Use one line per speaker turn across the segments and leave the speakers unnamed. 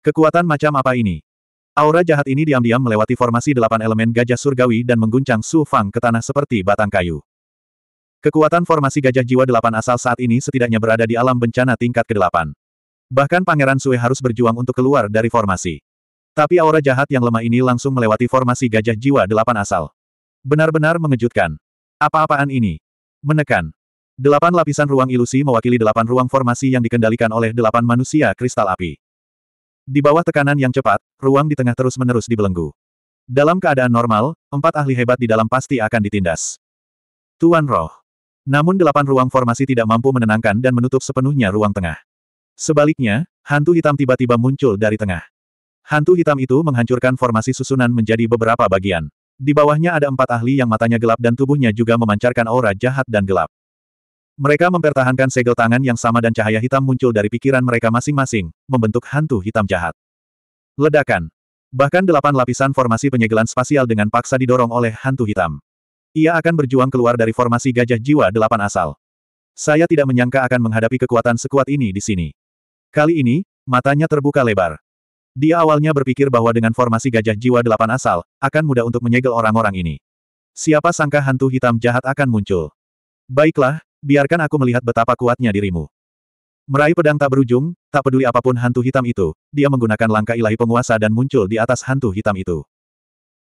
Kekuatan macam apa ini? Aura jahat ini diam-diam melewati formasi delapan elemen gajah surgawi dan mengguncang Su Fang ke tanah seperti batang kayu. Kekuatan formasi gajah jiwa delapan asal saat ini setidaknya berada di alam bencana tingkat ke-8. Bahkan Pangeran Sue harus berjuang untuk keluar dari formasi. Tapi aura jahat yang lemah ini langsung melewati formasi gajah jiwa delapan asal. Benar-benar mengejutkan. Apa-apaan ini? Menekan. Delapan lapisan ruang ilusi mewakili delapan ruang formasi yang dikendalikan oleh delapan manusia kristal api. Di bawah tekanan yang cepat, ruang di tengah terus-menerus dibelenggu. Dalam keadaan normal, empat ahli hebat di dalam pasti akan ditindas. Tuan Roh. Namun delapan ruang formasi tidak mampu menenangkan dan menutup sepenuhnya ruang tengah. Sebaliknya, hantu hitam tiba-tiba muncul dari tengah. Hantu hitam itu menghancurkan formasi susunan menjadi beberapa bagian. Di bawahnya ada empat ahli yang matanya gelap dan tubuhnya juga memancarkan aura jahat dan gelap. Mereka mempertahankan segel tangan yang sama dan cahaya hitam muncul dari pikiran mereka masing-masing, membentuk hantu hitam jahat. Ledakan. Bahkan delapan lapisan formasi penyegelan spasial dengan paksa didorong oleh hantu hitam. Ia akan berjuang keluar dari formasi gajah jiwa delapan asal. Saya tidak menyangka akan menghadapi kekuatan sekuat ini di sini. Kali ini, matanya terbuka lebar. Dia awalnya berpikir bahwa dengan formasi gajah jiwa delapan asal, akan mudah untuk menyegel orang-orang ini. Siapa sangka hantu hitam jahat akan muncul. Baiklah, biarkan aku melihat betapa kuatnya dirimu. Meraih pedang tak berujung, tak peduli apapun hantu hitam itu, dia menggunakan langkah ilahi penguasa dan muncul di atas hantu hitam itu.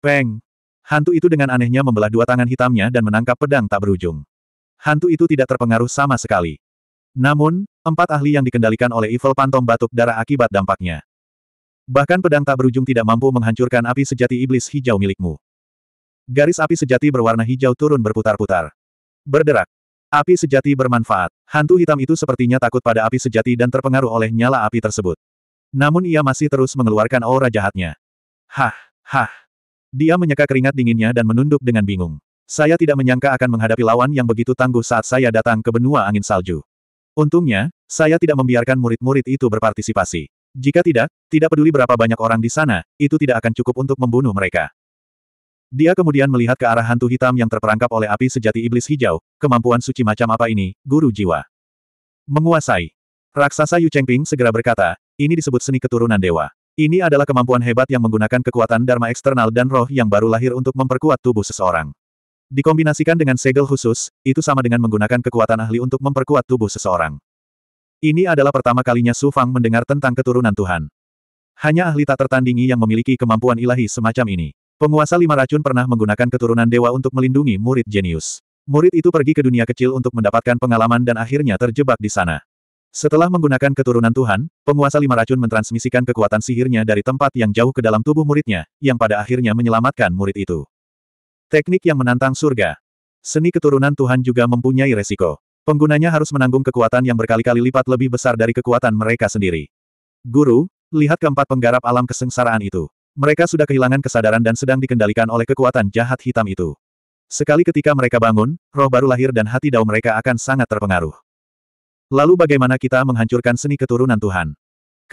Peng! Hantu itu dengan anehnya membelah dua tangan hitamnya dan menangkap pedang tak berujung. Hantu itu tidak terpengaruh sama sekali. Namun, empat ahli yang dikendalikan oleh Evil Phantom batuk darah akibat dampaknya. Bahkan pedang tak berujung tidak mampu menghancurkan api sejati iblis hijau milikmu. Garis api sejati berwarna hijau turun berputar-putar. Berderak. Api sejati bermanfaat. Hantu hitam itu sepertinya takut pada api sejati dan terpengaruh oleh nyala api tersebut. Namun ia masih terus mengeluarkan aura jahatnya. Hah, hah. Dia menyeka keringat dinginnya dan menunduk dengan bingung. Saya tidak menyangka akan menghadapi lawan yang begitu tangguh saat saya datang ke benua angin salju. Untungnya, saya tidak membiarkan murid-murid itu berpartisipasi. Jika tidak, tidak peduli berapa banyak orang di sana, itu tidak akan cukup untuk membunuh mereka. Dia kemudian melihat ke arah hantu hitam yang terperangkap oleh api sejati iblis hijau, kemampuan suci macam apa ini, guru jiwa. Menguasai. Raksasa Yu Chengping segera berkata, ini disebut seni keturunan dewa. Ini adalah kemampuan hebat yang menggunakan kekuatan dharma eksternal dan roh yang baru lahir untuk memperkuat tubuh seseorang. Dikombinasikan dengan segel khusus, itu sama dengan menggunakan kekuatan ahli untuk memperkuat tubuh seseorang. Ini adalah pertama kalinya Su Fang mendengar tentang keturunan Tuhan. Hanya ahli tak tertandingi yang memiliki kemampuan ilahi semacam ini. Penguasa lima racun pernah menggunakan keturunan dewa untuk melindungi murid jenius. Murid itu pergi ke dunia kecil untuk mendapatkan pengalaman dan akhirnya terjebak di sana. Setelah menggunakan keturunan Tuhan, penguasa lima racun mentransmisikan kekuatan sihirnya dari tempat yang jauh ke dalam tubuh muridnya, yang pada akhirnya menyelamatkan murid itu. Teknik yang menantang surga. Seni keturunan Tuhan juga mempunyai resiko. Penggunanya harus menanggung kekuatan yang berkali-kali lipat lebih besar dari kekuatan mereka sendiri. Guru, lihat keempat penggarap alam kesengsaraan itu. Mereka sudah kehilangan kesadaran dan sedang dikendalikan oleh kekuatan jahat hitam itu. Sekali ketika mereka bangun, roh baru lahir dan hati dao mereka akan sangat terpengaruh. Lalu bagaimana kita menghancurkan seni keturunan Tuhan?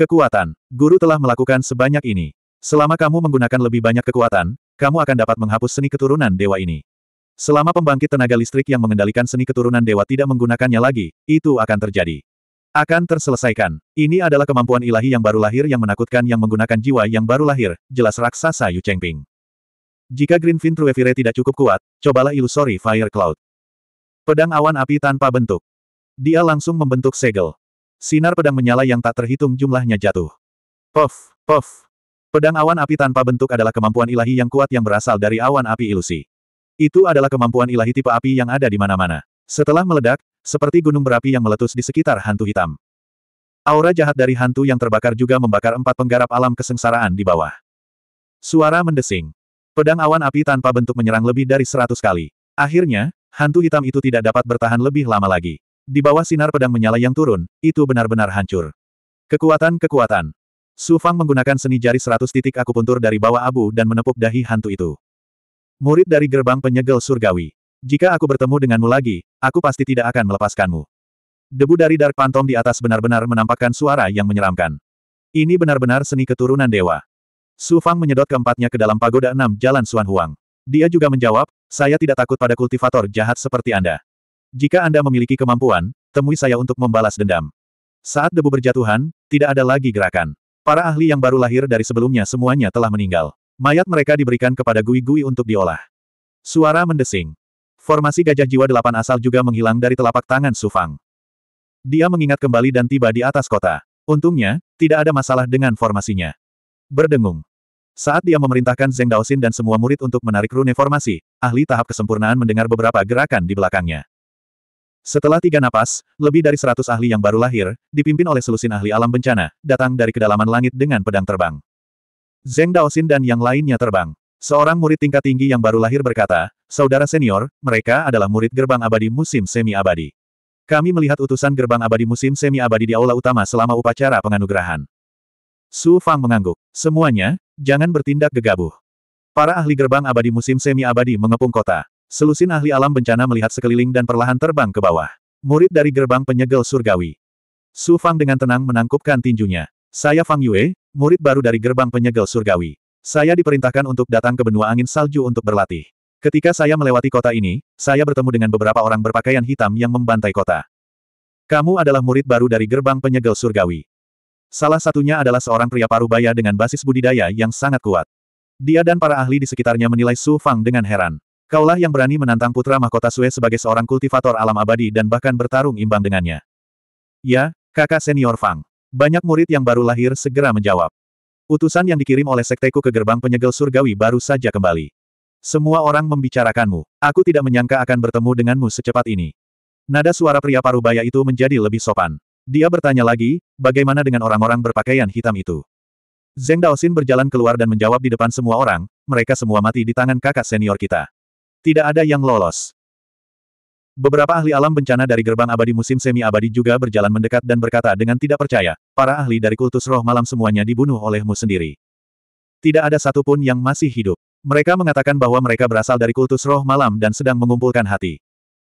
Kekuatan. Guru telah melakukan sebanyak ini. Selama kamu menggunakan lebih banyak kekuatan, kamu akan dapat menghapus seni keturunan dewa ini. Selama pembangkit tenaga listrik yang mengendalikan seni keturunan dewa tidak menggunakannya lagi, itu akan terjadi. Akan terselesaikan. Ini adalah kemampuan ilahi yang baru lahir yang menakutkan yang menggunakan jiwa yang baru lahir, jelas raksasa Yu Chengping. Jika Greenfin Truevire tidak cukup kuat, cobalah Illusory Fire Cloud. Pedang awan api tanpa bentuk. Dia langsung membentuk segel. Sinar pedang menyala yang tak terhitung jumlahnya jatuh. Puff, puff. Pedang awan api tanpa bentuk adalah kemampuan ilahi yang kuat yang berasal dari awan api ilusi. Itu adalah kemampuan ilahi tipe api yang ada di mana-mana. Setelah meledak, seperti gunung berapi yang meletus di sekitar hantu hitam. Aura jahat dari hantu yang terbakar juga membakar empat penggarap alam kesengsaraan di bawah. Suara mendesing. Pedang awan api tanpa bentuk menyerang lebih dari seratus kali. Akhirnya, hantu hitam itu tidak dapat bertahan lebih lama lagi. Di bawah sinar pedang menyala yang turun, itu benar-benar hancur. Kekuatan-kekuatan. Su Fang menggunakan seni jari seratus titik akupuntur dari bawah abu dan menepuk dahi hantu itu. Murid dari gerbang penyegel surgawi. Jika aku bertemu denganmu lagi, aku pasti tidak akan melepaskanmu. Debu dari Dark Phantom di atas benar-benar menampakkan suara yang menyeramkan. Ini benar-benar seni keturunan dewa. Su Fang menyedot keempatnya ke dalam pagoda enam Jalan Suan Huang. Dia juga menjawab, saya tidak takut pada kultivator jahat seperti Anda. Jika Anda memiliki kemampuan, temui saya untuk membalas dendam. Saat debu berjatuhan, tidak ada lagi gerakan. Para ahli yang baru lahir dari sebelumnya semuanya telah meninggal. Mayat mereka diberikan kepada Gui Gui untuk diolah. Suara mendesing. Formasi gajah jiwa delapan asal juga menghilang dari telapak tangan Sufang. Dia mengingat kembali dan tiba di atas kota. Untungnya, tidak ada masalah dengan formasinya. Berdengung. Saat dia memerintahkan Zeng Daosin dan semua murid untuk menarik rune formasi, ahli tahap kesempurnaan mendengar beberapa gerakan di belakangnya. Setelah tiga napas, lebih dari seratus ahli yang baru lahir, dipimpin oleh selusin ahli alam bencana, datang dari kedalaman langit dengan pedang terbang. Zeng Daosin dan yang lainnya terbang. Seorang murid tingkat tinggi yang baru lahir berkata, Saudara senior, mereka adalah murid gerbang abadi musim semi-abadi. Kami melihat utusan gerbang abadi musim semi-abadi di aula utama selama upacara penganugerahan. Su Fang mengangguk. Semuanya, jangan bertindak gegabah. Para ahli gerbang abadi musim semi-abadi mengepung kota. Selusin ahli alam bencana melihat sekeliling dan perlahan terbang ke bawah. Murid dari gerbang penyegel surgawi. Su Fang dengan tenang menangkupkan tinjunya. Saya Fang Yue, murid baru dari gerbang penyegel surgawi. Saya diperintahkan untuk datang ke benua angin salju untuk berlatih. Ketika saya melewati kota ini, saya bertemu dengan beberapa orang berpakaian hitam yang membantai kota. Kamu adalah murid baru dari gerbang penyegel surgawi. Salah satunya adalah seorang pria parubaya dengan basis budidaya yang sangat kuat. Dia dan para ahli di sekitarnya menilai Su Fang dengan heran. Kaulah yang berani menantang putra mahkota Sue sebagai seorang kultivator alam abadi dan bahkan bertarung imbang dengannya. Ya, kakak senior Fang. Banyak murid yang baru lahir segera menjawab. Utusan yang dikirim oleh sekteku ke gerbang penyegel surgawi baru saja kembali. Semua orang membicarakanmu. Aku tidak menyangka akan bertemu denganmu secepat ini. Nada suara pria parubaya itu menjadi lebih sopan. Dia bertanya lagi, bagaimana dengan orang-orang berpakaian hitam itu? Zeng Daosin berjalan keluar dan menjawab di depan semua orang, mereka semua mati di tangan kakak senior kita. Tidak ada yang lolos. Beberapa ahli alam bencana dari gerbang abadi musim semi-abadi juga berjalan mendekat dan berkata dengan tidak percaya, para ahli dari kultus roh malam semuanya dibunuh olehmu sendiri. Tidak ada satupun yang masih hidup. Mereka mengatakan bahwa mereka berasal dari kultus roh malam dan sedang mengumpulkan hati.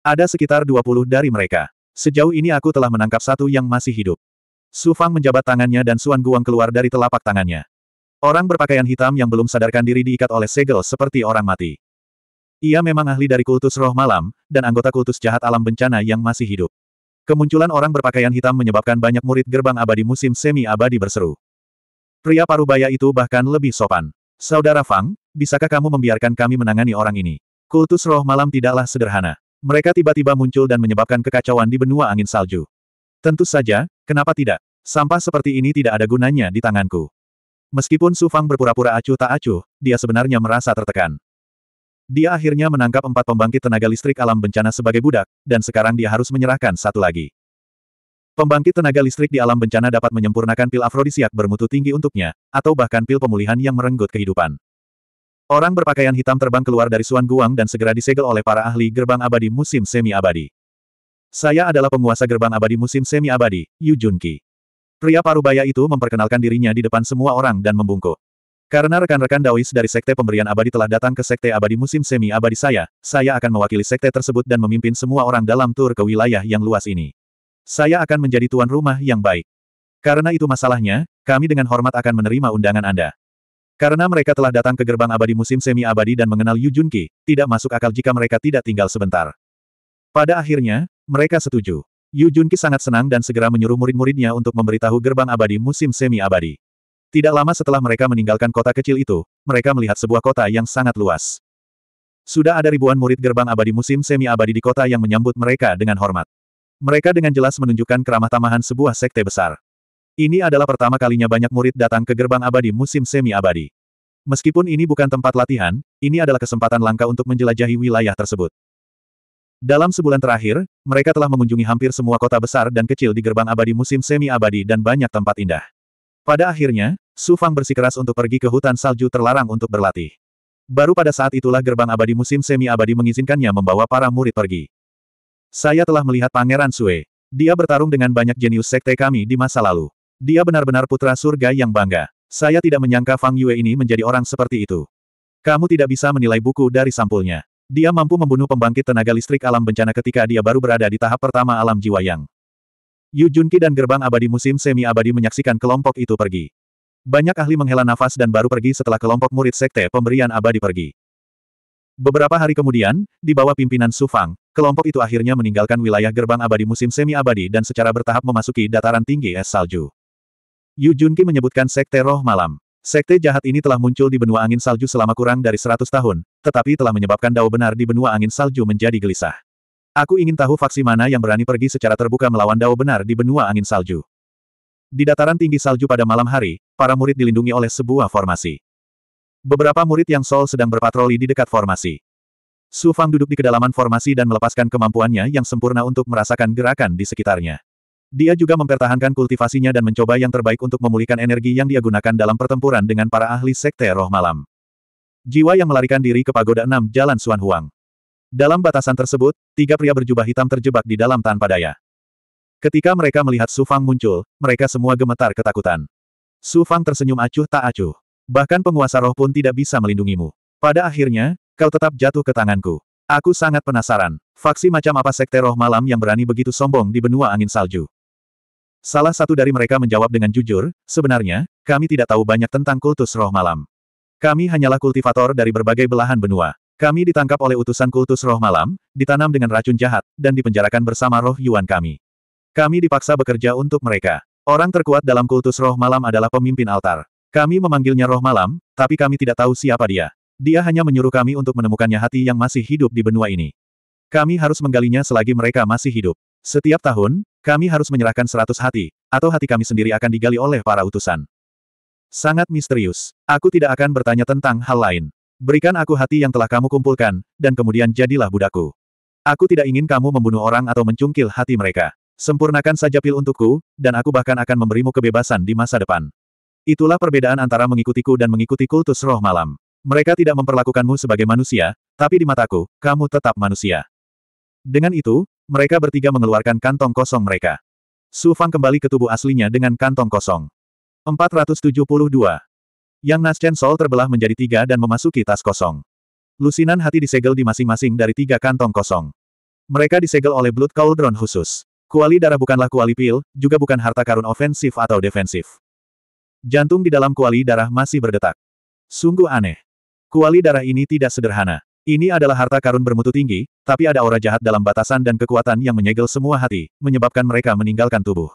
Ada sekitar 20 dari mereka. Sejauh ini aku telah menangkap satu yang masih hidup. Su Fang menjabat tangannya dan Suan Guang keluar dari telapak tangannya. Orang berpakaian hitam yang belum sadarkan diri diikat oleh segel seperti orang mati. Ia memang ahli dari kultus roh malam, dan anggota kultus jahat alam bencana yang masih hidup. Kemunculan orang berpakaian hitam menyebabkan banyak murid gerbang abadi musim semi-abadi berseru. Pria parubaya itu bahkan lebih sopan. Saudara Fang, bisakah kamu membiarkan kami menangani orang ini? Kultus roh malam tidaklah sederhana. Mereka tiba-tiba muncul dan menyebabkan kekacauan di benua angin salju. Tentu saja, kenapa tidak? Sampah seperti ini tidak ada gunanya di tanganku. Meskipun Su Fang berpura-pura acuh tak acuh, dia sebenarnya merasa tertekan. Dia akhirnya menangkap empat pembangkit tenaga listrik alam bencana sebagai budak, dan sekarang dia harus menyerahkan satu lagi. Pembangkit tenaga listrik di alam bencana dapat menyempurnakan pil afrodisiak bermutu tinggi untuknya, atau bahkan pil pemulihan yang merenggut kehidupan. Orang berpakaian hitam terbang keluar dari Suan Guang dan segera disegel oleh para ahli gerbang abadi musim semi-abadi. Saya adalah penguasa gerbang abadi musim semi-abadi, Yu Junki. Pria parubaya itu memperkenalkan dirinya di depan semua orang dan membungkuk. Karena rekan-rekan Daois dari Sekte Pemberian Abadi telah datang ke Sekte Abadi musim semi-abadi saya, saya akan mewakili Sekte tersebut dan memimpin semua orang dalam tur ke wilayah yang luas ini. Saya akan menjadi tuan rumah yang baik. Karena itu masalahnya, kami dengan hormat akan menerima undangan Anda. Karena mereka telah datang ke gerbang abadi musim semi-abadi dan mengenal Yu Junki, tidak masuk akal jika mereka tidak tinggal sebentar. Pada akhirnya, mereka setuju. Yu Junki sangat senang dan segera menyuruh murid-muridnya untuk memberitahu gerbang abadi musim semi-abadi. Tidak lama setelah mereka meninggalkan kota kecil itu, mereka melihat sebuah kota yang sangat luas. Sudah ada ribuan murid gerbang abadi musim semi-abadi di kota yang menyambut mereka dengan hormat. Mereka dengan jelas menunjukkan keramah tamahan sebuah sekte besar. Ini adalah pertama kalinya banyak murid datang ke gerbang abadi musim semi-abadi. Meskipun ini bukan tempat latihan, ini adalah kesempatan langka untuk menjelajahi wilayah tersebut. Dalam sebulan terakhir, mereka telah mengunjungi hampir semua kota besar dan kecil di gerbang abadi musim semi-abadi dan banyak tempat indah. Pada akhirnya, Su Fang bersikeras untuk pergi ke hutan salju terlarang untuk berlatih. Baru pada saat itulah gerbang abadi musim semi-abadi mengizinkannya membawa para murid pergi. Saya telah melihat Pangeran Sue. Dia bertarung dengan banyak jenius sekte kami di masa lalu. Dia benar-benar putra surga yang bangga. Saya tidak menyangka Fang Yue ini menjadi orang seperti itu. Kamu tidak bisa menilai buku dari sampulnya. Dia mampu membunuh pembangkit tenaga listrik alam bencana ketika dia baru berada di tahap pertama alam jiwa yang. Yu Junki dan gerbang abadi musim semi-abadi menyaksikan kelompok itu pergi. Banyak ahli menghela nafas dan baru pergi setelah kelompok murid sekte pemberian abadi pergi. Beberapa hari kemudian, di bawah pimpinan Sufang, kelompok itu akhirnya meninggalkan wilayah gerbang abadi musim semi-abadi dan secara bertahap memasuki dataran tinggi es salju. Yu Junki menyebutkan sekte roh malam. Sekte jahat ini telah muncul di benua angin salju selama kurang dari 100 tahun, tetapi telah menyebabkan dao benar di benua angin salju menjadi gelisah. Aku ingin tahu faksi mana yang berani pergi secara terbuka melawan dao benar di benua angin salju. Di dataran tinggi salju pada malam hari, para murid dilindungi oleh sebuah formasi. Beberapa murid yang Sol sedang berpatroli di dekat formasi. Su Fang duduk di kedalaman formasi dan melepaskan kemampuannya yang sempurna untuk merasakan gerakan di sekitarnya. Dia juga mempertahankan kultivasinya dan mencoba yang terbaik untuk memulihkan energi yang dia gunakan dalam pertempuran dengan para ahli sekte roh malam. Jiwa yang melarikan diri ke pagoda enam Jalan Suan Huang. Dalam batasan tersebut, tiga pria berjubah hitam terjebak di dalam tanpa daya. Ketika mereka melihat Su Fang muncul, mereka semua gemetar ketakutan. Su Fang tersenyum acuh tak acuh. Bahkan penguasa roh pun tidak bisa melindungimu. Pada akhirnya, kau tetap jatuh ke tanganku. Aku sangat penasaran. Faksi macam apa sekte roh malam yang berani begitu sombong di benua angin salju? Salah satu dari mereka menjawab dengan jujur, sebenarnya, kami tidak tahu banyak tentang kultus roh malam. Kami hanyalah kultivator dari berbagai belahan benua. Kami ditangkap oleh utusan kultus roh malam, ditanam dengan racun jahat, dan dipenjarakan bersama roh Yuan kami. Kami dipaksa bekerja untuk mereka. Orang terkuat dalam kultus roh malam adalah pemimpin altar. Kami memanggilnya roh malam, tapi kami tidak tahu siapa dia. Dia hanya menyuruh kami untuk menemukannya hati yang masih hidup di benua ini. Kami harus menggalinya selagi mereka masih hidup. Setiap tahun, kami harus menyerahkan seratus hati, atau hati kami sendiri akan digali oleh para utusan. Sangat misterius. Aku tidak akan bertanya tentang hal lain. Berikan aku hati yang telah kamu kumpulkan, dan kemudian jadilah budakku. Aku tidak ingin kamu membunuh orang atau mencungkil hati mereka. Sempurnakan saja pil untukku, dan aku bahkan akan memberimu kebebasan di masa depan. Itulah perbedaan antara mengikutiku dan mengikuti kultus roh malam. Mereka tidak memperlakukanmu sebagai manusia, tapi di mataku, kamu tetap manusia. Dengan itu, mereka bertiga mengeluarkan kantong kosong mereka. Su Fang kembali ke tubuh aslinya dengan kantong kosong. 472. Yang naschen Sol terbelah menjadi tiga dan memasuki tas kosong. Lusinan hati disegel di masing-masing dari tiga kantong kosong. Mereka disegel oleh Blood Cauldron khusus. Kuali darah bukanlah kuali pil, juga bukan harta karun ofensif atau defensif. Jantung di dalam kuali darah masih berdetak. Sungguh aneh. Kuali darah ini tidak sederhana. Ini adalah harta karun bermutu tinggi, tapi ada aura jahat dalam batasan dan kekuatan yang menyegel semua hati, menyebabkan mereka meninggalkan tubuh.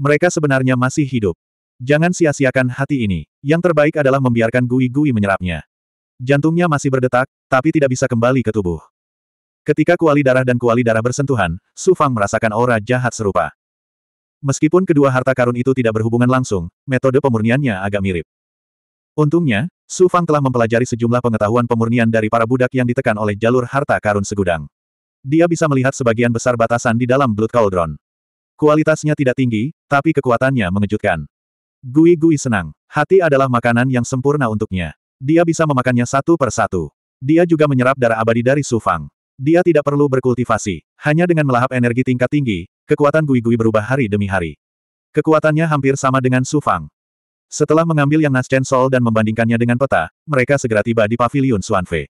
Mereka sebenarnya masih hidup. Jangan sia-siakan hati ini. Yang terbaik adalah membiarkan gui-gui menyerapnya. Jantungnya masih berdetak, tapi tidak bisa kembali ke tubuh. Ketika kuali darah dan kuali darah bersentuhan, Su Fang merasakan aura jahat serupa. Meskipun kedua harta karun itu tidak berhubungan langsung, metode pemurniannya agak mirip. Untungnya, Su Fang telah mempelajari sejumlah pengetahuan pemurnian dari para budak yang ditekan oleh jalur harta karun segudang. Dia bisa melihat sebagian besar batasan di dalam Blood Cauldron. Kualitasnya tidak tinggi, tapi kekuatannya mengejutkan. Gui-gui senang. Hati adalah makanan yang sempurna untuknya. Dia bisa memakannya satu per satu. Dia juga menyerap darah abadi dari Su Fang. Dia tidak perlu berkultivasi, hanya dengan melahap energi tingkat tinggi, kekuatan Gui-Gui berubah hari demi hari. Kekuatannya hampir sama dengan Su Fang. Setelah mengambil yang Naschen Sol dan membandingkannya dengan peta, mereka segera tiba di pavilion Suanfe.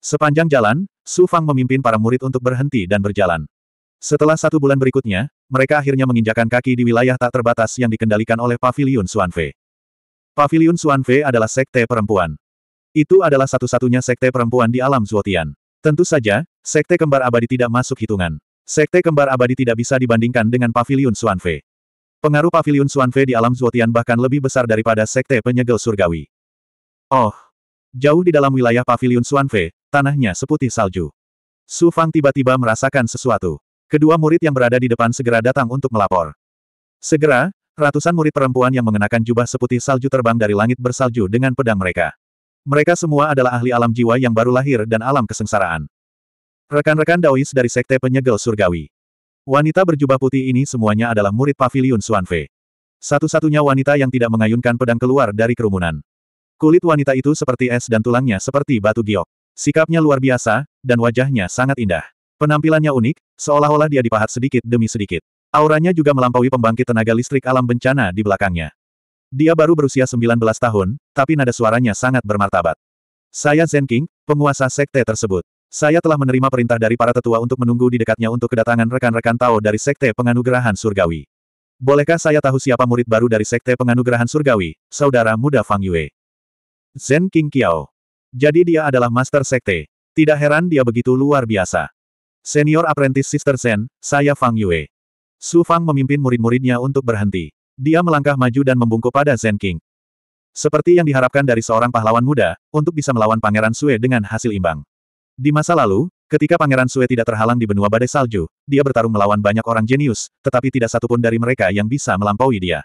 Sepanjang jalan, Su Fang memimpin para murid untuk berhenti dan berjalan. Setelah satu bulan berikutnya, mereka akhirnya menginjakan kaki di wilayah tak terbatas yang dikendalikan oleh pavilion Suanfe. Pavilion Suanfe adalah sekte perempuan. Itu adalah satu-satunya sekte perempuan di alam Zuotian. Tentu saja, Sekte Kembar Abadi tidak masuk hitungan. Sekte Kembar Abadi tidak bisa dibandingkan dengan Paviliun Suanfe. Pengaruh Paviliun Suanfe di alam Zuotian bahkan lebih besar daripada Sekte Penyegel Surgawi. Oh! Jauh di dalam wilayah Paviliun Suanfe, tanahnya seputih salju. Su Fang tiba-tiba merasakan sesuatu. Kedua murid yang berada di depan segera datang untuk melapor. Segera, ratusan murid perempuan yang mengenakan jubah seputih salju terbang dari langit bersalju dengan pedang mereka. Mereka semua adalah ahli alam jiwa yang baru lahir dan alam kesengsaraan. Rekan-rekan Daois dari Sekte Penyegel Surgawi. Wanita berjubah putih ini semuanya adalah murid Paviliun Suanfe. Satu-satunya wanita yang tidak mengayunkan pedang keluar dari kerumunan. Kulit wanita itu seperti es dan tulangnya seperti batu giok. Sikapnya luar biasa, dan wajahnya sangat indah. Penampilannya unik, seolah-olah dia dipahat sedikit demi sedikit. Auranya juga melampaui pembangkit tenaga listrik alam bencana di belakangnya. Dia baru berusia 19 tahun, tapi nada suaranya sangat bermartabat. Saya Zen King, penguasa sekte tersebut. Saya telah menerima perintah dari para tetua untuk menunggu di dekatnya untuk kedatangan rekan-rekan Tao dari sekte penganugerahan surgawi. Bolehkah saya tahu siapa murid baru dari sekte penganugerahan surgawi, saudara muda Fang Yue? Zen King Kiao. Jadi dia adalah master sekte. Tidak heran dia begitu luar biasa. Senior apprentice Sister Zen, saya Fang Yue. Su Fang memimpin murid-muridnya untuk berhenti. Dia melangkah maju dan membungkuk pada Zen King. Seperti yang diharapkan dari seorang pahlawan muda, untuk bisa melawan Pangeran Sue dengan hasil imbang. Di masa lalu, ketika Pangeran Sue tidak terhalang di benua badai salju, dia bertarung melawan banyak orang jenius, tetapi tidak satupun dari mereka yang bisa melampaui dia.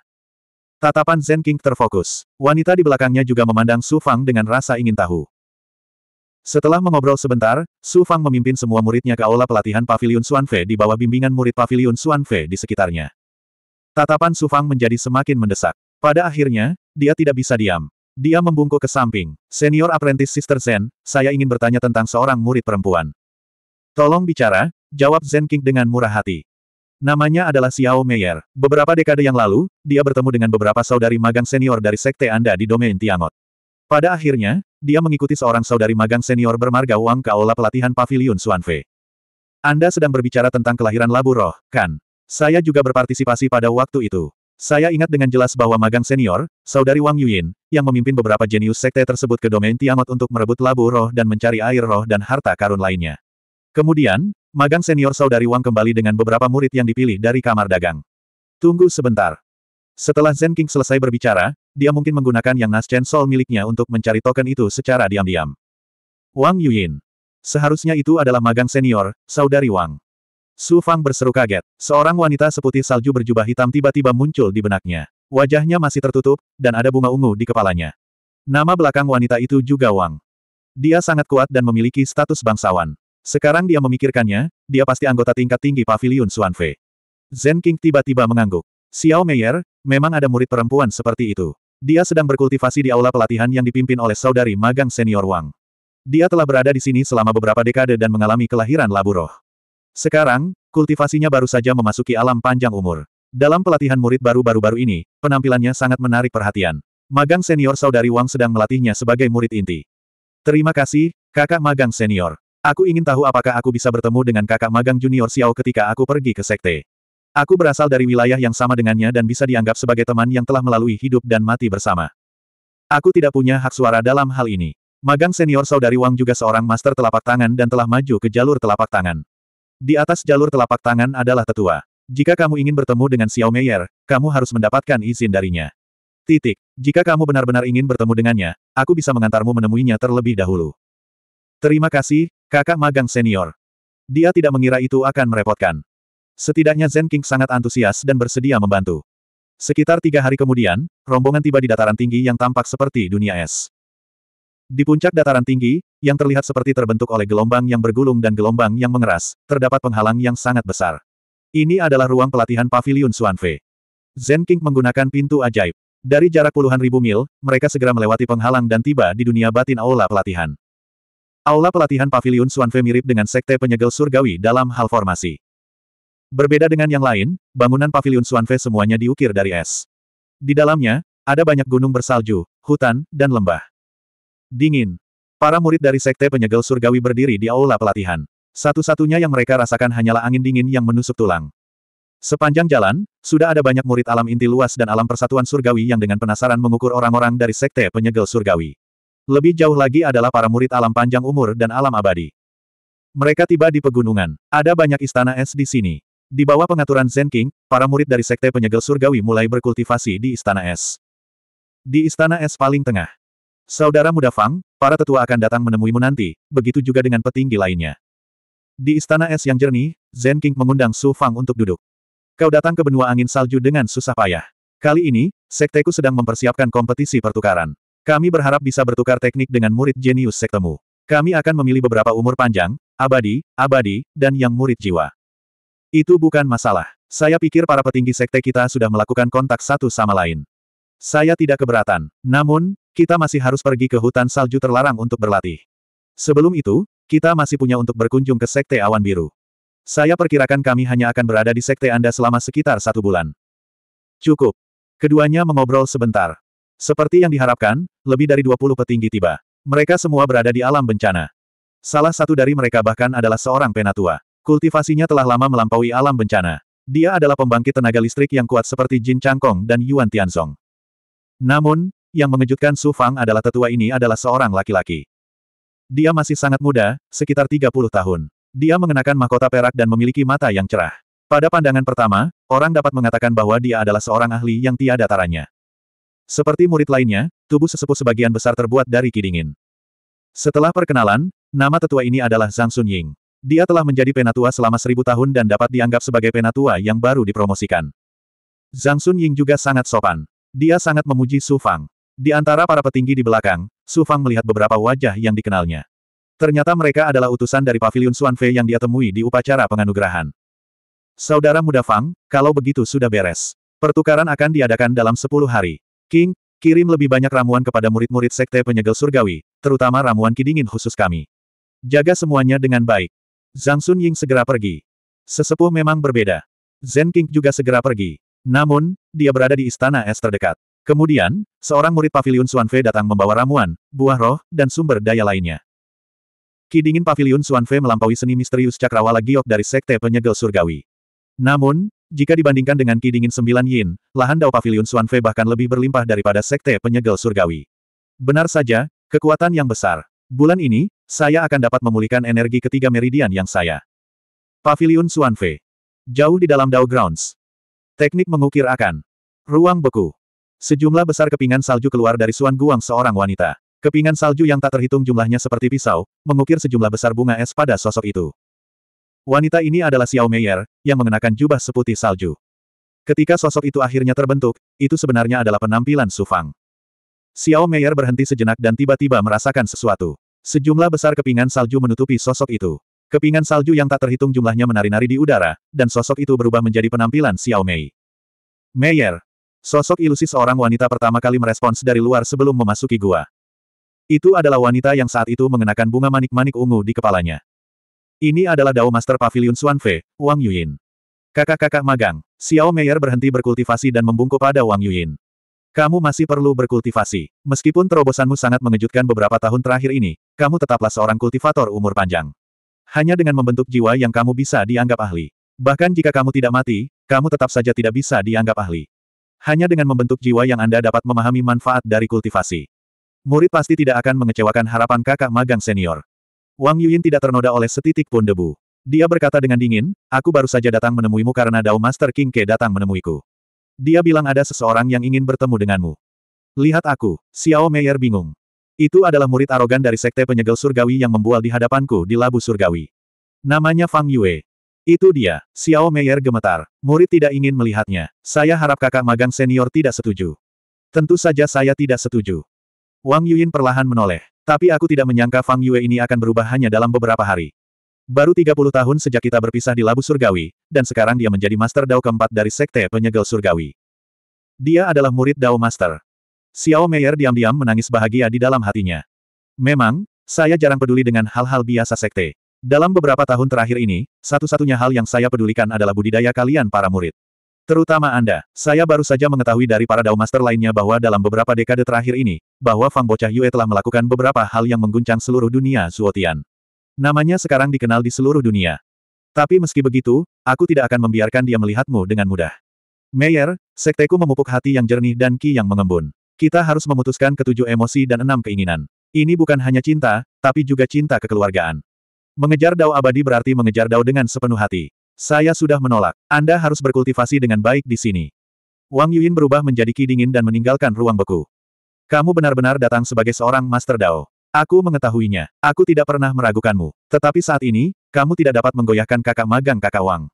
Tatapan Zen King terfokus. Wanita di belakangnya juga memandang Su Fang dengan rasa ingin tahu. Setelah mengobrol sebentar, Su Fang memimpin semua muridnya ke aula pelatihan Paviliun Suanfe di bawah bimbingan murid Paviliun Suanfe di sekitarnya. Tatapan Sufang menjadi semakin mendesak. Pada akhirnya, dia tidak bisa diam. Dia membungkuk ke samping. Senior apprentice Sister Zen, saya ingin bertanya tentang seorang murid perempuan. Tolong bicara, jawab Zen King dengan murah hati. Namanya adalah Xiao Meyer. Beberapa dekade yang lalu, dia bertemu dengan beberapa saudari magang senior dari sekte Anda di domain Tiangot. Pada akhirnya, dia mengikuti seorang saudari magang senior bermarga Wang Kaola pelatihan pavilion Suanfe. Anda sedang berbicara tentang kelahiran labu roh, kan? Saya juga berpartisipasi pada waktu itu. Saya ingat dengan jelas bahwa magang senior, saudari Wang Yuyin, yang memimpin beberapa jenius sekte tersebut ke domain Tiamat untuk merebut labu roh dan mencari air roh dan harta karun lainnya. Kemudian, magang senior saudari Wang kembali dengan beberapa murid yang dipilih dari kamar dagang. Tunggu sebentar. Setelah Zen King selesai berbicara, dia mungkin menggunakan yang Nas Chen Sol miliknya untuk mencari token itu secara diam-diam. Wang Yuyin. Seharusnya itu adalah magang senior, saudari Wang. Su Fang berseru kaget. Seorang wanita seputih salju berjubah hitam tiba-tiba muncul di benaknya. Wajahnya masih tertutup, dan ada bunga ungu di kepalanya. Nama belakang wanita itu juga Wang. Dia sangat kuat dan memiliki status bangsawan. Sekarang dia memikirkannya, dia pasti anggota tingkat tinggi pavilion Suanfe. Zen King tiba-tiba mengangguk. Xiao Meier, memang ada murid perempuan seperti itu. Dia sedang berkultivasi di aula pelatihan yang dipimpin oleh saudari magang senior Wang. Dia telah berada di sini selama beberapa dekade dan mengalami kelahiran laburoh. Sekarang, kultivasinya baru saja memasuki alam panjang umur. Dalam pelatihan murid baru baru-baru ini, penampilannya sangat menarik perhatian. Magang senior saudari Wang sedang melatihnya sebagai murid inti. Terima kasih, kakak magang senior. Aku ingin tahu apakah aku bisa bertemu dengan kakak magang junior Xiao ketika aku pergi ke sekte. Aku berasal dari wilayah yang sama dengannya dan bisa dianggap sebagai teman yang telah melalui hidup dan mati bersama. Aku tidak punya hak suara dalam hal ini. Magang senior saudari Wang juga seorang master telapak tangan dan telah maju ke jalur telapak tangan. Di atas jalur telapak tangan adalah tetua. Jika kamu ingin bertemu dengan Xiao Meier, kamu harus mendapatkan izin darinya. Titik. Jika kamu benar-benar ingin bertemu dengannya, aku bisa mengantarmu menemuinya terlebih dahulu. Terima kasih, kakak magang senior. Dia tidak mengira itu akan merepotkan. Setidaknya Zen King sangat antusias dan bersedia membantu. Sekitar tiga hari kemudian, rombongan tiba di dataran tinggi yang tampak seperti dunia es. Di puncak dataran tinggi, yang terlihat seperti terbentuk oleh gelombang yang bergulung dan gelombang yang mengeras, terdapat penghalang yang sangat besar. Ini adalah ruang pelatihan pavilion Suanfe. Zen King menggunakan pintu ajaib. Dari jarak puluhan ribu mil, mereka segera melewati penghalang dan tiba di dunia batin aula pelatihan. Aula pelatihan pavilion Suanfe mirip dengan sekte penyegel surgawi dalam hal formasi. Berbeda dengan yang lain, bangunan pavilion Suanfe semuanya diukir dari es. Di dalamnya, ada banyak gunung bersalju, hutan, dan lembah. Dingin, Para murid dari Sekte Penyegel Surgawi berdiri di aula pelatihan. Satu-satunya yang mereka rasakan hanyalah angin dingin yang menusuk tulang. Sepanjang jalan, sudah ada banyak murid alam inti luas dan alam persatuan surgawi yang dengan penasaran mengukur orang-orang dari Sekte Penyegel Surgawi. Lebih jauh lagi adalah para murid alam panjang umur dan alam abadi. Mereka tiba di pegunungan. Ada banyak istana es di sini. Di bawah pengaturan Zen King, para murid dari Sekte Penyegel Surgawi mulai berkultivasi di istana es. Di istana es paling tengah, Saudara muda Fang, para tetua akan datang menemuimu nanti, begitu juga dengan petinggi lainnya. Di istana es yang jernih, Zen King mengundang Su Fang untuk duduk. Kau datang ke benua angin salju dengan susah payah. Kali ini, sekteku sedang mempersiapkan kompetisi pertukaran. Kami berharap bisa bertukar teknik dengan murid jenius sektemu. Kami akan memilih beberapa umur panjang, abadi, abadi, dan yang murid jiwa. Itu bukan masalah. Saya pikir para petinggi sekte kita sudah melakukan kontak satu sama lain. Saya tidak keberatan. Namun, kita masih harus pergi ke hutan salju terlarang untuk berlatih. Sebelum itu, kita masih punya untuk berkunjung ke Sekte Awan Biru. Saya perkirakan kami hanya akan berada di Sekte Anda selama sekitar satu bulan. Cukup. Keduanya mengobrol sebentar. Seperti yang diharapkan, lebih dari 20 petinggi tiba. Mereka semua berada di alam bencana. Salah satu dari mereka bahkan adalah seorang penatua. Kultivasinya telah lama melampaui alam bencana. Dia adalah pembangkit tenaga listrik yang kuat seperti Jin Changkong dan Yuan Tianzong. Namun, yang mengejutkan Su Fang adalah tetua ini adalah seorang laki-laki. Dia masih sangat muda, sekitar 30 tahun. Dia mengenakan mahkota perak dan memiliki mata yang cerah. Pada pandangan pertama, orang dapat mengatakan bahwa dia adalah seorang ahli yang tiada taranya. Seperti murid lainnya, tubuh sesepuh sebagian besar terbuat dari kidingin. Setelah perkenalan, nama tetua ini adalah Zhang Sunying. Dia telah menjadi penatua selama seribu tahun dan dapat dianggap sebagai penatua yang baru dipromosikan. Zhang Sunying juga sangat sopan. Dia sangat memuji Su Fang. Di antara para petinggi di belakang, Su Fang melihat beberapa wajah yang dikenalnya. Ternyata mereka adalah utusan dari pavilion Swanfe yang dia temui di upacara penganugerahan. Saudara muda Fang, kalau begitu sudah beres. Pertukaran akan diadakan dalam sepuluh hari. King, kirim lebih banyak ramuan kepada murid-murid sekte penyegel surgawi, terutama ramuan kidingin khusus kami. Jaga semuanya dengan baik. Zhang Sun Ying segera pergi. Sesepuh memang berbeda. Zen King juga segera pergi. Namun, dia berada di istana es terdekat. Kemudian, seorang murid pavilion Suanfe datang membawa ramuan, buah roh, dan sumber daya lainnya. Ki dingin pavilion Suanfe melampaui seni misterius cakrawala giok dari sekte penyegel surgawi. Namun, jika dibandingkan dengan Ki dingin sembilan yin, lahan dao pavilion Suanfe bahkan lebih berlimpah daripada sekte penyegel surgawi. Benar saja, kekuatan yang besar. Bulan ini, saya akan dapat memulihkan energi ketiga meridian yang saya. Pavilion Suanfe. Jauh di dalam Dao Grounds. Teknik mengukir akan. Ruang beku. Sejumlah besar kepingan salju keluar dari Suan Guang seorang wanita. Kepingan salju yang tak terhitung jumlahnya seperti pisau, mengukir sejumlah besar bunga es pada sosok itu. Wanita ini adalah Xiao Meier, yang mengenakan jubah seputih salju. Ketika sosok itu akhirnya terbentuk, itu sebenarnya adalah penampilan Sufang. Xiao Meier berhenti sejenak dan tiba-tiba merasakan sesuatu. Sejumlah besar kepingan salju menutupi sosok itu. Kepingan salju yang tak terhitung jumlahnya menari-nari di udara, dan sosok itu berubah menjadi penampilan Xiao Mei. Meier, Sosok ilusi seorang wanita pertama kali merespons dari luar sebelum memasuki gua. Itu adalah wanita yang saat itu mengenakan bunga manik-manik ungu di kepalanya. Ini adalah Dao Master Pavilion Fe, Wang Yuyin. Kakak-kakak magang, Xiao Meier berhenti berkultivasi dan membungkuk pada Wang Yuyin. Kamu masih perlu berkultivasi. Meskipun terobosanmu sangat mengejutkan beberapa tahun terakhir ini, kamu tetaplah seorang kultivator umur panjang. Hanya dengan membentuk jiwa yang kamu bisa dianggap ahli. Bahkan jika kamu tidak mati, kamu tetap saja tidak bisa dianggap ahli. Hanya dengan membentuk jiwa yang Anda dapat memahami manfaat dari kultivasi. Murid pasti tidak akan mengecewakan harapan kakak magang senior. Wang Yuyin tidak ternoda oleh setitik pun debu. Dia berkata dengan dingin, aku baru saja datang menemuimu karena Dao Master King Ke datang menemuiku. Dia bilang ada seseorang yang ingin bertemu denganmu. Lihat aku, Xiao Meier bingung. Itu adalah murid arogan dari sekte penyegel surgawi yang membual di hadapanku di labu surgawi. Namanya Fang Yue. Itu dia, Xiao Meier gemetar. Murid tidak ingin melihatnya. Saya harap kakak magang senior tidak setuju. Tentu saja saya tidak setuju. Wang Yuin perlahan menoleh. Tapi aku tidak menyangka Fang Yue ini akan berubah hanya dalam beberapa hari. Baru 30 tahun sejak kita berpisah di Labu Surgawi, dan sekarang dia menjadi Master Dao keempat dari Sekte Penyegel Surgawi. Dia adalah murid Dao Master. Xiao Meier diam-diam menangis bahagia di dalam hatinya. Memang, saya jarang peduli dengan hal-hal biasa Sekte. Dalam beberapa tahun terakhir ini, satu-satunya hal yang saya pedulikan adalah budidaya kalian para murid. Terutama Anda, saya baru saja mengetahui dari para Dao Master lainnya bahwa dalam beberapa dekade terakhir ini, bahwa Fang Bocah Yue telah melakukan beberapa hal yang mengguncang seluruh dunia Zuotian. Namanya sekarang dikenal di seluruh dunia. Tapi meski begitu, aku tidak akan membiarkan dia melihatmu dengan mudah. Meyer, sekteku memupuk hati yang jernih dan ki yang mengembun. Kita harus memutuskan ketujuh emosi dan enam keinginan. Ini bukan hanya cinta, tapi juga cinta kekeluargaan. Mengejar dao abadi berarti mengejar dao dengan sepenuh hati. Saya sudah menolak. Anda harus berkultivasi dengan baik di sini. Wang Yuin berubah menjadi ki dingin dan meninggalkan ruang beku. Kamu benar-benar datang sebagai seorang Master Dao. Aku mengetahuinya. Aku tidak pernah meragukanmu. Tetapi saat ini, kamu tidak dapat menggoyahkan kakak magang kakak Wang.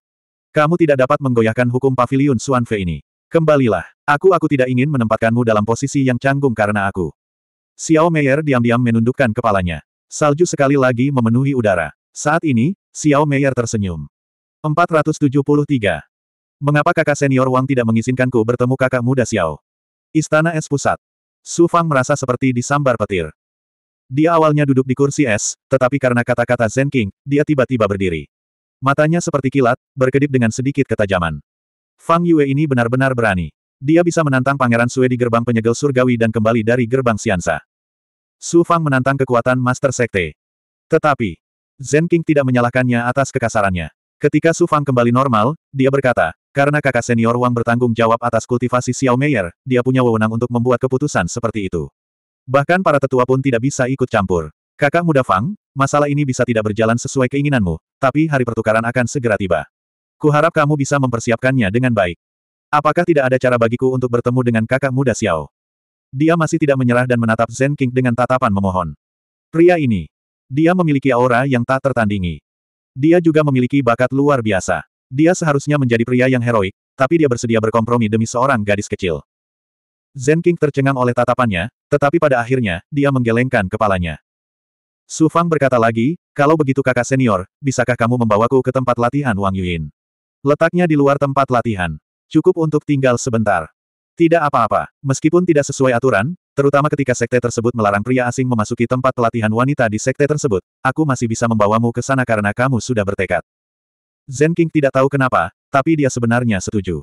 Kamu tidak dapat menggoyahkan hukum pavilion Suan Fe ini. Kembalilah. Aku aku tidak ingin menempatkanmu dalam posisi yang canggung karena aku. Xiao Meier diam-diam menundukkan kepalanya. Salju sekali lagi memenuhi udara. Saat ini, Xiao Meier tersenyum. 473. Mengapa kakak senior Wang tidak mengizinkanku bertemu kakak muda Xiao? Istana Es Pusat. Su Fang merasa seperti disambar petir. Dia awalnya duduk di kursi es, tetapi karena kata-kata Zen King, dia tiba-tiba berdiri. Matanya seperti kilat, berkedip dengan sedikit ketajaman. Fang Yue ini benar-benar berani. Dia bisa menantang Pangeran Sue di gerbang penyegel surgawi dan kembali dari gerbang Siansa. Su Fang menantang kekuatan Master Sekte. Tetapi, Zen King tidak menyalahkannya atas kekasarannya. Ketika Su Fang kembali normal, dia berkata, karena kakak senior Wang bertanggung jawab atas kultivasi Xiao Meier, dia punya wewenang untuk membuat keputusan seperti itu. Bahkan para tetua pun tidak bisa ikut campur. Kakak muda Fang, masalah ini bisa tidak berjalan sesuai keinginanmu, tapi hari pertukaran akan segera tiba. Kuharap kamu bisa mempersiapkannya dengan baik. Apakah tidak ada cara bagiku untuk bertemu dengan kakak muda Xiao? Dia masih tidak menyerah dan menatap Zen King dengan tatapan memohon. Pria ini. Dia memiliki aura yang tak tertandingi. Dia juga memiliki bakat luar biasa. Dia seharusnya menjadi pria yang heroik, tapi dia bersedia berkompromi demi seorang gadis kecil. Zen King tercengang oleh tatapannya, tetapi pada akhirnya, dia menggelengkan kepalanya. Su Fang berkata lagi, kalau begitu kakak senior, bisakah kamu membawaku ke tempat latihan Wang Yuin? Letaknya di luar tempat latihan. Cukup untuk tinggal sebentar. Tidak apa-apa, meskipun tidak sesuai aturan, terutama ketika sekte tersebut melarang pria asing memasuki tempat pelatihan wanita di sekte tersebut, aku masih bisa membawamu ke sana karena kamu sudah bertekad. Zen King tidak tahu kenapa, tapi dia sebenarnya setuju.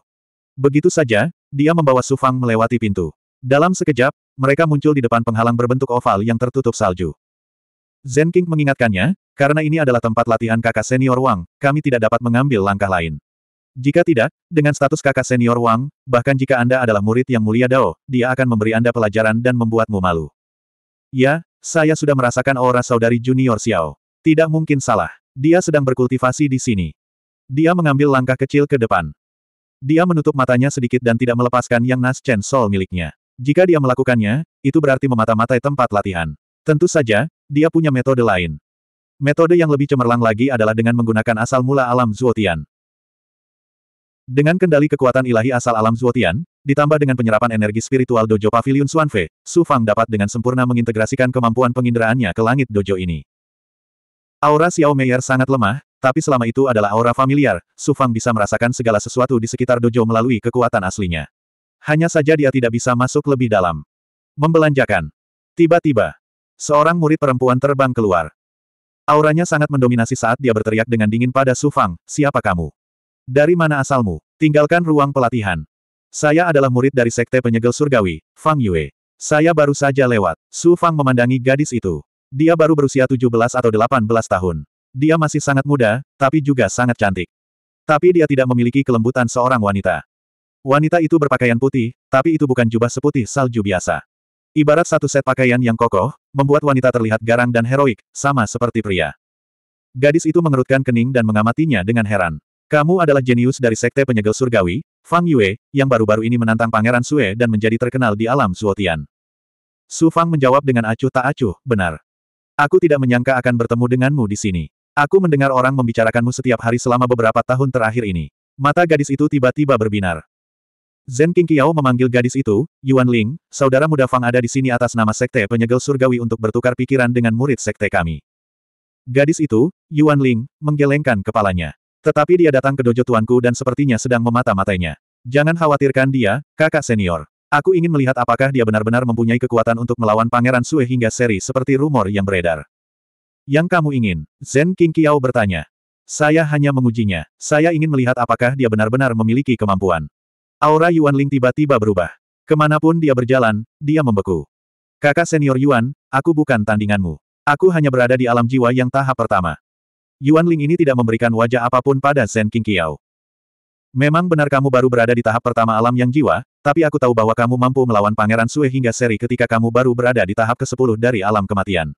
Begitu saja, dia membawa Su Fang melewati pintu. Dalam sekejap, mereka muncul di depan penghalang berbentuk oval yang tertutup salju. Zen King mengingatkannya, karena ini adalah tempat latihan kakak senior Wang, kami tidak dapat mengambil langkah lain. Jika tidak, dengan status kakak senior Wang, bahkan jika Anda adalah murid yang mulia Dao, dia akan memberi Anda pelajaran dan membuatmu malu. Ya, saya sudah merasakan aura saudari junior Xiao. Tidak mungkin salah. Dia sedang berkultivasi di sini. Dia mengambil langkah kecil ke depan. Dia menutup matanya sedikit dan tidak melepaskan yang Nas Chen Sol miliknya. Jika dia melakukannya, itu berarti memata-matai tempat latihan. Tentu saja, dia punya metode lain. Metode yang lebih cemerlang lagi adalah dengan menggunakan asal mula alam Zuotian. Dengan kendali kekuatan ilahi asal alam Zuotian, ditambah dengan penyerapan energi spiritual Dojo Pavilion Suanfe, Su Fang dapat dengan sempurna mengintegrasikan kemampuan penginderaannya ke langit dojo ini. Aura Xiao Meier sangat lemah, tapi selama itu adalah aura familiar, Su Fang bisa merasakan segala sesuatu di sekitar dojo melalui kekuatan aslinya. Hanya saja dia tidak bisa masuk lebih dalam. Membelanjakan. Tiba-tiba, seorang murid perempuan terbang keluar. Auranya sangat mendominasi saat dia berteriak dengan dingin pada Su Fang, siapa kamu? Dari mana asalmu? Tinggalkan ruang pelatihan. Saya adalah murid dari Sekte Penyegel Surgawi, Fang Yue. Saya baru saja lewat. Su Fang memandangi gadis itu. Dia baru berusia 17 atau 18 tahun. Dia masih sangat muda, tapi juga sangat cantik. Tapi dia tidak memiliki kelembutan seorang wanita. Wanita itu berpakaian putih, tapi itu bukan jubah seputih salju biasa. Ibarat satu set pakaian yang kokoh, membuat wanita terlihat garang dan heroik, sama seperti pria. Gadis itu mengerutkan kening dan mengamatinya dengan heran. Kamu adalah jenius dari Sekte Penyegel Surgawi, Fang Yue, yang baru-baru ini menantang Pangeran Sue dan menjadi terkenal di alam Suotian. Su Fang menjawab dengan acuh tak acuh, benar. Aku tidak menyangka akan bertemu denganmu di sini. Aku mendengar orang membicarakanmu setiap hari selama beberapa tahun terakhir ini. Mata gadis itu tiba-tiba berbinar. Zen King Qiao memanggil gadis itu, Yuan Ling, saudara muda Fang ada di sini atas nama Sekte Penyegel Surgawi untuk bertukar pikiran dengan murid Sekte kami. Gadis itu, Yuan Ling, menggelengkan kepalanya. Tetapi dia datang ke dojo tuanku dan sepertinya sedang memata-matainya. Jangan khawatirkan dia, kakak senior. Aku ingin melihat apakah dia benar-benar mempunyai kekuatan untuk melawan Pangeran Sue hingga seri seperti rumor yang beredar. Yang kamu ingin? Zen King Kiao bertanya. Saya hanya mengujinya. Saya ingin melihat apakah dia benar-benar memiliki kemampuan. Aura Yuan Ling tiba-tiba berubah. Kemanapun dia berjalan, dia membeku. Kakak senior Yuan, aku bukan tandinganmu. Aku hanya berada di alam jiwa yang tahap pertama. Yuan Ling ini tidak memberikan wajah apapun pada Zen Qingqiao. Memang benar kamu baru berada di tahap pertama alam yang jiwa, tapi aku tahu bahwa kamu mampu melawan Pangeran Sue hingga seri ketika kamu baru berada di tahap ke-10 dari alam kematian.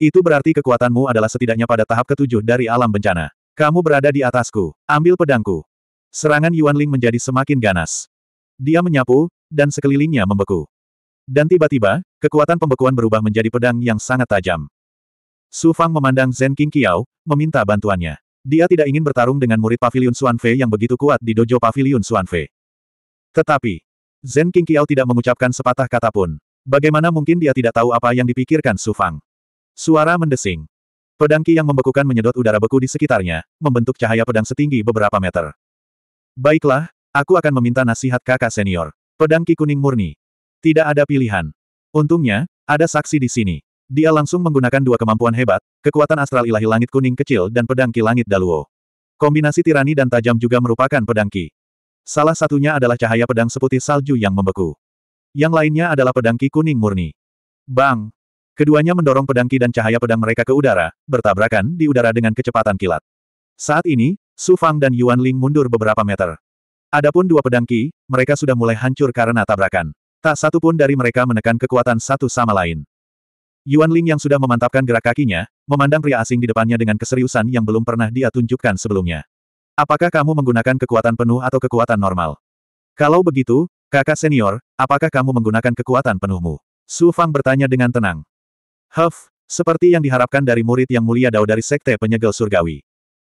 Itu berarti kekuatanmu adalah setidaknya pada tahap ketujuh dari alam bencana. Kamu berada di atasku. Ambil pedangku. Serangan Yuan Ling menjadi semakin ganas. Dia menyapu, dan sekelilingnya membeku. Dan tiba-tiba, kekuatan pembekuan berubah menjadi pedang yang sangat tajam. Su Fang memandang Zen King Kiao, meminta bantuannya. Dia tidak ingin bertarung dengan murid Paviliun Fei yang begitu kuat di dojo Paviliun Fei. Tetapi, Zen King Kiao tidak mengucapkan sepatah kata pun. Bagaimana mungkin dia tidak tahu apa yang dipikirkan Su Fang? Suara mendesing. Pedang Ki yang membekukan menyedot udara beku di sekitarnya, membentuk cahaya pedang setinggi beberapa meter. Baiklah, aku akan meminta nasihat kakak senior. Pedang Ki kuning murni. Tidak ada pilihan. Untungnya, ada saksi di sini. Dia langsung menggunakan dua kemampuan hebat, kekuatan astral ilahi langit kuning kecil dan pedang ki langit Daluo. Kombinasi tirani dan tajam juga merupakan pedang ki. Salah satunya adalah cahaya pedang seputih salju yang membeku. Yang lainnya adalah pedang ki kuning murni. Bang! Keduanya mendorong pedang ki dan cahaya pedang mereka ke udara, bertabrakan di udara dengan kecepatan kilat. Saat ini, Su Fang dan Yuan Ling mundur beberapa meter. Adapun dua pedang ki, mereka sudah mulai hancur karena tabrakan. Tak satu pun dari mereka menekan kekuatan satu sama lain. Yuan Ling yang sudah memantapkan gerak kakinya, memandang pria asing di depannya dengan keseriusan yang belum pernah dia tunjukkan sebelumnya. Apakah kamu menggunakan kekuatan penuh atau kekuatan normal? Kalau begitu, kakak senior, apakah kamu menggunakan kekuatan penuhmu? Su Fang bertanya dengan tenang. Huff, seperti yang diharapkan dari murid yang mulia Dao dari Sekte Penyegel Surgawi.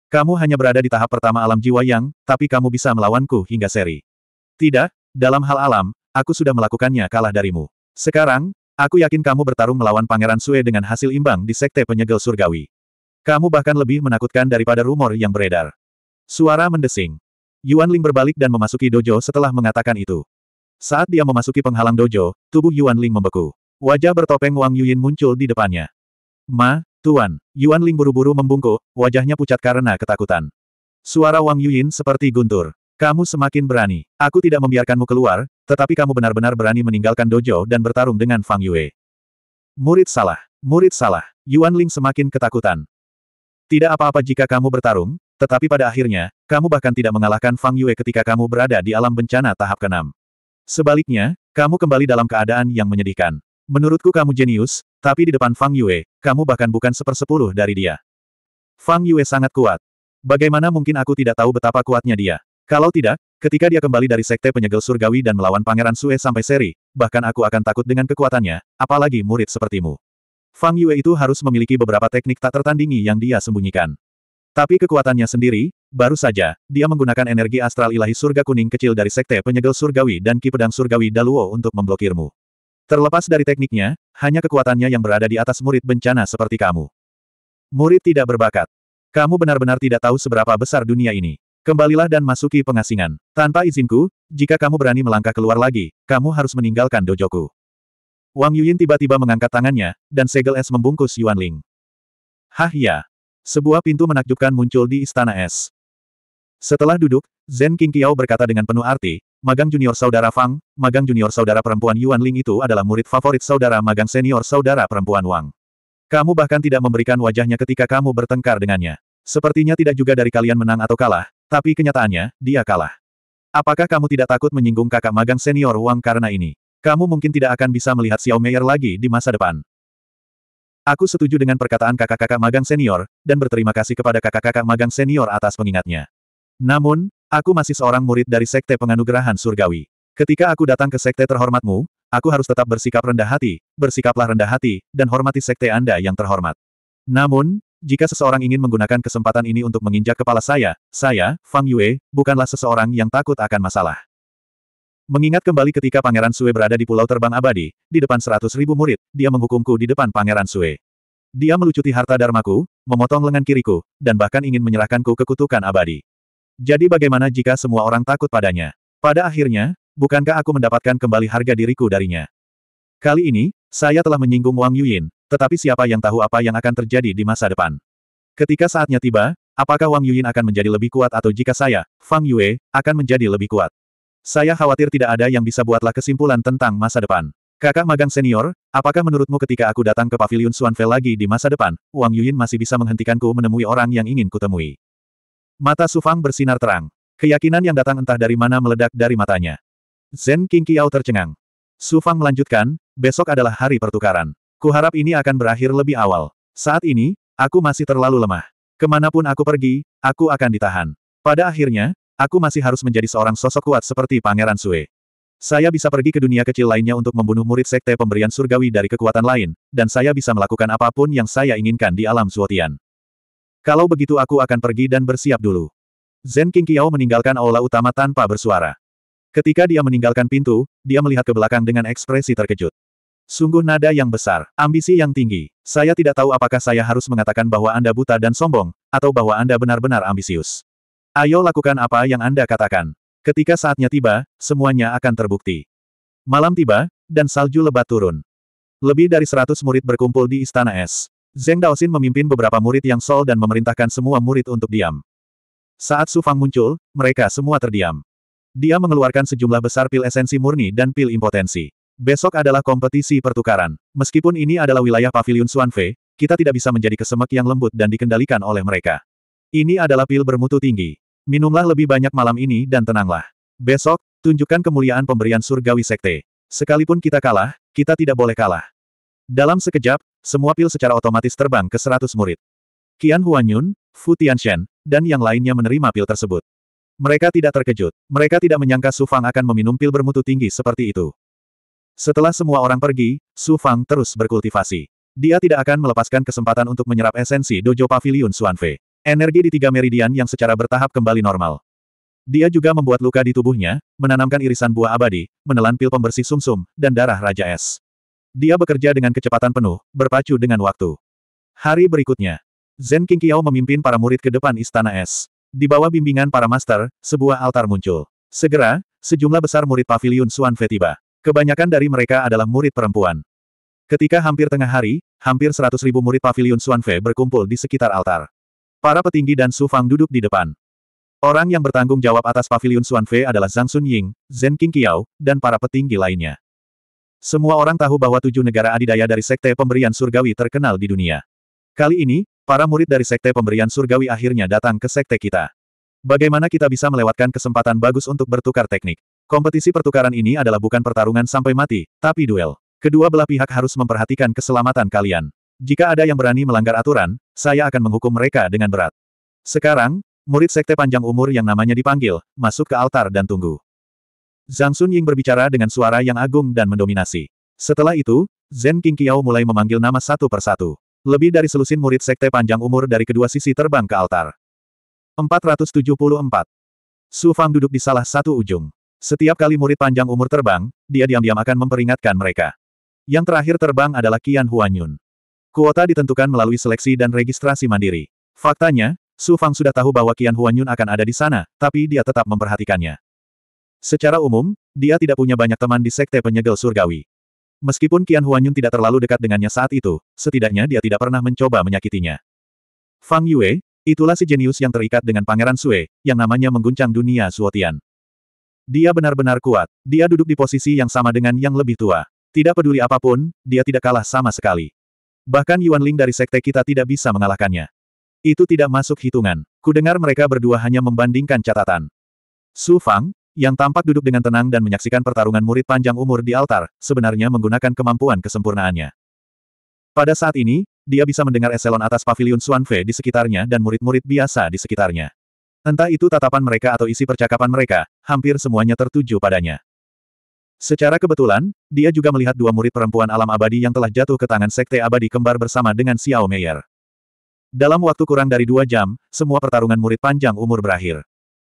Kamu hanya berada di tahap pertama alam jiwa yang, tapi kamu bisa melawanku hingga seri. Tidak, dalam hal alam, aku sudah melakukannya kalah darimu. Sekarang, Aku yakin kamu bertarung melawan Pangeran Sue dengan hasil imbang di Sekte Penyegel Surgawi. Kamu bahkan lebih menakutkan daripada rumor yang beredar. Suara mendesing. Yuan Ling berbalik dan memasuki dojo setelah mengatakan itu. Saat dia memasuki penghalang dojo, tubuh Yuan Ling membeku. Wajah bertopeng Wang Yuyin muncul di depannya. Ma, Tuan, Yuan Ling buru-buru membungkuk, wajahnya pucat karena ketakutan. Suara Wang Yuyin seperti guntur. Kamu semakin berani. Aku tidak membiarkanmu keluar, tetapi kamu benar-benar berani meninggalkan dojo dan bertarung dengan Fang Yue. Murid salah, murid salah, Yuan Ling semakin ketakutan. Tidak apa-apa jika kamu bertarung, tetapi pada akhirnya, kamu bahkan tidak mengalahkan Fang Yue ketika kamu berada di alam bencana tahap keenam. Sebaliknya, kamu kembali dalam keadaan yang menyedihkan. Menurutku kamu jenius, tapi di depan Fang Yue, kamu bahkan bukan sepersepuluh dari dia. Fang Yue sangat kuat. Bagaimana mungkin aku tidak tahu betapa kuatnya dia? Kalau tidak, Ketika dia kembali dari sekte penyegel surgawi dan melawan Pangeran Sue sampai seri, bahkan aku akan takut dengan kekuatannya, apalagi murid sepertimu. Fang Yue itu harus memiliki beberapa teknik tak tertandingi yang dia sembunyikan. Tapi kekuatannya sendiri, baru saja, dia menggunakan energi astral ilahi surga kuning kecil dari sekte penyegel surgawi dan ki pedang surgawi Daluo untuk memblokirmu. Terlepas dari tekniknya, hanya kekuatannya yang berada di atas murid bencana seperti kamu. Murid tidak berbakat. Kamu benar-benar tidak tahu seberapa besar dunia ini. Kembalilah dan masuki pengasingan. Tanpa izinku, jika kamu berani melangkah keluar lagi, kamu harus meninggalkan dojoku. Wang Yuyin tiba-tiba mengangkat tangannya, dan segel es membungkus Yuan Ling. Hah ya! Sebuah pintu menakjubkan muncul di istana es. Setelah duduk, Zen King Qingqiao berkata dengan penuh arti, magang junior saudara Fang, magang junior saudara perempuan Yuan Ling itu adalah murid favorit saudara magang senior saudara perempuan Wang. Kamu bahkan tidak memberikan wajahnya ketika kamu bertengkar dengannya. Sepertinya tidak juga dari kalian menang atau kalah, tapi kenyataannya, dia kalah. Apakah kamu tidak takut menyinggung kakak magang senior Wang karena ini? Kamu mungkin tidak akan bisa melihat Xiao Meier lagi di masa depan. Aku setuju dengan perkataan kakak-kakak magang senior, dan berterima kasih kepada kakak-kakak magang senior atas pengingatnya. Namun, aku masih seorang murid dari Sekte Penganugerahan Surgawi. Ketika aku datang ke Sekte terhormatmu, aku harus tetap bersikap rendah hati, bersikaplah rendah hati, dan hormati Sekte Anda yang terhormat. Namun, jika seseorang ingin menggunakan kesempatan ini untuk menginjak kepala saya, saya, Fang Yue, bukanlah seseorang yang takut akan masalah. Mengingat kembali ketika Pangeran Sue berada di Pulau Terbang Abadi, di depan seratus ribu murid, dia menghukumku di depan Pangeran Sue. Dia melucuti harta dharmaku, memotong lengan kiriku, dan bahkan ingin menyerahkanku ke kutukan abadi. Jadi bagaimana jika semua orang takut padanya? Pada akhirnya, bukankah aku mendapatkan kembali harga diriku darinya? Kali ini, saya telah menyinggung Wang Yuyin, tetapi siapa yang tahu apa yang akan terjadi di masa depan. Ketika saatnya tiba, apakah Wang Yuyin akan menjadi lebih kuat atau jika saya, Fang Yue, akan menjadi lebih kuat? Saya khawatir tidak ada yang bisa buatlah kesimpulan tentang masa depan. Kakak magang senior, apakah menurutmu ketika aku datang ke pavilion Suanfe lagi di masa depan, Wang Yuyin masih bisa menghentikanku menemui orang yang ingin kutemui? Mata Su Fang bersinar terang. Keyakinan yang datang entah dari mana meledak dari matanya. Zen King Qiao tercengang. Sufang melanjutkan, besok adalah hari pertukaran. Kuharap ini akan berakhir lebih awal. Saat ini, aku masih terlalu lemah. Kemanapun aku pergi, aku akan ditahan. Pada akhirnya, aku masih harus menjadi seorang sosok kuat seperti Pangeran Sue. Saya bisa pergi ke dunia kecil lainnya untuk membunuh murid sekte pemberian surgawi dari kekuatan lain, dan saya bisa melakukan apapun yang saya inginkan di alam Suotian. Kalau begitu aku akan pergi dan bersiap dulu. Zen King Kiao meninggalkan aula utama tanpa bersuara. Ketika dia meninggalkan pintu, dia melihat ke belakang dengan ekspresi terkejut. Sungguh nada yang besar, ambisi yang tinggi. Saya tidak tahu apakah saya harus mengatakan bahwa Anda buta dan sombong, atau bahwa Anda benar-benar ambisius. Ayo lakukan apa yang Anda katakan. Ketika saatnya tiba, semuanya akan terbukti. Malam tiba, dan salju lebat turun. Lebih dari seratus murid berkumpul di Istana Es. Zeng Daosin memimpin beberapa murid yang sol dan memerintahkan semua murid untuk diam. Saat Sufang muncul, mereka semua terdiam. Dia mengeluarkan sejumlah besar pil esensi murni dan pil impotensi. Besok adalah kompetisi pertukaran. Meskipun ini adalah wilayah pavilion Suanfe, kita tidak bisa menjadi kesemek yang lembut dan dikendalikan oleh mereka. Ini adalah pil bermutu tinggi. Minumlah lebih banyak malam ini dan tenanglah. Besok, tunjukkan kemuliaan pemberian surgawi sekte. Sekalipun kita kalah, kita tidak boleh kalah. Dalam sekejap, semua pil secara otomatis terbang ke seratus murid. Qian Huanyun, Fu Tianxian, dan yang lainnya menerima pil tersebut. Mereka tidak terkejut. Mereka tidak menyangka Su Fang akan meminum pil bermutu tinggi seperti itu. Setelah semua orang pergi, Su Fang terus berkultivasi. Dia tidak akan melepaskan kesempatan untuk menyerap esensi dojo pavilion Suanfe. Energi di tiga meridian yang secara bertahap kembali normal. Dia juga membuat luka di tubuhnya, menanamkan irisan buah abadi, menelan pil pembersih sumsum, -sum, dan darah Raja Es. Dia bekerja dengan kecepatan penuh, berpacu dengan waktu. Hari berikutnya, Zen King Qingqiao memimpin para murid ke depan Istana Es. Di bawah bimbingan para master, sebuah altar muncul. Segera, sejumlah besar murid pavilion Suan Fe tiba. Kebanyakan dari mereka adalah murid perempuan. Ketika hampir tengah hari, hampir seratus ribu murid pavilion Suan Fe berkumpul di sekitar altar. Para petinggi dan Su Fang duduk di depan. Orang yang bertanggung jawab atas pavilion Suan Fe adalah Zhang Sun Ying, Zhen Kiao, dan para petinggi lainnya. Semua orang tahu bahwa tujuh negara adidaya dari sekte pemberian surgawi terkenal di dunia. Kali ini, para murid dari Sekte Pemberian Surgawi akhirnya datang ke Sekte kita. Bagaimana kita bisa melewatkan kesempatan bagus untuk bertukar teknik? Kompetisi pertukaran ini adalah bukan pertarungan sampai mati, tapi duel. Kedua belah pihak harus memperhatikan keselamatan kalian. Jika ada yang berani melanggar aturan, saya akan menghukum mereka dengan berat. Sekarang, murid Sekte Panjang Umur yang namanya dipanggil, masuk ke altar dan tunggu. Zhang Sun Ying berbicara dengan suara yang agung dan mendominasi. Setelah itu, Zen King Qiao mulai memanggil nama satu persatu. Lebih dari selusin murid sekte panjang umur dari kedua sisi terbang ke altar. 474. Su Fang duduk di salah satu ujung. Setiap kali murid panjang umur terbang, dia diam-diam akan memperingatkan mereka. Yang terakhir terbang adalah Qian Huanyun. Kuota ditentukan melalui seleksi dan registrasi mandiri. Faktanya, Su Fang sudah tahu bahwa Qian Huanyun akan ada di sana, tapi dia tetap memperhatikannya. Secara umum, dia tidak punya banyak teman di sekte penyegel surgawi. Meskipun Qian Huanyun tidak terlalu dekat dengannya saat itu, setidaknya dia tidak pernah mencoba menyakitinya. Fang Yue, itulah si jenius yang terikat dengan Pangeran Sue, yang namanya mengguncang dunia Suotian. Dia benar-benar kuat, dia duduk di posisi yang sama dengan yang lebih tua. Tidak peduli apapun, dia tidak kalah sama sekali. Bahkan Yuan Ling dari sekte kita tidak bisa mengalahkannya. Itu tidak masuk hitungan. Kudengar mereka berdua hanya membandingkan catatan. Su Fang, yang tampak duduk dengan tenang dan menyaksikan pertarungan murid panjang umur di altar, sebenarnya menggunakan kemampuan kesempurnaannya. Pada saat ini, dia bisa mendengar eselon atas pavilion Suanfe di sekitarnya dan murid-murid biasa di sekitarnya. Entah itu tatapan mereka atau isi percakapan mereka, hampir semuanya tertuju padanya. Secara kebetulan, dia juga melihat dua murid perempuan alam abadi yang telah jatuh ke tangan Sekte Abadi Kembar bersama dengan Xiao Meier. Dalam waktu kurang dari dua jam, semua pertarungan murid panjang umur berakhir.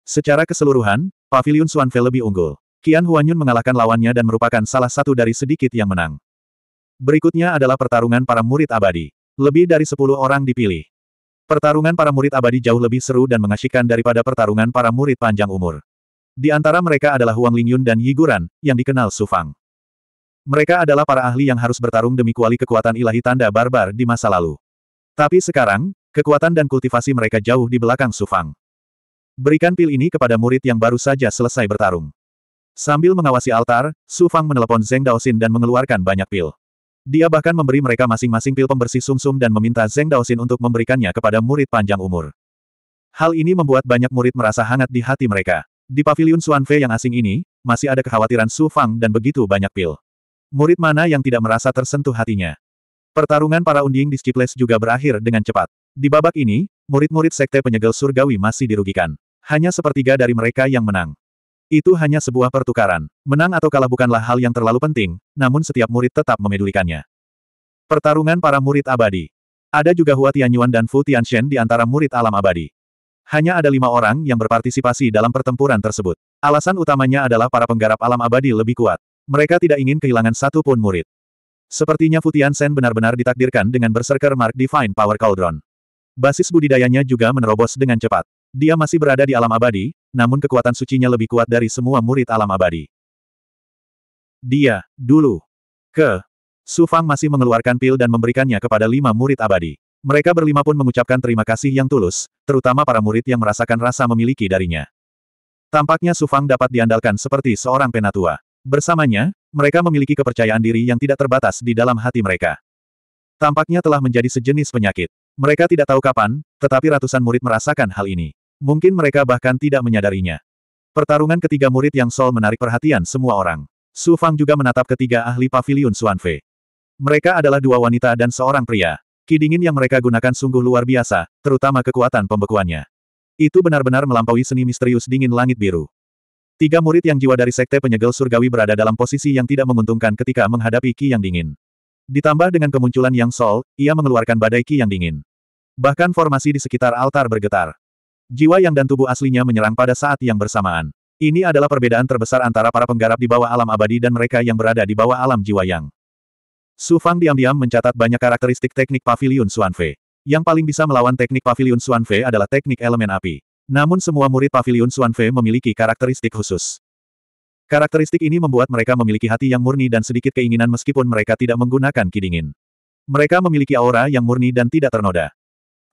Secara keseluruhan, Pavilion Suanfe lebih unggul. Qian Huanyun mengalahkan lawannya dan merupakan salah satu dari sedikit yang menang. Berikutnya adalah pertarungan para murid abadi. Lebih dari 10 orang dipilih. Pertarungan para murid abadi jauh lebih seru dan mengasyikkan daripada pertarungan para murid panjang umur. Di antara mereka adalah Huang Lingyun dan Yiguran, yang dikenal Sufang. Mereka adalah para ahli yang harus bertarung demi kuali kekuatan ilahi tanda barbar di masa lalu. Tapi sekarang, kekuatan dan kultivasi mereka jauh di belakang Sufang. Berikan pil ini kepada murid yang baru saja selesai bertarung. Sambil mengawasi altar, Su Fang menelepon Zeng Daosin dan mengeluarkan banyak pil. Dia bahkan memberi mereka masing-masing pil pembersih sumsum -sum dan meminta Zeng Daosin untuk memberikannya kepada murid panjang umur. Hal ini membuat banyak murid merasa hangat di hati mereka. Di paviliun Suanfe yang asing ini, masih ada kekhawatiran Su Fang dan begitu banyak pil. Murid mana yang tidak merasa tersentuh hatinya? Pertarungan para unding di Sciples juga berakhir dengan cepat. Di babak ini, murid-murid Sekte Penyegel Surgawi masih dirugikan. Hanya sepertiga dari mereka yang menang. Itu hanya sebuah pertukaran. Menang atau kalah bukanlah hal yang terlalu penting, namun setiap murid tetap memedulikannya. Pertarungan para murid abadi. Ada juga Hua Tianyuan dan Fu Tianshen di antara murid alam abadi. Hanya ada lima orang yang berpartisipasi dalam pertempuran tersebut. Alasan utamanya adalah para penggarap alam abadi lebih kuat. Mereka tidak ingin kehilangan satu pun murid. Sepertinya Fu Tianxian benar-benar ditakdirkan dengan berserker Mark Divine Power Cauldron. Basis budidayanya juga menerobos dengan cepat. Dia masih berada di alam abadi, namun kekuatan sucinya lebih kuat dari semua murid alam abadi. Dia, dulu. Ke. Sufang masih mengeluarkan pil dan memberikannya kepada lima murid abadi. Mereka berlima pun mengucapkan terima kasih yang tulus, terutama para murid yang merasakan rasa memiliki darinya. Tampaknya Sufang dapat diandalkan seperti seorang penatua. Bersamanya, mereka memiliki kepercayaan diri yang tidak terbatas di dalam hati mereka. Tampaknya telah menjadi sejenis penyakit. Mereka tidak tahu kapan, tetapi ratusan murid merasakan hal ini. Mungkin mereka bahkan tidak menyadarinya. Pertarungan ketiga murid yang Sol menarik perhatian semua orang. Su Fang juga menatap ketiga ahli pavilion Suanfe. Mereka adalah dua wanita dan seorang pria. Kidingin yang mereka gunakan sungguh luar biasa, terutama kekuatan pembekuannya. Itu benar-benar melampaui seni misterius dingin langit biru. Tiga murid yang jiwa dari Sekte Penyegel Surgawi berada dalam posisi yang tidak menguntungkan ketika menghadapi Ki yang dingin. Ditambah dengan kemunculan Yang Sol, ia mengeluarkan badai Ki yang dingin. Bahkan formasi di sekitar altar bergetar. Jiwa yang dan tubuh aslinya menyerang pada saat yang bersamaan. Ini adalah perbedaan terbesar antara para penggarap di bawah alam abadi dan mereka yang berada di bawah alam jiwa yang. Su Fang diam-diam mencatat banyak karakteristik teknik pavilion Suanfe. Yang paling bisa melawan teknik pavilion Suanfe adalah teknik elemen api. Namun semua murid pavilion Suanfe memiliki karakteristik khusus. Karakteristik ini membuat mereka memiliki hati yang murni dan sedikit keinginan meskipun mereka tidak menggunakan kidingin. Mereka memiliki aura yang murni dan tidak ternoda.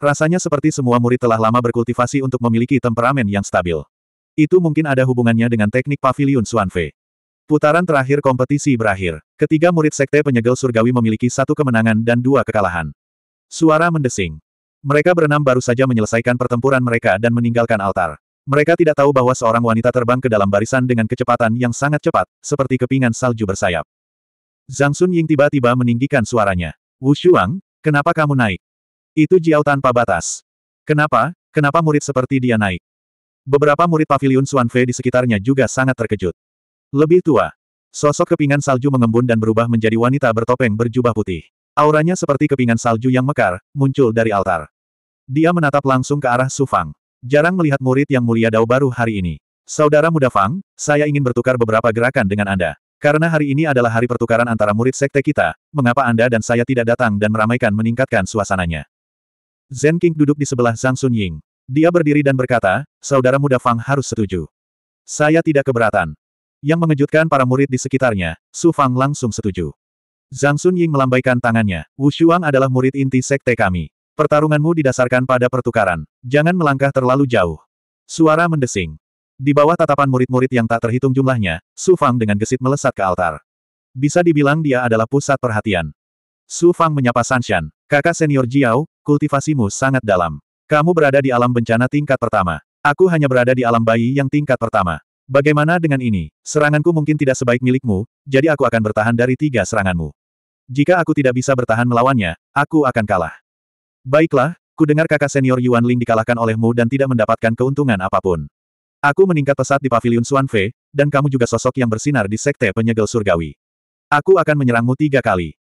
Rasanya seperti semua murid telah lama berkultivasi untuk memiliki temperamen yang stabil. Itu mungkin ada hubungannya dengan teknik pavilion Suanfe. Putaran terakhir kompetisi berakhir. Ketiga murid sekte penyegel surgawi memiliki satu kemenangan dan dua kekalahan. Suara mendesing. Mereka berenam baru saja menyelesaikan pertempuran mereka dan meninggalkan altar. Mereka tidak tahu bahwa seorang wanita terbang ke dalam barisan dengan kecepatan yang sangat cepat, seperti kepingan salju bersayap. Zhang Sun Ying tiba-tiba meninggikan suaranya. Wu Shuang, kenapa kamu naik? Itu Jiao tanpa batas. Kenapa, kenapa murid seperti dia naik? Beberapa murid pavilion Xuan Fei di sekitarnya juga sangat terkejut. Lebih tua. Sosok kepingan salju mengembun dan berubah menjadi wanita bertopeng berjubah putih. Auranya seperti kepingan salju yang mekar, muncul dari altar. Dia menatap langsung ke arah Su Fang. Jarang melihat murid yang mulia Dao baru hari ini. Saudara muda Fang, saya ingin bertukar beberapa gerakan dengan Anda. Karena hari ini adalah hari pertukaran antara murid sekte kita, mengapa Anda dan saya tidak datang dan meramaikan meningkatkan suasananya? Zhen King duduk di sebelah Zhang Sunying. Dia berdiri dan berkata, saudara muda Fang harus setuju. Saya tidak keberatan. Yang mengejutkan para murid di sekitarnya, Su Fang langsung setuju. Zhang Sunying melambaikan tangannya, Wu Shuang adalah murid inti sekte kami. Pertarunganmu didasarkan pada pertukaran. Jangan melangkah terlalu jauh. Suara mendesing. Di bawah tatapan murid-murid yang tak terhitung jumlahnya, Su Fang dengan gesit melesat ke altar. Bisa dibilang dia adalah pusat perhatian. Su Fang menyapa Sanshan. Kakak senior Jiao, kultivasimu sangat dalam. Kamu berada di alam bencana tingkat pertama. Aku hanya berada di alam bayi yang tingkat pertama. Bagaimana dengan ini? Seranganku mungkin tidak sebaik milikmu, jadi aku akan bertahan dari tiga seranganmu. Jika aku tidak bisa bertahan melawannya, aku akan kalah. Baiklah, ku dengar kakak senior Yuan Ling dikalahkan olehmu dan tidak mendapatkan keuntungan apapun. Aku meningkat pesat di pavilion Suan Fe, dan kamu juga sosok yang bersinar di sekte penyegel surgawi. Aku akan menyerangmu tiga kali.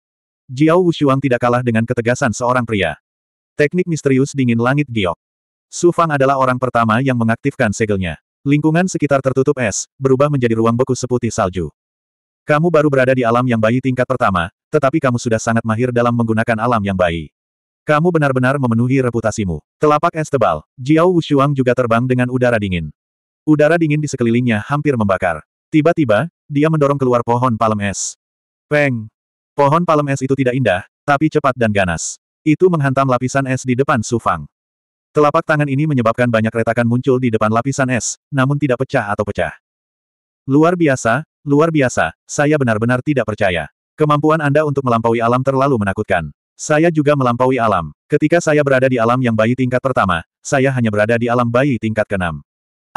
Jiao Wushuang tidak kalah dengan ketegasan seorang pria. Teknik misterius dingin langit giok. Su Fang adalah orang pertama yang mengaktifkan segelnya. Lingkungan sekitar tertutup es, berubah menjadi ruang beku seputih salju. Kamu baru berada di alam yang bayi tingkat pertama, tetapi kamu sudah sangat mahir dalam menggunakan alam yang bayi. Kamu benar-benar memenuhi reputasimu. Telapak es tebal, Jiao Wushuang juga terbang dengan udara dingin. Udara dingin di sekelilingnya hampir membakar. Tiba-tiba, dia mendorong keluar pohon palem es. Peng! Pohon palem es itu tidak indah, tapi cepat dan ganas. Itu menghantam lapisan es di depan Sufang. Telapak tangan ini menyebabkan banyak retakan muncul di depan lapisan es, namun tidak pecah atau pecah. Luar biasa, luar biasa, saya benar-benar tidak percaya. Kemampuan Anda untuk melampaui alam terlalu menakutkan. Saya juga melampaui alam. Ketika saya berada di alam yang bayi tingkat pertama, saya hanya berada di alam bayi tingkat keenam.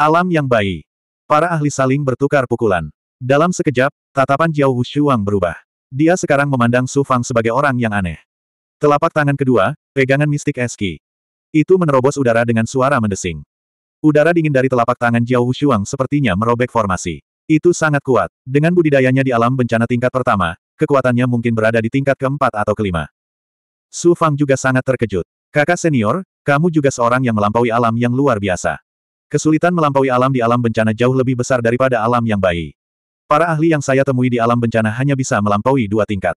Alam yang bayi. Para ahli saling bertukar pukulan. Dalam sekejap, tatapan Jiao Wushuang berubah. Dia sekarang memandang Su Fang sebagai orang yang aneh. Telapak tangan kedua, pegangan mistik Eski. Itu menerobos udara dengan suara mendesing. Udara dingin dari telapak tangan Jiao Wushuang sepertinya merobek formasi. Itu sangat kuat. Dengan budidayanya di alam bencana tingkat pertama, kekuatannya mungkin berada di tingkat keempat atau kelima. Su Fang juga sangat terkejut. Kakak senior, kamu juga seorang yang melampaui alam yang luar biasa. Kesulitan melampaui alam di alam bencana jauh lebih besar daripada alam yang bayi. Para ahli yang saya temui di alam bencana hanya bisa melampaui dua tingkat.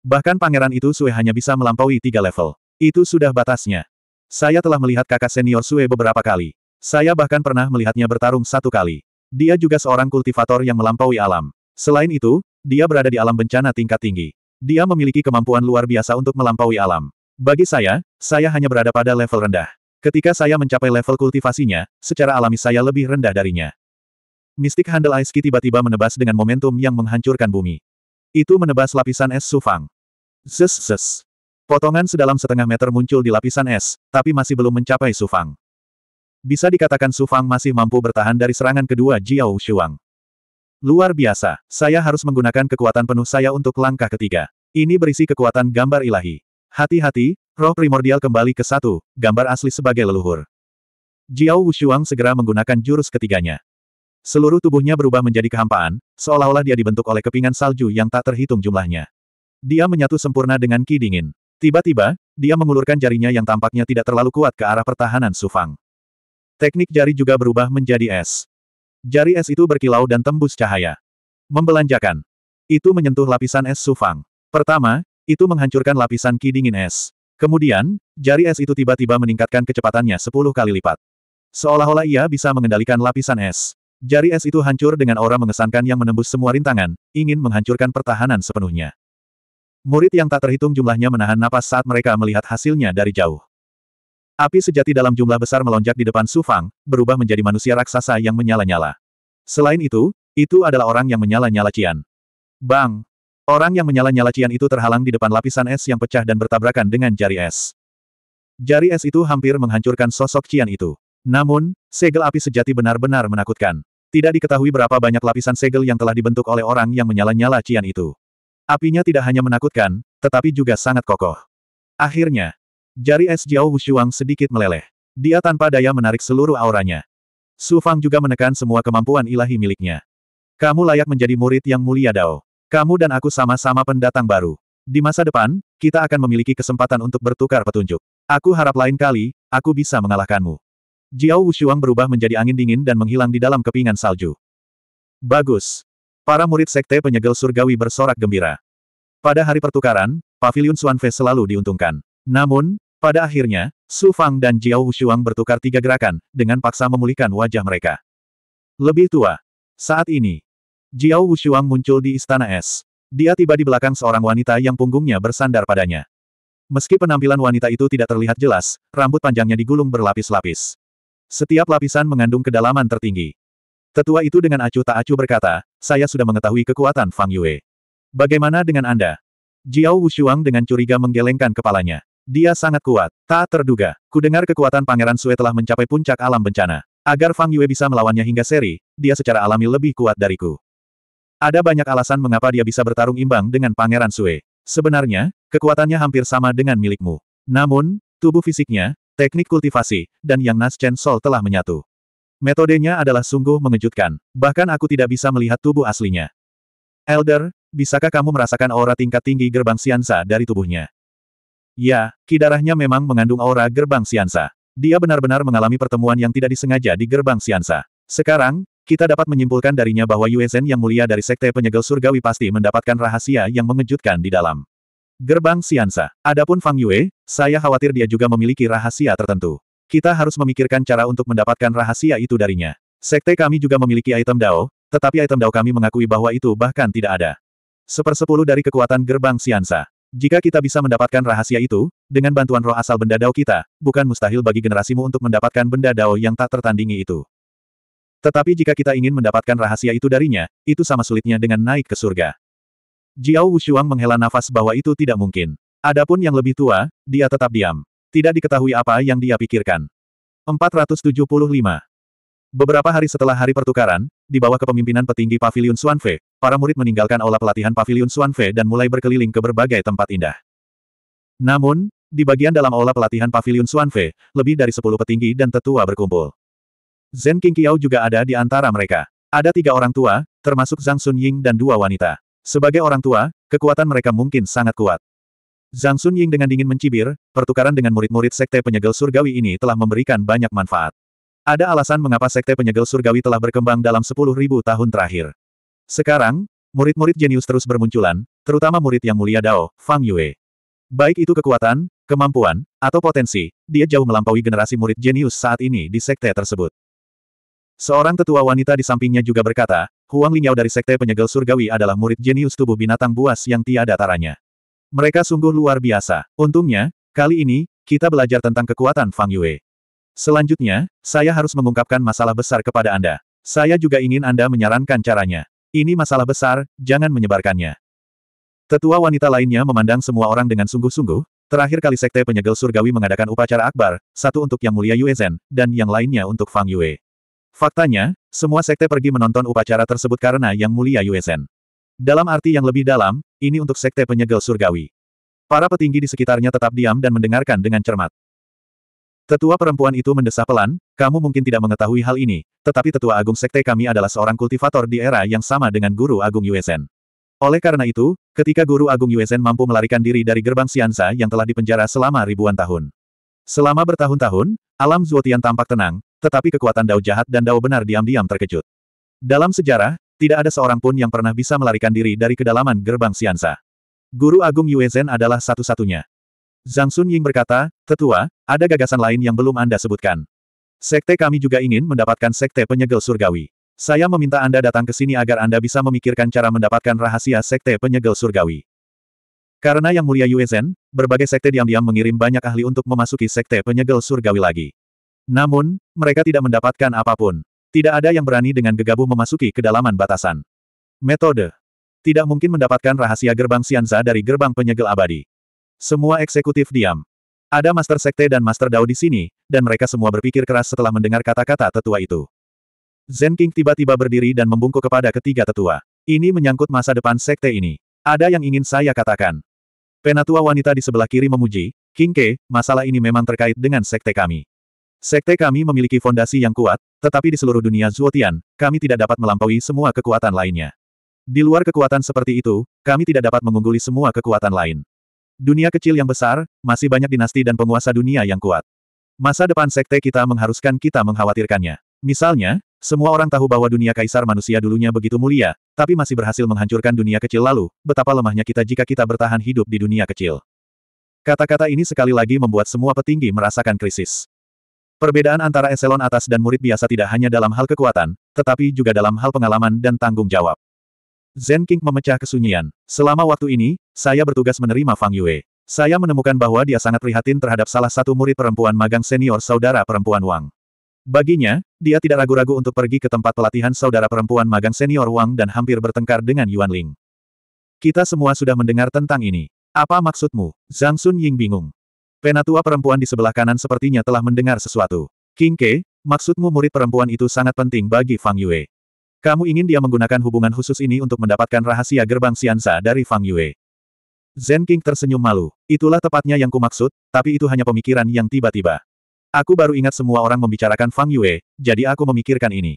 Bahkan pangeran itu Sue hanya bisa melampaui tiga level. Itu sudah batasnya. Saya telah melihat kakak senior Sue beberapa kali. Saya bahkan pernah melihatnya bertarung satu kali. Dia juga seorang kultivator yang melampaui alam. Selain itu, dia berada di alam bencana tingkat tinggi. Dia memiliki kemampuan luar biasa untuk melampaui alam. Bagi saya, saya hanya berada pada level rendah. Ketika saya mencapai level kultivasinya, secara alami saya lebih rendah darinya mistik Handel Ice tiba-tiba menebas dengan momentum yang menghancurkan bumi. Itu menebas lapisan es Sufang. Zes zes. Potongan sedalam setengah meter muncul di lapisan es, tapi masih belum mencapai Sufang. Bisa dikatakan Sufang masih mampu bertahan dari serangan kedua Jiao Shuang. Luar biasa, saya harus menggunakan kekuatan penuh saya untuk langkah ketiga. Ini berisi kekuatan gambar ilahi. Hati-hati, roh primordial kembali ke satu, gambar asli sebagai leluhur. Jiao Wushuang segera menggunakan jurus ketiganya. Seluruh tubuhnya berubah menjadi kehampaan, seolah-olah dia dibentuk oleh kepingan salju yang tak terhitung jumlahnya. Dia menyatu sempurna dengan ki dingin. Tiba-tiba, dia mengulurkan jarinya yang tampaknya tidak terlalu kuat ke arah pertahanan Sufang. Teknik jari juga berubah menjadi es. Jari es itu berkilau dan tembus cahaya. Membelanjakan. Itu menyentuh lapisan es Sufang. Pertama, itu menghancurkan lapisan ki dingin es. Kemudian, jari es itu tiba-tiba meningkatkan kecepatannya 10 kali lipat. Seolah-olah ia bisa mengendalikan lapisan es. Jari es itu hancur dengan aura mengesankan yang menembus semua rintangan, ingin menghancurkan pertahanan sepenuhnya. Murid yang tak terhitung jumlahnya menahan napas saat mereka melihat hasilnya dari jauh. Api sejati dalam jumlah besar melonjak di depan Su berubah menjadi manusia raksasa yang menyala-nyala. Selain itu, itu adalah orang yang menyala-nyala Cian. Bang! Orang yang menyala-nyala Cian itu terhalang di depan lapisan es yang pecah dan bertabrakan dengan jari es. Jari es itu hampir menghancurkan sosok Cian itu. Namun, segel api sejati benar-benar menakutkan. Tidak diketahui berapa banyak lapisan segel yang telah dibentuk oleh orang yang menyala-nyala cian itu. Apinya tidak hanya menakutkan, tetapi juga sangat kokoh. Akhirnya, jari es Jiao Wushuang sedikit meleleh. Dia tanpa daya menarik seluruh auranya. Su Fang juga menekan semua kemampuan ilahi miliknya. Kamu layak menjadi murid yang mulia Dao. Kamu dan aku sama-sama pendatang baru. Di masa depan, kita akan memiliki kesempatan untuk bertukar petunjuk. Aku harap lain kali, aku bisa mengalahkanmu. Jiao Wushuang berubah menjadi angin dingin dan menghilang di dalam kepingan salju. Bagus. Para murid sekte penyegel surgawi bersorak gembira. Pada hari pertukaran, pavilion Suanfe selalu diuntungkan. Namun, pada akhirnya, Su Fang dan Jiao Wushuang bertukar tiga gerakan, dengan paksa memulihkan wajah mereka. Lebih tua. Saat ini, Jiao Wushuang muncul di Istana Es. Dia tiba di belakang seorang wanita yang punggungnya bersandar padanya. Meski penampilan wanita itu tidak terlihat jelas, rambut panjangnya digulung berlapis-lapis. Setiap lapisan mengandung kedalaman tertinggi. Tetua itu dengan acuh tak acuh berkata, saya sudah mengetahui kekuatan Fang Yue. Bagaimana dengan Anda? Jiao Wushuang dengan curiga menggelengkan kepalanya. Dia sangat kuat, tak terduga. Kudengar kekuatan Pangeran Sue telah mencapai puncak alam bencana. Agar Fang Yue bisa melawannya hingga seri, dia secara alami lebih kuat dariku. Ada banyak alasan mengapa dia bisa bertarung imbang dengan Pangeran Sue. Sebenarnya, kekuatannya hampir sama dengan milikmu. Namun, tubuh fisiknya, teknik kultivasi, dan Yang Nas Chen Sol telah menyatu. Metodenya adalah sungguh mengejutkan, bahkan aku tidak bisa melihat tubuh aslinya. Elder, bisakah kamu merasakan aura tingkat tinggi gerbang siansa dari tubuhnya? Ya, kidarahnya memang mengandung aura gerbang siansa. Dia benar-benar mengalami pertemuan yang tidak disengaja di gerbang siansa. Sekarang, kita dapat menyimpulkan darinya bahwa Yue yang mulia dari Sekte Penyegel Surgawi pasti mendapatkan rahasia yang mengejutkan di dalam. Gerbang Siansa. Adapun Fang Yue, saya khawatir dia juga memiliki rahasia tertentu. Kita harus memikirkan cara untuk mendapatkan rahasia itu darinya. Sekte kami juga memiliki item Dao, tetapi item Dao kami mengakui bahwa itu bahkan tidak ada. Sepersepuluh dari kekuatan gerbang Siansa. Jika kita bisa mendapatkan rahasia itu, dengan bantuan roh asal benda Dao kita, bukan mustahil bagi generasimu untuk mendapatkan benda Dao yang tak tertandingi itu. Tetapi jika kita ingin mendapatkan rahasia itu darinya, itu sama sulitnya dengan naik ke surga. Jiao Wushuang menghela nafas bahwa itu tidak mungkin. Adapun yang lebih tua, dia tetap diam. Tidak diketahui apa yang dia pikirkan. 475. Beberapa hari setelah hari pertukaran, di bawah kepemimpinan petinggi Paviliun Suanfe, para murid meninggalkan aula pelatihan Paviliun Suanfe dan mulai berkeliling ke berbagai tempat indah. Namun, di bagian dalam aula pelatihan Paviliun Suanfe, lebih dari 10 petinggi dan tetua berkumpul. Zen Qingqiao juga ada di antara mereka. Ada tiga orang tua, termasuk Zhang Sunying dan dua wanita. Sebagai orang tua, kekuatan mereka mungkin sangat kuat. Zhang Sun Ying dengan dingin mencibir, pertukaran dengan murid-murid Sekte Penyegel Surgawi ini telah memberikan banyak manfaat. Ada alasan mengapa Sekte Penyegel Surgawi telah berkembang dalam sepuluh ribu tahun terakhir. Sekarang, murid-murid jenius terus bermunculan, terutama murid yang mulia Dao, Fang Yue. Baik itu kekuatan, kemampuan, atau potensi, dia jauh melampaui generasi murid jenius saat ini di sekte tersebut. Seorang tetua wanita di sampingnya juga berkata, Huang Lingyao dari Sekte Penyegel Surgawi adalah murid jenius tubuh binatang buas yang tiada taranya. Mereka sungguh luar biasa. Untungnya, kali ini, kita belajar tentang kekuatan Fang Yue. Selanjutnya, saya harus mengungkapkan masalah besar kepada Anda. Saya juga ingin Anda menyarankan caranya. Ini masalah besar, jangan menyebarkannya. Tetua wanita lainnya memandang semua orang dengan sungguh-sungguh, terakhir kali Sekte Penyegel Surgawi mengadakan upacara akbar, satu untuk Yang Mulia Yue Zhen, dan yang lainnya untuk Fang Yue. Faktanya, semua sekte pergi menonton upacara tersebut karena Yang Mulia USN. Dalam arti yang lebih dalam, ini untuk sekte penyegel surgawi. Para petinggi di sekitarnya tetap diam dan mendengarkan dengan cermat. Tetua perempuan itu mendesah pelan, kamu mungkin tidak mengetahui hal ini, tetapi tetua agung sekte kami adalah seorang kultivator di era yang sama dengan guru agung USN. Oleh karena itu, ketika guru agung USN mampu melarikan diri dari gerbang Siansa yang telah dipenjara selama ribuan tahun. Selama bertahun-tahun, alam Zuotian tampak tenang, tetapi kekuatan Dao jahat dan Dao benar diam-diam terkejut. Dalam sejarah, tidak ada seorang pun yang pernah bisa melarikan diri dari kedalaman gerbang Siansa. Guru Agung Zhen adalah satu-satunya. Zhang Sun Ying berkata, Tetua, ada gagasan lain yang belum Anda sebutkan. Sekte kami juga ingin mendapatkan sekte penyegel surgawi. Saya meminta Anda datang ke sini agar Anda bisa memikirkan cara mendapatkan rahasia sekte penyegel surgawi. Karena Yang Mulia Zhen, berbagai sekte diam-diam mengirim banyak ahli untuk memasuki sekte penyegel surgawi lagi. Namun, mereka tidak mendapatkan apapun. Tidak ada yang berani dengan gegabah memasuki kedalaman batasan. Metode. Tidak mungkin mendapatkan rahasia gerbang Sianza dari gerbang penyegel abadi. Semua eksekutif diam. Ada Master Sekte dan Master Dao di sini, dan mereka semua berpikir keras setelah mendengar kata-kata tetua itu. Zen King tiba-tiba berdiri dan membungkuk kepada ketiga tetua. Ini menyangkut masa depan Sekte ini. Ada yang ingin saya katakan. Penatua wanita di sebelah kiri memuji, King Ke, masalah ini memang terkait dengan Sekte kami. Sekte kami memiliki fondasi yang kuat, tetapi di seluruh dunia Zuotian, kami tidak dapat melampaui semua kekuatan lainnya. Di luar kekuatan seperti itu, kami tidak dapat mengungguli semua kekuatan lain. Dunia kecil yang besar, masih banyak dinasti dan penguasa dunia yang kuat. Masa depan sekte kita mengharuskan kita mengkhawatirkannya. Misalnya, semua orang tahu bahwa dunia kaisar manusia dulunya begitu mulia, tapi masih berhasil menghancurkan dunia kecil lalu, betapa lemahnya kita jika kita bertahan hidup di dunia kecil. Kata-kata ini sekali lagi membuat semua petinggi merasakan krisis. Perbedaan antara eselon atas dan murid biasa tidak hanya dalam hal kekuatan, tetapi juga dalam hal pengalaman dan tanggung jawab. Zen King memecah kesunyian. Selama waktu ini, saya bertugas menerima Fang Yue. Saya menemukan bahwa dia sangat prihatin terhadap salah satu murid perempuan magang senior saudara perempuan Wang. Baginya, dia tidak ragu-ragu untuk pergi ke tempat pelatihan saudara perempuan magang senior Wang dan hampir bertengkar dengan Yuan Ling. Kita semua sudah mendengar tentang ini. Apa maksudmu? Zhang Sun Ying bingung. Penatua perempuan di sebelah kanan sepertinya telah mendengar sesuatu. King Ke, maksudmu murid perempuan itu sangat penting bagi Fang Yue. Kamu ingin dia menggunakan hubungan khusus ini untuk mendapatkan rahasia gerbang Xianza dari Fang Yue. Zen King tersenyum malu. Itulah tepatnya yang kumaksud, tapi itu hanya pemikiran yang tiba-tiba. Aku baru ingat semua orang membicarakan Fang Yue, jadi aku memikirkan ini.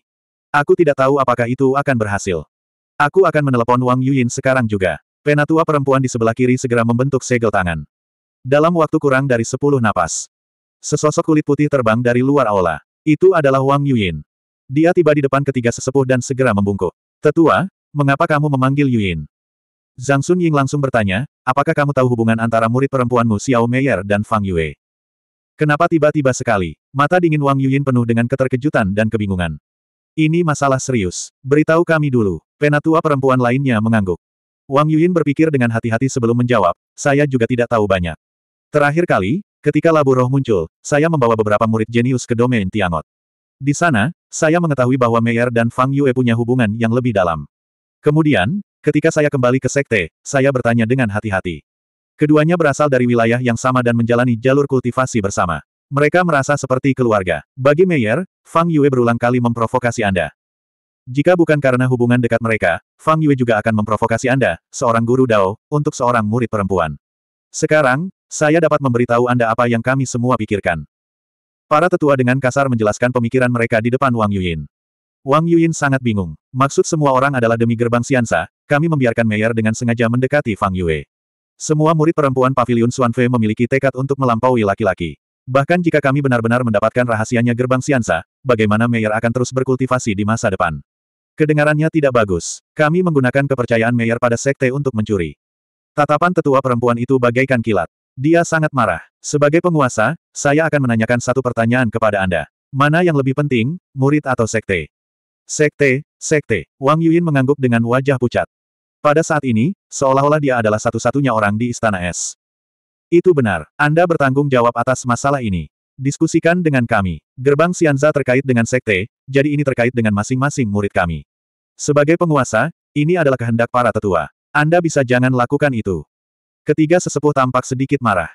Aku tidak tahu apakah itu akan berhasil. Aku akan menelepon Wang Yuyin sekarang juga. Penatua perempuan di sebelah kiri segera membentuk segel tangan. Dalam waktu kurang dari sepuluh napas. Sesosok kulit putih terbang dari luar aula. Itu adalah Wang Yuyin. Dia tiba di depan ketiga sesepuh dan segera membungkuk. Tetua, mengapa kamu memanggil Yuyin? Zhang Sun Ying langsung bertanya, apakah kamu tahu hubungan antara murid perempuanmu Xiao Meier dan Fang Yue? Kenapa tiba-tiba sekali? Mata dingin Wang Yuyin penuh dengan keterkejutan dan kebingungan. Ini masalah serius. Beritahu kami dulu. Penatua perempuan lainnya mengangguk. Wang Yuyin berpikir dengan hati-hati sebelum menjawab, saya juga tidak tahu banyak. Terakhir kali, ketika labu roh muncul, saya membawa beberapa murid jenius ke domain Tiangot. Di sana, saya mengetahui bahwa Meyer dan Fang Yue punya hubungan yang lebih dalam. Kemudian, ketika saya kembali ke sekte, saya bertanya dengan hati-hati. Keduanya berasal dari wilayah yang sama dan menjalani jalur kultivasi bersama. Mereka merasa seperti keluarga. Bagi Meyer, Fang Yue berulang kali memprovokasi Anda. Jika bukan karena hubungan dekat mereka, Fang Yue juga akan memprovokasi Anda, seorang guru Dao, untuk seorang murid perempuan. Sekarang, saya dapat memberitahu Anda apa yang kami semua pikirkan. Para tetua dengan kasar menjelaskan pemikiran mereka di depan Wang Yuyin. Wang Yuyin sangat bingung. Maksud semua orang adalah demi gerbang Siansa, kami membiarkan Meyer dengan sengaja mendekati Fang Yue. Semua murid perempuan pavilion Swanfe memiliki tekad untuk melampaui laki-laki. Bahkan jika kami benar-benar mendapatkan rahasianya gerbang Siansa, bagaimana Meyer akan terus berkultivasi di masa depan? Kedengarannya tidak bagus. Kami menggunakan kepercayaan Meyer pada sekte untuk mencuri. Tatapan tetua perempuan itu bagaikan kilat. Dia sangat marah. Sebagai penguasa, saya akan menanyakan satu pertanyaan kepada Anda. Mana yang lebih penting, murid atau sekte? Sekte, sekte. Wang Yuin mengangguk dengan wajah pucat. Pada saat ini, seolah-olah dia adalah satu-satunya orang di Istana Es. Itu benar. Anda bertanggung jawab atas masalah ini. Diskusikan dengan kami. Gerbang Sianza terkait dengan sekte, jadi ini terkait dengan masing-masing murid kami. Sebagai penguasa, ini adalah kehendak para tetua. Anda bisa jangan lakukan itu. Ketiga sesepuh tampak sedikit marah.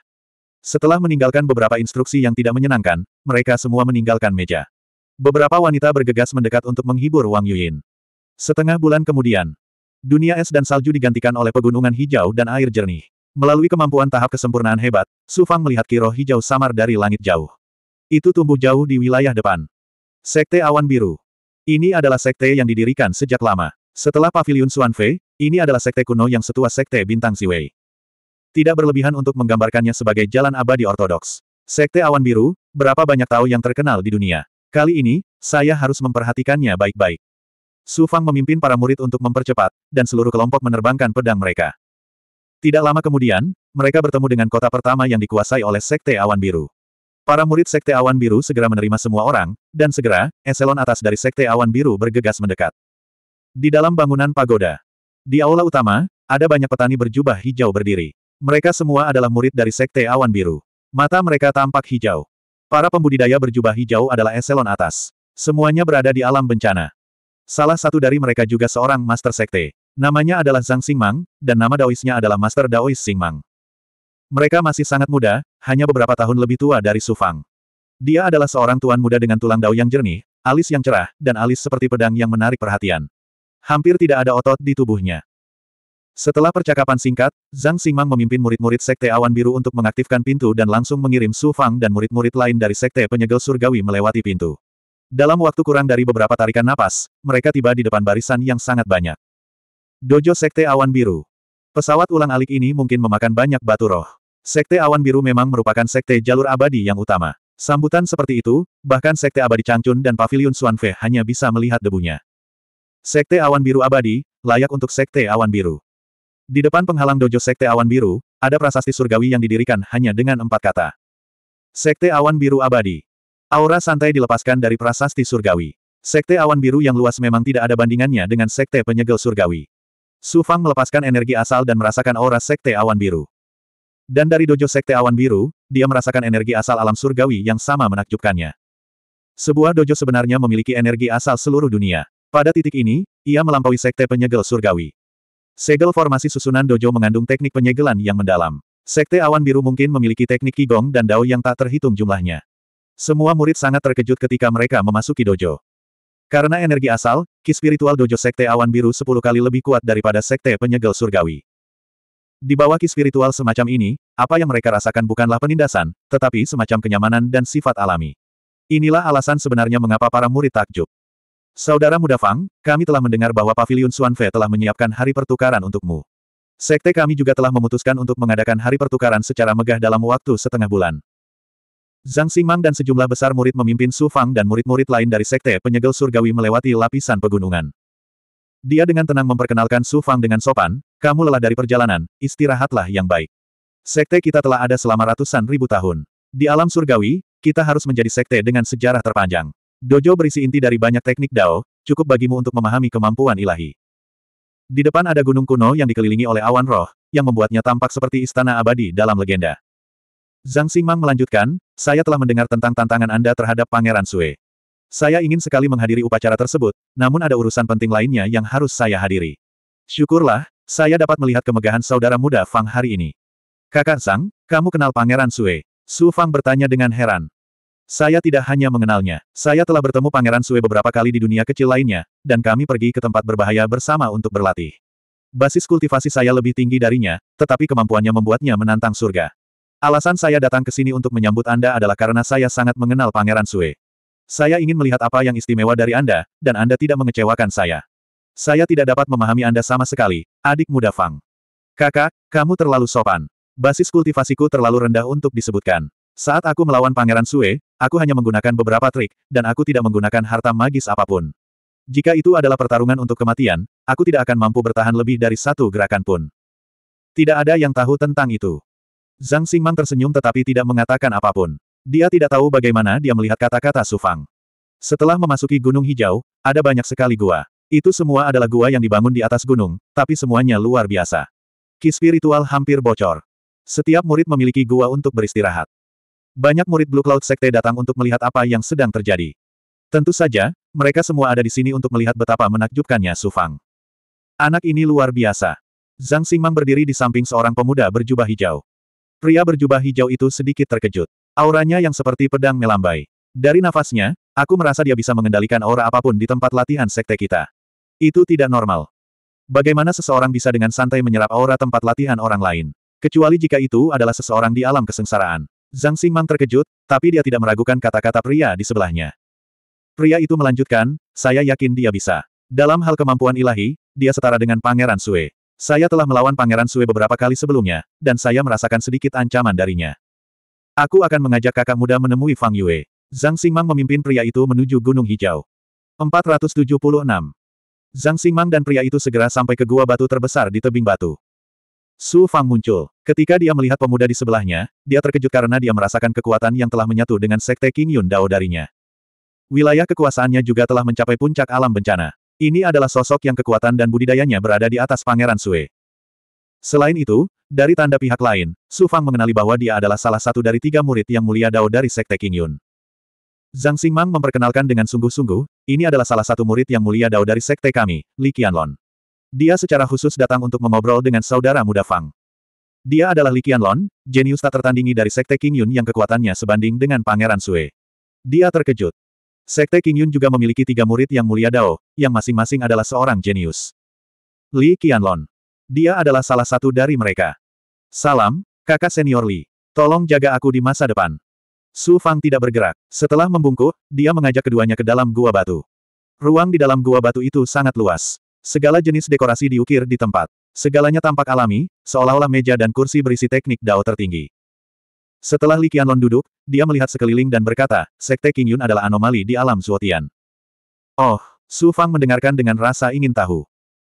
Setelah meninggalkan beberapa instruksi yang tidak menyenangkan, mereka semua meninggalkan meja. Beberapa wanita bergegas mendekat untuk menghibur Wang Yuyin. Setengah bulan kemudian, dunia es dan salju digantikan oleh pegunungan hijau dan air jernih. Melalui kemampuan tahap kesempurnaan hebat, Su Fang melihat kiroh hijau samar dari langit jauh. Itu tumbuh jauh di wilayah depan. Sekte Awan Biru. Ini adalah sekte yang didirikan sejak lama. Setelah Paviliun Swanfe, ini adalah sekte kuno yang setua sekte Bintang Siwei. Tidak berlebihan untuk menggambarkannya sebagai jalan abadi ortodoks. Sekte Awan Biru, berapa banyak tahu yang terkenal di dunia. Kali ini, saya harus memperhatikannya baik-baik. Su Fang memimpin para murid untuk mempercepat, dan seluruh kelompok menerbangkan pedang mereka. Tidak lama kemudian, mereka bertemu dengan kota pertama yang dikuasai oleh Sekte Awan Biru. Para murid Sekte Awan Biru segera menerima semua orang, dan segera, eselon atas dari Sekte Awan Biru bergegas mendekat. Di dalam bangunan pagoda, di aula utama, ada banyak petani berjubah hijau berdiri. Mereka semua adalah murid dari Sekte Awan Biru. Mata mereka tampak hijau. Para pembudidaya berjubah hijau adalah eselon atas. Semuanya berada di alam bencana. Salah satu dari mereka juga seorang Master Sekte. Namanya adalah Zhang Xingmang, dan nama Daoisnya adalah Master Daois Xingmang. Mereka masih sangat muda, hanya beberapa tahun lebih tua dari Su Fang. Dia adalah seorang tuan muda dengan tulang dao yang jernih, alis yang cerah, dan alis seperti pedang yang menarik perhatian. Hampir tidak ada otot di tubuhnya. Setelah percakapan singkat, Zhang Xingmang memimpin murid-murid Sekte Awan Biru untuk mengaktifkan pintu dan langsung mengirim Su Fang dan murid-murid lain dari Sekte Penyegel Surgawi melewati pintu. Dalam waktu kurang dari beberapa tarikan napas, mereka tiba di depan barisan yang sangat banyak. Dojo Sekte Awan Biru Pesawat ulang alik ini mungkin memakan banyak batu roh. Sekte Awan Biru memang merupakan Sekte Jalur Abadi yang utama. Sambutan seperti itu, bahkan Sekte Abadi Changchun dan Paviliun Suanfe hanya bisa melihat debunya. Sekte Awan Biru Abadi, layak untuk Sekte Awan Biru. Di depan penghalang dojo Sekte Awan Biru, ada prasasti surgawi yang didirikan hanya dengan empat kata. Sekte Awan Biru Abadi. Aura santai dilepaskan dari prasasti surgawi. Sekte Awan Biru yang luas memang tidak ada bandingannya dengan Sekte Penyegel Surgawi. Su Fang melepaskan energi asal dan merasakan aura Sekte Awan Biru. Dan dari dojo Sekte Awan Biru, dia merasakan energi asal alam surgawi yang sama menakjubkannya. Sebuah dojo sebenarnya memiliki energi asal seluruh dunia. Pada titik ini, ia melampaui sekte penyegel surgawi. Segel formasi susunan dojo mengandung teknik penyegelan yang mendalam. Sekte Awan Biru mungkin memiliki teknik Qigong dan Dao yang tak terhitung jumlahnya. Semua murid sangat terkejut ketika mereka memasuki dojo. Karena energi asal, ki spiritual dojo Sekte Awan Biru sepuluh kali lebih kuat daripada Sekte Penyegel Surgawi. Di bawah ki spiritual semacam ini, apa yang mereka rasakan bukanlah penindasan, tetapi semacam kenyamanan dan sifat alami. Inilah alasan sebenarnya mengapa para murid takjub. Saudara muda Fang, kami telah mendengar bahwa Paviliun Suanfe telah menyiapkan hari pertukaran untukmu. Sekte kami juga telah memutuskan untuk mengadakan hari pertukaran secara megah dalam waktu setengah bulan. Zhang Xingmang dan sejumlah besar murid memimpin Su Fang dan murid-murid lain dari Sekte Penyegel Surgawi melewati lapisan pegunungan. Dia dengan tenang memperkenalkan Su Fang dengan sopan, kamu lelah dari perjalanan, istirahatlah yang baik. Sekte kita telah ada selama ratusan ribu tahun. Di alam surgawi, kita harus menjadi sekte dengan sejarah terpanjang. Dojo berisi inti dari banyak teknik Dao, cukup bagimu untuk memahami kemampuan ilahi. Di depan ada gunung kuno yang dikelilingi oleh awan roh, yang membuatnya tampak seperti istana abadi dalam legenda. Zhang Xingmang melanjutkan, saya telah mendengar tentang tantangan Anda terhadap Pangeran Sue. Saya ingin sekali menghadiri upacara tersebut, namun ada urusan penting lainnya yang harus saya hadiri. Syukurlah, saya dapat melihat kemegahan saudara muda Fang hari ini. Kakak Sang, kamu kenal Pangeran Sue? Su Fang bertanya dengan heran. Saya tidak hanya mengenalnya, saya telah bertemu Pangeran Sue beberapa kali di dunia kecil lainnya, dan kami pergi ke tempat berbahaya bersama untuk berlatih. Basis kultivasi saya lebih tinggi darinya, tetapi kemampuannya membuatnya menantang surga. Alasan saya datang ke sini untuk menyambut Anda adalah karena saya sangat mengenal Pangeran Sue. Saya ingin melihat apa yang istimewa dari Anda, dan Anda tidak mengecewakan saya. Saya tidak dapat memahami Anda sama sekali, adik muda Fang. Kakak, kamu terlalu sopan. Basis kultivasiku terlalu rendah untuk disebutkan. Saat aku melawan Pangeran Sue, aku hanya menggunakan beberapa trik, dan aku tidak menggunakan harta magis apapun. Jika itu adalah pertarungan untuk kematian, aku tidak akan mampu bertahan lebih dari satu gerakan pun. Tidak ada yang tahu tentang itu. Zhang Xingmang tersenyum tetapi tidak mengatakan apapun. Dia tidak tahu bagaimana dia melihat kata-kata Su Fang. Setelah memasuki Gunung Hijau, ada banyak sekali gua. Itu semua adalah gua yang dibangun di atas gunung, tapi semuanya luar biasa. Ki spiritual hampir bocor. Setiap murid memiliki gua untuk beristirahat. Banyak murid Blue Cloud Sekte datang untuk melihat apa yang sedang terjadi. Tentu saja, mereka semua ada di sini untuk melihat betapa menakjubkannya Su Fang. Anak ini luar biasa. Zhang Xingmang berdiri di samping seorang pemuda berjubah hijau. Pria berjubah hijau itu sedikit terkejut. Auranya yang seperti pedang melambai. Dari nafasnya, aku merasa dia bisa mengendalikan aura apapun di tempat latihan sekte kita. Itu tidak normal. Bagaimana seseorang bisa dengan santai menyerap aura tempat latihan orang lain? Kecuali jika itu adalah seseorang di alam kesengsaraan. Zhang Xingmang terkejut, tapi dia tidak meragukan kata-kata pria di sebelahnya. Pria itu melanjutkan, saya yakin dia bisa. Dalam hal kemampuan ilahi, dia setara dengan Pangeran Sue. Saya telah melawan Pangeran Sue beberapa kali sebelumnya, dan saya merasakan sedikit ancaman darinya. Aku akan mengajak kakak muda menemui Fang Yue. Zhang Xingmang memimpin pria itu menuju Gunung Hijau. 476. Zhang Xingmang dan pria itu segera sampai ke gua batu terbesar di tebing batu. Su Fang muncul. Ketika dia melihat pemuda di sebelahnya, dia terkejut karena dia merasakan kekuatan yang telah menyatu dengan sekte King Yun Dao darinya. Wilayah kekuasaannya juga telah mencapai puncak alam bencana. Ini adalah sosok yang kekuatan dan budidayanya berada di atas Pangeran Sue. Selain itu, dari tanda pihak lain, Su Fang mengenali bahwa dia adalah salah satu dari tiga murid yang mulia Dao dari Sekte King Yun. Zhang Xingmang memperkenalkan dengan sungguh-sungguh, ini adalah salah satu murid yang mulia Dao dari Sekte kami, Li Qianlong. Dia secara khusus datang untuk mengobrol dengan saudara muda Fang. Dia adalah Li Qianlon, jenius tak tertandingi dari Sekte King Yun yang kekuatannya sebanding dengan Pangeran Sue. Dia terkejut. Sekte King Yun juga memiliki tiga murid yang mulia Dao, yang masing-masing adalah seorang jenius. Li Qianlon. Dia adalah salah satu dari mereka. Salam, kakak senior Li. Tolong jaga aku di masa depan. Su Fang tidak bergerak. Setelah membungkuk, dia mengajak keduanya ke dalam gua batu. Ruang di dalam gua batu itu sangat luas. Segala jenis dekorasi diukir di tempat. Segalanya tampak alami, seolah-olah meja dan kursi berisi teknik dao tertinggi. Setelah Li Qianlong duduk, dia melihat sekeliling dan berkata, Sekte King Yun adalah anomali di alam Zuotian. Oh, Su Fang mendengarkan dengan rasa ingin tahu.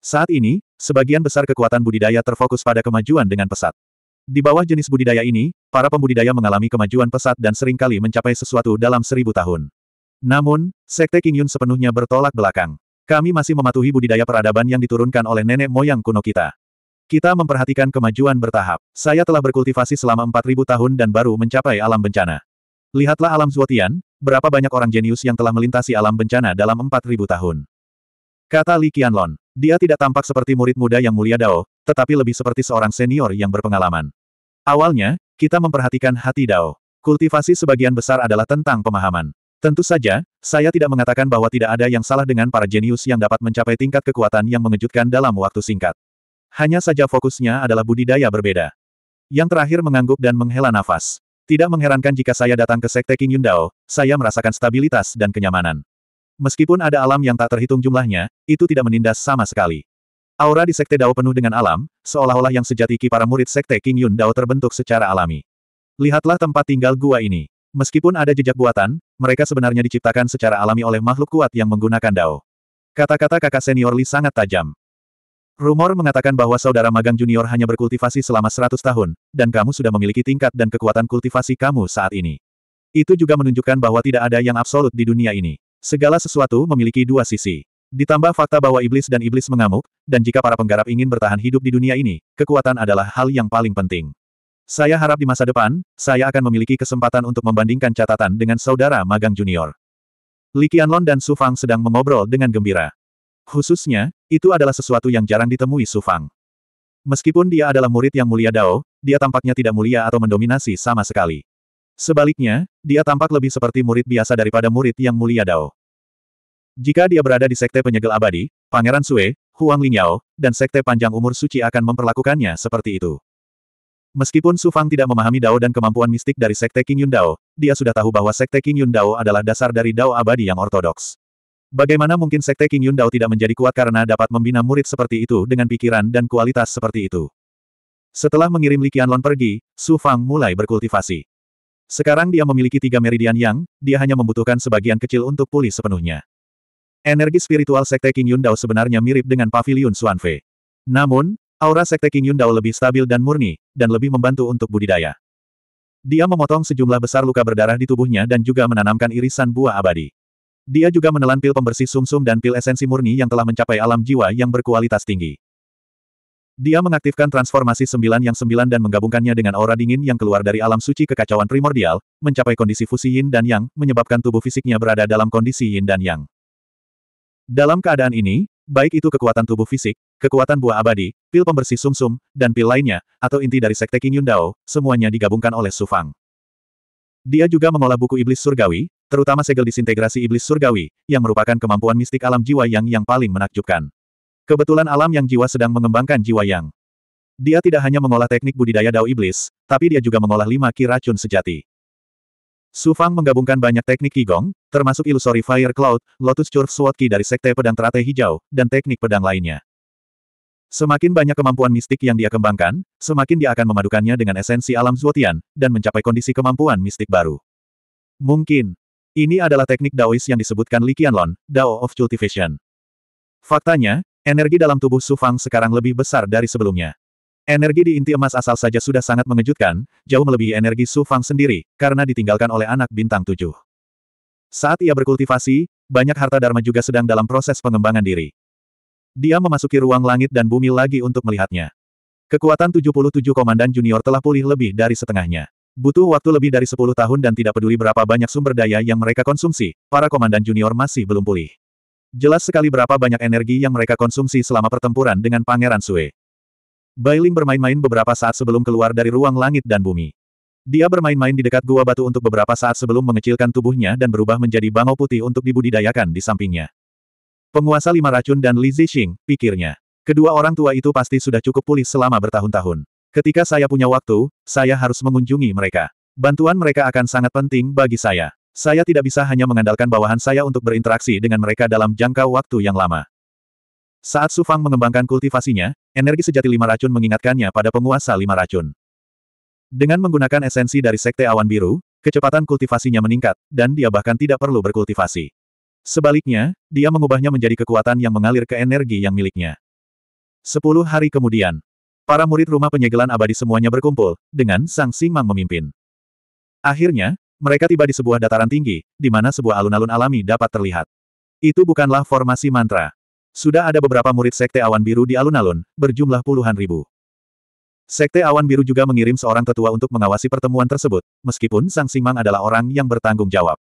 Saat ini, sebagian besar kekuatan budidaya terfokus pada kemajuan dengan pesat. Di bawah jenis budidaya ini, para pembudidaya mengalami kemajuan pesat dan seringkali mencapai sesuatu dalam seribu tahun. Namun, Sekte King Yun sepenuhnya bertolak belakang. Kami masih mematuhi budidaya peradaban yang diturunkan oleh nenek moyang kuno kita. Kita memperhatikan kemajuan bertahap. Saya telah berkultivasi selama 4.000 tahun dan baru mencapai alam bencana. Lihatlah alam Zuotian, berapa banyak orang jenius yang telah melintasi alam bencana dalam 4.000 tahun. Kata Li Qianlon. Dia tidak tampak seperti murid muda yang mulia Dao, tetapi lebih seperti seorang senior yang berpengalaman. Awalnya, kita memperhatikan hati Dao. Kultivasi sebagian besar adalah tentang pemahaman. Tentu saja, saya tidak mengatakan bahwa tidak ada yang salah dengan para jenius yang dapat mencapai tingkat kekuatan yang mengejutkan dalam waktu singkat. Hanya saja fokusnya adalah budidaya berbeda. Yang terakhir mengangguk dan menghela nafas. Tidak mengherankan jika saya datang ke Sekte King Yundao, saya merasakan stabilitas dan kenyamanan. Meskipun ada alam yang tak terhitung jumlahnya, itu tidak menindas sama sekali. Aura di Sekte Dao penuh dengan alam, seolah-olah yang sejati ki para murid Sekte King Yun terbentuk secara alami. Lihatlah tempat tinggal gua ini. Meskipun ada jejak buatan, mereka sebenarnya diciptakan secara alami oleh makhluk kuat yang menggunakan dao. Kata-kata kakak senior Li sangat tajam. Rumor mengatakan bahwa saudara magang junior hanya berkultivasi selama 100 tahun, dan kamu sudah memiliki tingkat dan kekuatan kultivasi kamu saat ini. Itu juga menunjukkan bahwa tidak ada yang absolut di dunia ini. Segala sesuatu memiliki dua sisi. Ditambah fakta bahwa iblis dan iblis mengamuk, dan jika para penggarap ingin bertahan hidup di dunia ini, kekuatan adalah hal yang paling penting. Saya harap di masa depan, saya akan memiliki kesempatan untuk membandingkan catatan dengan saudara magang junior. Li Qianlong dan Su Fang sedang mengobrol dengan gembira. Khususnya, itu adalah sesuatu yang jarang ditemui Su Fang. Meskipun dia adalah murid yang mulia Dao, dia tampaknya tidak mulia atau mendominasi sama sekali. Sebaliknya, dia tampak lebih seperti murid biasa daripada murid yang mulia Dao. Jika dia berada di Sekte Penyegel Abadi, Pangeran Sue, Huang Lingyao, dan Sekte Panjang Umur Suci akan memperlakukannya seperti itu. Meskipun Su Fang tidak memahami Dao dan kemampuan mistik dari Sekte King Yun Dao, dia sudah tahu bahwa Sekte King Yun Dao adalah dasar dari Dao abadi yang ortodoks. Bagaimana mungkin Sekte King Yun Dao tidak menjadi kuat karena dapat membina murid seperti itu dengan pikiran dan kualitas seperti itu? Setelah mengirim Li Qianlong pergi, Su Fang mulai berkultivasi. Sekarang dia memiliki tiga meridian yang, dia hanya membutuhkan sebagian kecil untuk pulih sepenuhnya. Energi spiritual Sekte King Yun Dao sebenarnya mirip dengan Pavilion Xuanfei. Namun, Aura Sekte King Yun Dao lebih stabil dan murni, dan lebih membantu untuk budidaya. Dia memotong sejumlah besar luka berdarah di tubuhnya dan juga menanamkan irisan buah abadi. Dia juga menelan pil pembersih sumsum -sum dan pil esensi murni yang telah mencapai alam jiwa yang berkualitas tinggi. Dia mengaktifkan transformasi sembilan yang sembilan dan menggabungkannya dengan aura dingin yang keluar dari alam suci kekacauan primordial, mencapai kondisi fusi yin dan yang, menyebabkan tubuh fisiknya berada dalam kondisi yin dan yang. Dalam keadaan ini, baik itu kekuatan tubuh fisik, kekuatan buah abadi, pil pembersih sumsum, -sum, dan pil lainnya, atau inti dari sekte King Yun Dao, semuanya digabungkan oleh Su Fang. Dia juga mengolah buku iblis surgawi, terutama segel disintegrasi iblis surgawi, yang merupakan kemampuan mistik alam jiwa yang yang paling menakjubkan. Kebetulan alam yang jiwa sedang mengembangkan jiwa yang. Dia tidak hanya mengolah teknik budidaya dao iblis, tapi dia juga mengolah lima ki racun sejati. Su Fang menggabungkan banyak teknik Qigong, termasuk Illusory Fire Cloud, Lotus Curve Sword Ki dari Sekte Pedang Teratai Hijau, dan teknik pedang lainnya. Semakin banyak kemampuan mistik yang dia kembangkan, semakin dia akan memadukannya dengan esensi alam Zuotian, dan mencapai kondisi kemampuan mistik baru. Mungkin. Ini adalah teknik Daois yang disebutkan Li Qianlon, Dao of Cultivation. Faktanya, energi dalam tubuh Su Fang sekarang lebih besar dari sebelumnya. Energi di inti emas asal saja sudah sangat mengejutkan, jauh melebihi energi Su Fang sendiri, karena ditinggalkan oleh anak bintang tujuh. Saat ia berkultivasi, banyak harta Dharma juga sedang dalam proses pengembangan diri. Dia memasuki ruang langit dan bumi lagi untuk melihatnya. Kekuatan 77 komandan junior telah pulih lebih dari setengahnya. Butuh waktu lebih dari 10 tahun dan tidak peduli berapa banyak sumber daya yang mereka konsumsi, para komandan junior masih belum pulih. Jelas sekali berapa banyak energi yang mereka konsumsi selama pertempuran dengan Pangeran Sue. Bailing bermain-main beberapa saat sebelum keluar dari ruang langit dan bumi. Dia bermain-main di dekat gua batu untuk beberapa saat sebelum mengecilkan tubuhnya dan berubah menjadi bangau putih untuk dibudidayakan di sampingnya. Penguasa lima racun dan Li Zixing, pikirnya. Kedua orang tua itu pasti sudah cukup pulih selama bertahun-tahun. Ketika saya punya waktu, saya harus mengunjungi mereka. Bantuan mereka akan sangat penting bagi saya. Saya tidak bisa hanya mengandalkan bawahan saya untuk berinteraksi dengan mereka dalam jangka waktu yang lama. Saat Su Fang mengembangkan kultivasinya, energi sejati lima racun mengingatkannya pada penguasa lima racun. Dengan menggunakan esensi dari Sekte Awan Biru, kecepatan kultivasinya meningkat, dan dia bahkan tidak perlu berkultivasi. Sebaliknya, dia mengubahnya menjadi kekuatan yang mengalir ke energi yang miliknya. Sepuluh hari kemudian, para murid rumah penyegelan abadi semuanya berkumpul, dengan Sang Simang memimpin. Akhirnya, mereka tiba di sebuah dataran tinggi, di mana sebuah alun-alun alami dapat terlihat. Itu bukanlah formasi mantra. Sudah ada beberapa murid Sekte Awan Biru di alun-alun, berjumlah puluhan ribu. Sekte Awan Biru juga mengirim seorang tetua untuk mengawasi pertemuan tersebut, meskipun Sang Simang adalah orang yang bertanggung jawab.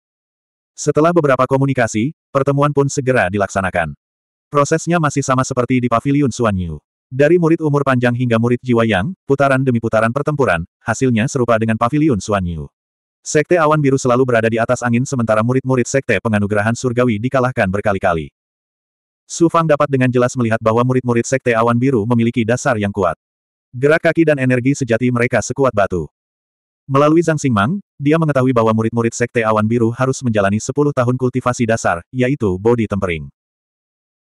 Setelah beberapa komunikasi, pertemuan pun segera dilaksanakan. Prosesnya masih sama seperti di Paviliun Suanyu. Dari murid umur panjang hingga murid jiwa yang, putaran demi putaran pertempuran, hasilnya serupa dengan Paviliun Suanyu. Sekte Awan Biru selalu berada di atas angin sementara murid-murid Sekte Penganugerahan Surgawi dikalahkan berkali-kali. Su Fang dapat dengan jelas melihat bahwa murid-murid Sekte Awan Biru memiliki dasar yang kuat. Gerak kaki dan energi sejati mereka sekuat batu. Melalui Zhang Xingmang, dia mengetahui bahwa murid-murid Sekte Awan Biru harus menjalani 10 tahun kultivasi dasar, yaitu body tempering.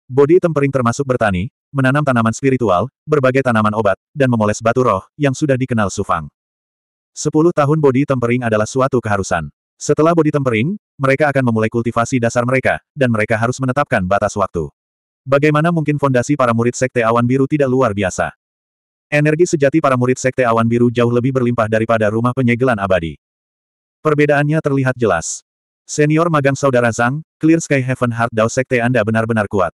Body tempering termasuk bertani, menanam tanaman spiritual, berbagai tanaman obat, dan memoles batu roh, yang sudah dikenal Su Fang. 10 tahun body tempering adalah suatu keharusan. Setelah body tempering, mereka akan memulai kultivasi dasar mereka, dan mereka harus menetapkan batas waktu. Bagaimana mungkin fondasi para murid Sekte Awan Biru tidak luar biasa? Energi sejati para murid Sekte Awan Biru jauh lebih berlimpah daripada rumah penyegelan abadi. Perbedaannya terlihat jelas. Senior magang saudara Zhang, Clear Sky Heaven Heart Dao Sekte Anda benar-benar kuat.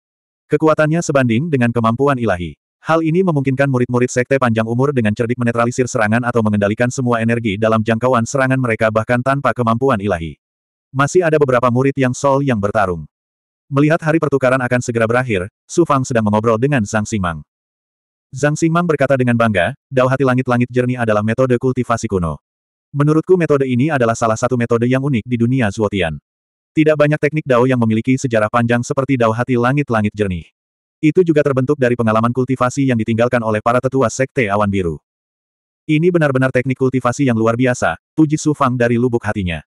Kekuatannya sebanding dengan kemampuan ilahi. Hal ini memungkinkan murid-murid Sekte panjang umur dengan cerdik menetralisir serangan atau mengendalikan semua energi dalam jangkauan serangan mereka bahkan tanpa kemampuan ilahi. Masih ada beberapa murid yang sol yang bertarung. Melihat hari pertukaran akan segera berakhir, Su Fang sedang mengobrol dengan Zhang Xingmang. Zhang Xingmang berkata dengan bangga, dao hati langit-langit jernih adalah metode kultivasi kuno. Menurutku metode ini adalah salah satu metode yang unik di dunia Zuotian. Tidak banyak teknik dao yang memiliki sejarah panjang seperti dao hati langit-langit jernih. Itu juga terbentuk dari pengalaman kultivasi yang ditinggalkan oleh para tetua sekte awan biru. Ini benar-benar teknik kultivasi yang luar biasa, puji Su Fang dari lubuk hatinya.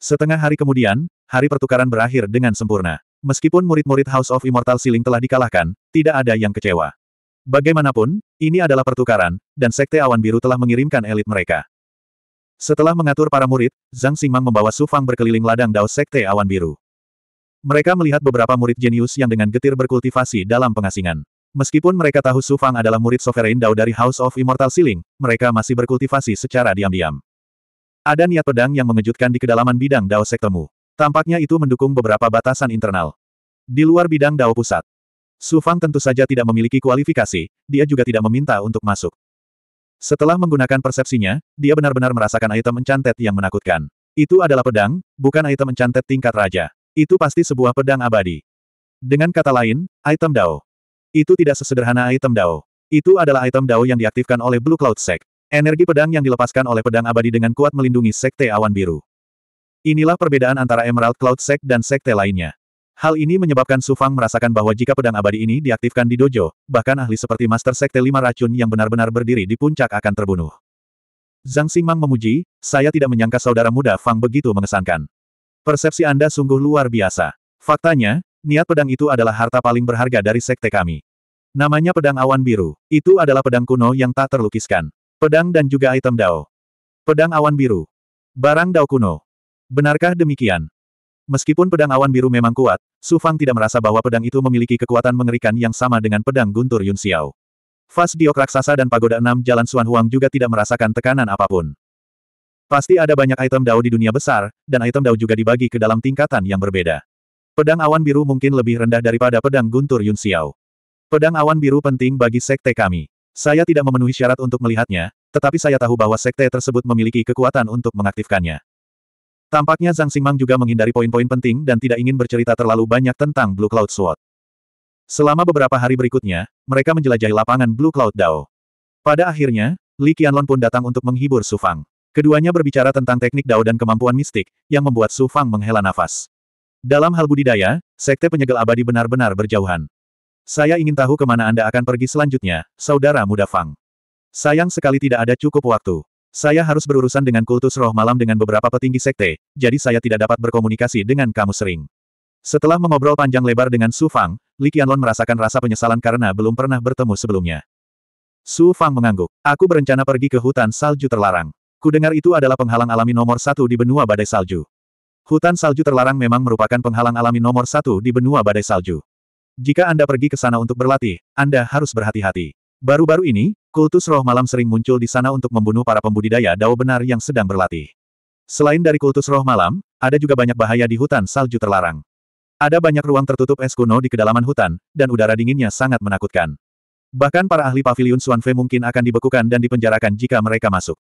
Setengah hari kemudian, hari pertukaran berakhir dengan sempurna. Meskipun murid-murid House of Immortal Siling telah dikalahkan, tidak ada yang kecewa. Bagaimanapun, ini adalah pertukaran, dan Sekte Awan Biru telah mengirimkan elit mereka. Setelah mengatur para murid, Zhang Xingmang membawa Su Fang berkeliling ladang Dao Sekte Awan Biru. Mereka melihat beberapa murid jenius yang dengan getir berkultivasi dalam pengasingan. Meskipun mereka tahu Su Fang adalah murid Sovereign Dao dari House of Immortal Siling, mereka masih berkultivasi secara diam-diam. Ada niat pedang yang mengejutkan di kedalaman bidang Dao Sektemu. Tampaknya itu mendukung beberapa batasan internal. Di luar bidang Dao Pusat, Su Fang tentu saja tidak memiliki kualifikasi, dia juga tidak meminta untuk masuk. Setelah menggunakan persepsinya, dia benar-benar merasakan item mencantet yang menakutkan. Itu adalah pedang, bukan item mencantet tingkat raja. Itu pasti sebuah pedang abadi. Dengan kata lain, item Dao. Itu tidak sesederhana item Dao. Itu adalah item Dao yang diaktifkan oleh Blue Cloud Sect. Energi pedang yang dilepaskan oleh pedang abadi dengan kuat melindungi Sekte Awan Biru. Inilah perbedaan antara Emerald Cloud Sect dan sekte lainnya. Hal ini menyebabkan Su Fang merasakan bahwa jika pedang abadi ini diaktifkan di dojo, bahkan ahli seperti Master Sekte Lima Racun yang benar-benar berdiri di puncak akan terbunuh. Zhang Xingmang memuji, saya tidak menyangka saudara muda Fang begitu mengesankan. Persepsi Anda sungguh luar biasa. Faktanya, niat pedang itu adalah harta paling berharga dari sekte kami. Namanya pedang awan biru, itu adalah pedang kuno yang tak terlukiskan. Pedang dan juga item Dao. Pedang awan biru. Barang Dao kuno. Benarkah demikian? Meskipun pedang awan biru memang kuat, Su Fang tidak merasa bahwa pedang itu memiliki kekuatan mengerikan yang sama dengan pedang guntur Yun Xiao. Fas Diok Raksasa dan Pagoda Enam Jalan Suan Huang juga tidak merasakan tekanan apapun. Pasti ada banyak item dao di dunia besar, dan item dao juga dibagi ke dalam tingkatan yang berbeda. Pedang awan biru mungkin lebih rendah daripada pedang guntur Yun Xiao. Pedang awan biru penting bagi sekte kami. Saya tidak memenuhi syarat untuk melihatnya, tetapi saya tahu bahwa sekte tersebut memiliki kekuatan untuk mengaktifkannya. Tampaknya Zhang Xingmang juga menghindari poin-poin penting dan tidak ingin bercerita terlalu banyak tentang Blue Cloud Sword. Selama beberapa hari berikutnya, mereka menjelajahi lapangan Blue Cloud Dao. Pada akhirnya, Li Qianlon pun datang untuk menghibur Su Fang. Keduanya berbicara tentang teknik Dao dan kemampuan mistik, yang membuat Su Fang menghela nafas. Dalam hal budidaya, Sekte Penyegel Abadi benar-benar berjauhan. Saya ingin tahu kemana Anda akan pergi selanjutnya, Saudara Muda Fang. Sayang sekali tidak ada cukup waktu. Saya harus berurusan dengan kultus roh malam dengan beberapa petinggi sekte, jadi saya tidak dapat berkomunikasi dengan kamu sering. Setelah mengobrol panjang lebar dengan Su Fang, Li Qianlong merasakan rasa penyesalan karena belum pernah bertemu sebelumnya. Su Fang mengangguk. Aku berencana pergi ke hutan salju terlarang. Kudengar itu adalah penghalang alami nomor satu di benua badai salju. Hutan salju terlarang memang merupakan penghalang alami nomor satu di benua badai salju. Jika Anda pergi ke sana untuk berlatih, Anda harus berhati-hati. Baru-baru ini, kultus roh malam sering muncul di sana untuk membunuh para pembudidaya dao benar yang sedang berlatih. Selain dari kultus roh malam, ada juga banyak bahaya di hutan salju terlarang. Ada banyak ruang tertutup es kuno di kedalaman hutan, dan udara dinginnya sangat menakutkan. Bahkan para ahli paviliun Suanfe mungkin akan dibekukan dan dipenjarakan jika mereka masuk.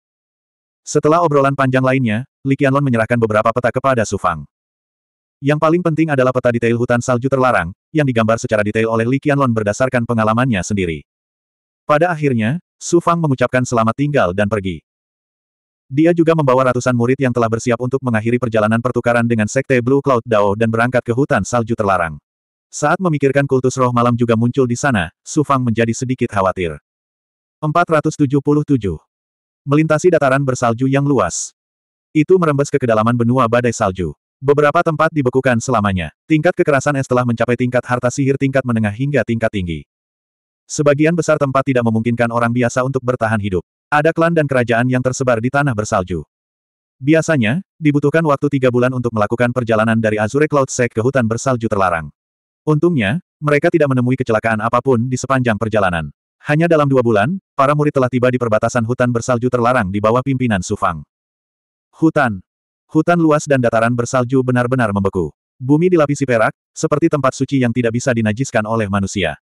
Setelah obrolan panjang lainnya, Li Qianlon menyerahkan beberapa peta kepada Su Fang. Yang paling penting adalah peta detail hutan salju terlarang, yang digambar secara detail oleh Li Qianlon berdasarkan pengalamannya sendiri. Pada akhirnya, Su Fang mengucapkan selamat tinggal dan pergi. Dia juga membawa ratusan murid yang telah bersiap untuk mengakhiri perjalanan pertukaran dengan Sekte Blue Cloud Dao dan berangkat ke hutan salju terlarang. Saat memikirkan kultus roh malam juga muncul di sana, Su Fang menjadi sedikit khawatir. 477. Melintasi dataran bersalju yang luas. Itu merembes ke kedalaman benua badai salju. Beberapa tempat dibekukan selamanya. Tingkat kekerasan es telah mencapai tingkat harta sihir tingkat menengah hingga tingkat tinggi. Sebagian besar tempat tidak memungkinkan orang biasa untuk bertahan hidup. Ada klan dan kerajaan yang tersebar di tanah bersalju. Biasanya, dibutuhkan waktu tiga bulan untuk melakukan perjalanan dari Azure Cloud Sec ke hutan bersalju terlarang. Untungnya, mereka tidak menemui kecelakaan apapun di sepanjang perjalanan. Hanya dalam dua bulan, para murid telah tiba di perbatasan hutan bersalju terlarang di bawah pimpinan Sufang. Hutan. Hutan luas dan dataran bersalju benar-benar membeku. Bumi dilapisi perak, seperti tempat suci yang tidak bisa dinajiskan oleh manusia.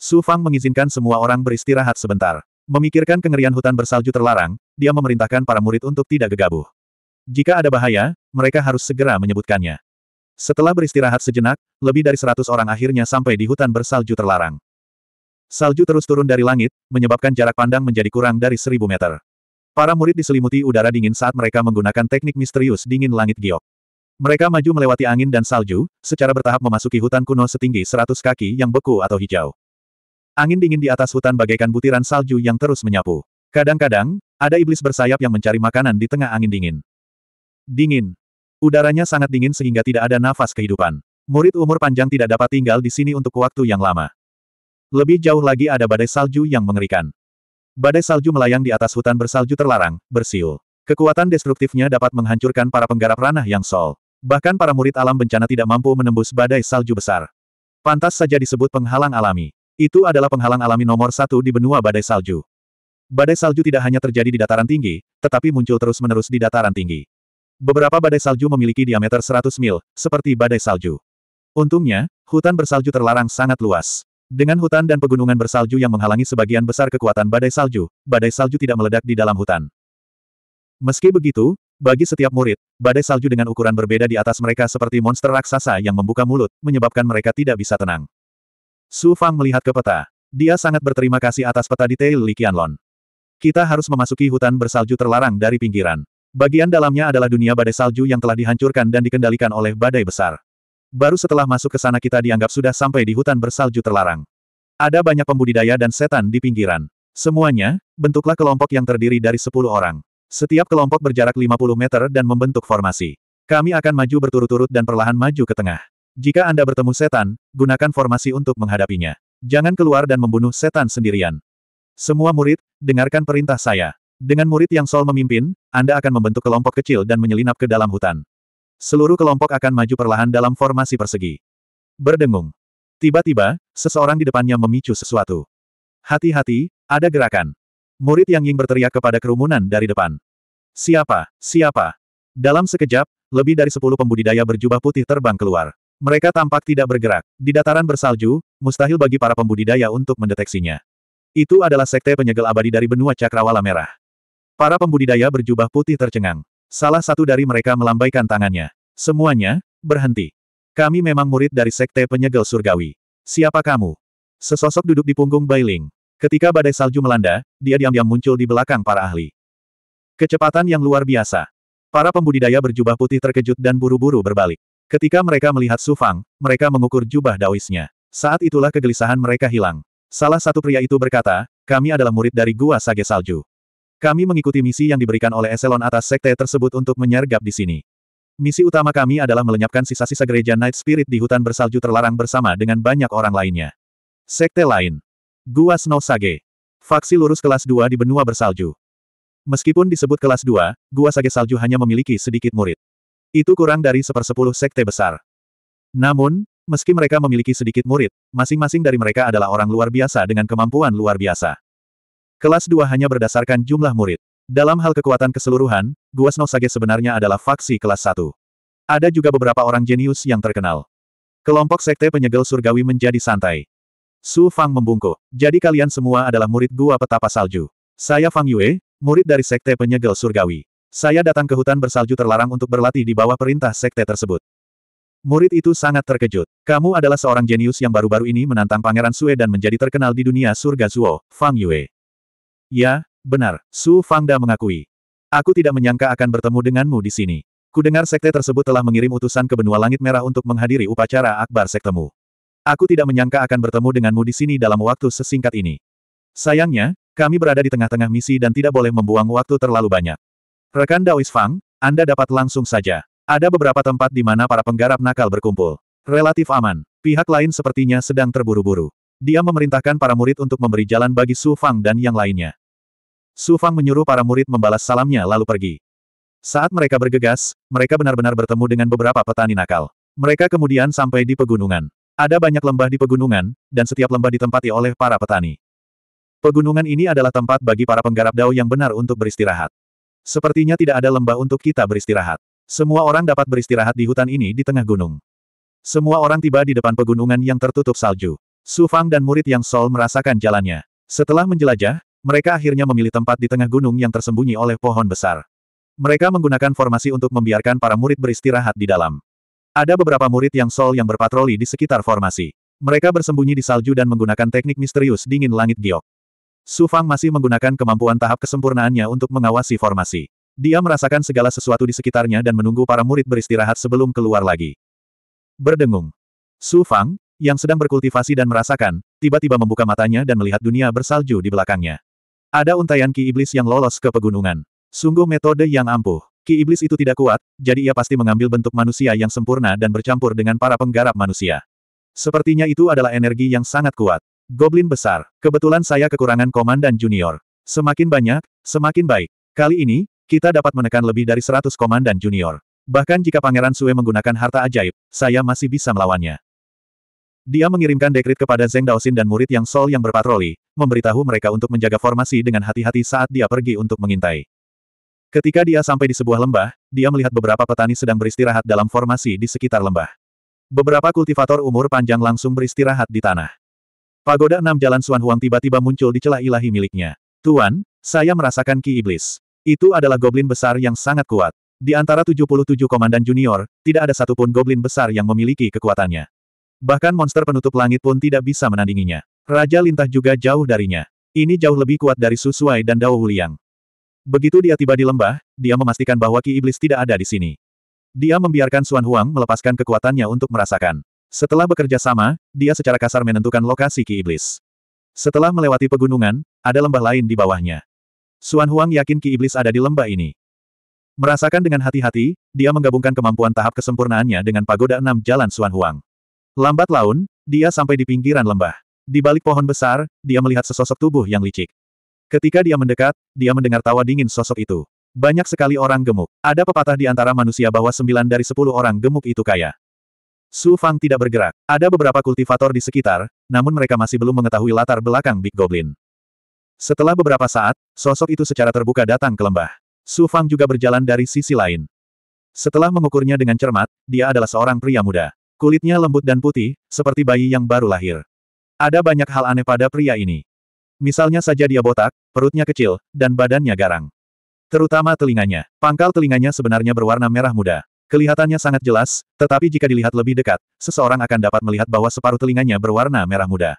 Su Fang mengizinkan semua orang beristirahat sebentar. Memikirkan kengerian hutan bersalju terlarang, dia memerintahkan para murid untuk tidak gegabah. Jika ada bahaya, mereka harus segera menyebutkannya. Setelah beristirahat sejenak, lebih dari seratus orang akhirnya sampai di hutan bersalju terlarang. Salju terus turun dari langit, menyebabkan jarak pandang menjadi kurang dari seribu meter. Para murid diselimuti udara dingin saat mereka menggunakan teknik misterius dingin langit giok. Mereka maju melewati angin dan salju, secara bertahap memasuki hutan kuno setinggi seratus kaki yang beku atau hijau. Angin dingin di atas hutan bagaikan butiran salju yang terus menyapu. Kadang-kadang, ada iblis bersayap yang mencari makanan di tengah angin dingin. Dingin. Udaranya sangat dingin sehingga tidak ada nafas kehidupan. Murid umur panjang tidak dapat tinggal di sini untuk waktu yang lama. Lebih jauh lagi ada badai salju yang mengerikan. Badai salju melayang di atas hutan bersalju terlarang, bersiul. Kekuatan destruktifnya dapat menghancurkan para penggarap ranah yang sol. Bahkan para murid alam bencana tidak mampu menembus badai salju besar. Pantas saja disebut penghalang alami. Itu adalah penghalang alami nomor satu di benua badai salju. Badai salju tidak hanya terjadi di dataran tinggi, tetapi muncul terus-menerus di dataran tinggi. Beberapa badai salju memiliki diameter 100 mil, seperti badai salju. Untungnya, hutan bersalju terlarang sangat luas. Dengan hutan dan pegunungan bersalju yang menghalangi sebagian besar kekuatan badai salju, badai salju tidak meledak di dalam hutan. Meski begitu, bagi setiap murid, badai salju dengan ukuran berbeda di atas mereka seperti monster raksasa yang membuka mulut, menyebabkan mereka tidak bisa tenang. Su Fang melihat ke peta. Dia sangat berterima kasih atas peta detail Li Qianlong. Kita harus memasuki hutan bersalju terlarang dari pinggiran. Bagian dalamnya adalah dunia badai salju yang telah dihancurkan dan dikendalikan oleh badai besar. Baru setelah masuk ke sana kita dianggap sudah sampai di hutan bersalju terlarang. Ada banyak pembudidaya dan setan di pinggiran. Semuanya, bentuklah kelompok yang terdiri dari 10 orang. Setiap kelompok berjarak 50 meter dan membentuk formasi. Kami akan maju berturut-turut dan perlahan maju ke tengah. Jika Anda bertemu setan, gunakan formasi untuk menghadapinya. Jangan keluar dan membunuh setan sendirian. Semua murid, dengarkan perintah saya. Dengan murid yang Sol memimpin, Anda akan membentuk kelompok kecil dan menyelinap ke dalam hutan. Seluruh kelompok akan maju perlahan dalam formasi persegi. Berdengung. Tiba-tiba, seseorang di depannya memicu sesuatu. Hati-hati, ada gerakan. Murid Yang Ying berteriak kepada kerumunan dari depan. Siapa? Siapa? Dalam sekejap, lebih dari sepuluh pembudidaya berjubah putih terbang keluar. Mereka tampak tidak bergerak. Di dataran bersalju, mustahil bagi para pembudidaya untuk mendeteksinya. Itu adalah sekte penyegel abadi dari benua Cakrawala Merah. Para pembudidaya berjubah putih tercengang. Salah satu dari mereka melambaikan tangannya. Semuanya, berhenti. Kami memang murid dari sekte penyegel surgawi. Siapa kamu? Sesosok duduk di punggung Bailing. Ketika badai salju melanda, dia diam-diam muncul di belakang para ahli. Kecepatan yang luar biasa. Para pembudidaya berjubah putih terkejut dan buru-buru berbalik. Ketika mereka melihat Sufang, mereka mengukur jubah daoisnya. Saat itulah kegelisahan mereka hilang. Salah satu pria itu berkata, kami adalah murid dari Gua Sage Salju. Kami mengikuti misi yang diberikan oleh eselon atas sekte tersebut untuk menyergap di sini. Misi utama kami adalah melenyapkan sisa-sisa gereja Night Spirit di hutan bersalju terlarang bersama dengan banyak orang lainnya. Sekte lain. Gua Snow Sage. Faksi lurus kelas 2 di benua bersalju. Meskipun disebut kelas 2, Gua Sage Salju hanya memiliki sedikit murid. Itu kurang dari sepersepuluh sekte besar. Namun, meski mereka memiliki sedikit murid, masing-masing dari mereka adalah orang luar biasa dengan kemampuan luar biasa. Kelas dua hanya berdasarkan jumlah murid. Dalam hal kekuatan keseluruhan, Guas Sage sebenarnya adalah faksi kelas satu. Ada juga beberapa orang jenius yang terkenal. Kelompok sekte penyegel surgawi menjadi santai. Su Fang membungkuk. Jadi kalian semua adalah murid gua petapa salju. Saya Fang Yue, murid dari Sekte Penyegel Surgawi. Saya datang ke hutan bersalju terlarang untuk berlatih di bawah perintah sekte tersebut. Murid itu sangat terkejut. Kamu adalah seorang jenius yang baru-baru ini menantang Pangeran Sue dan menjadi terkenal di dunia surga Zuo, Fang Yue. Ya, benar, Su Fangda mengakui. Aku tidak menyangka akan bertemu denganmu di sini. Kudengar sekte tersebut telah mengirim utusan ke benua langit merah untuk menghadiri upacara akbar sektemu. Aku tidak menyangka akan bertemu denganmu di sini dalam waktu sesingkat ini. Sayangnya, kami berada di tengah-tengah misi dan tidak boleh membuang waktu terlalu banyak. Rekan Daois Fang, Anda dapat langsung saja. Ada beberapa tempat di mana para penggarap nakal berkumpul. Relatif aman. Pihak lain sepertinya sedang terburu-buru. Dia memerintahkan para murid untuk memberi jalan bagi Su Fang dan yang lainnya. Su Fang menyuruh para murid membalas salamnya lalu pergi. Saat mereka bergegas, mereka benar-benar bertemu dengan beberapa petani nakal. Mereka kemudian sampai di pegunungan. Ada banyak lembah di pegunungan, dan setiap lembah ditempati oleh para petani. Pegunungan ini adalah tempat bagi para penggarap dao yang benar untuk beristirahat. Sepertinya tidak ada lembah untuk kita beristirahat. Semua orang dapat beristirahat di hutan ini di tengah gunung. Semua orang tiba di depan pegunungan yang tertutup salju. Su Fang dan murid yang Sol merasakan jalannya. Setelah menjelajah, mereka akhirnya memilih tempat di tengah gunung yang tersembunyi oleh pohon besar. Mereka menggunakan formasi untuk membiarkan para murid beristirahat di dalam. Ada beberapa murid yang Sol yang berpatroli di sekitar formasi. Mereka bersembunyi di salju dan menggunakan teknik misterius dingin langit giok. Su Fang masih menggunakan kemampuan tahap kesempurnaannya untuk mengawasi formasi. Dia merasakan segala sesuatu di sekitarnya dan menunggu para murid beristirahat sebelum keluar lagi. Berdengung. Su Fang, yang sedang berkultivasi dan merasakan, tiba-tiba membuka matanya dan melihat dunia bersalju di belakangnya. Ada untaian ki iblis yang lolos ke pegunungan. Sungguh metode yang ampuh. Ki iblis itu tidak kuat, jadi ia pasti mengambil bentuk manusia yang sempurna dan bercampur dengan para penggarap manusia. Sepertinya itu adalah energi yang sangat kuat. Goblin besar. Kebetulan saya kekurangan komandan junior. Semakin banyak, semakin baik. Kali ini, kita dapat menekan lebih dari 100 komandan junior. Bahkan jika Pangeran Sue menggunakan harta ajaib, saya masih bisa melawannya. Dia mengirimkan dekrit kepada Zeng Daosin dan murid yang Sol yang berpatroli, memberitahu mereka untuk menjaga formasi dengan hati-hati saat dia pergi untuk mengintai. Ketika dia sampai di sebuah lembah, dia melihat beberapa petani sedang beristirahat dalam formasi di sekitar lembah. Beberapa kultivator umur panjang langsung beristirahat di tanah. Pagoda enam jalan Suan Huang tiba-tiba muncul di celah ilahi miliknya. Tuan, saya merasakan ki iblis. Itu adalah goblin besar yang sangat kuat. Di antara 77 komandan junior, tidak ada satupun goblin besar yang memiliki kekuatannya. Bahkan monster penutup langit pun tidak bisa menandinginya. Raja Lintah juga jauh darinya. Ini jauh lebih kuat dari Susuai dan Dao Wuliang. Begitu dia tiba di lembah, dia memastikan bahwa Ki Iblis tidak ada di sini. Dia membiarkan Suan Huang melepaskan kekuatannya untuk merasakan. Setelah bekerja sama, dia secara kasar menentukan lokasi Ki Iblis. Setelah melewati pegunungan, ada lembah lain di bawahnya. Suan Huang yakin Ki Iblis ada di lembah ini. Merasakan dengan hati-hati, dia menggabungkan kemampuan tahap kesempurnaannya dengan pagoda enam jalan Suan Huang. Lambat laun, dia sampai di pinggiran lembah. Di balik pohon besar, dia melihat sesosok tubuh yang licik. Ketika dia mendekat, dia mendengar tawa dingin sosok itu. Banyak sekali orang gemuk. Ada pepatah di antara manusia bahwa sembilan dari sepuluh orang gemuk itu kaya. Su Fang tidak bergerak. Ada beberapa kultivator di sekitar, namun mereka masih belum mengetahui latar belakang Big Goblin. Setelah beberapa saat, sosok itu secara terbuka datang ke lembah. Su Fang juga berjalan dari sisi lain. Setelah mengukurnya dengan cermat, dia adalah seorang pria muda. Kulitnya lembut dan putih, seperti bayi yang baru lahir. Ada banyak hal aneh pada pria ini. Misalnya saja dia botak, perutnya kecil, dan badannya garang. Terutama telinganya. Pangkal telinganya sebenarnya berwarna merah muda. Kelihatannya sangat jelas, tetapi jika dilihat lebih dekat, seseorang akan dapat melihat bahwa separuh telinganya berwarna merah muda.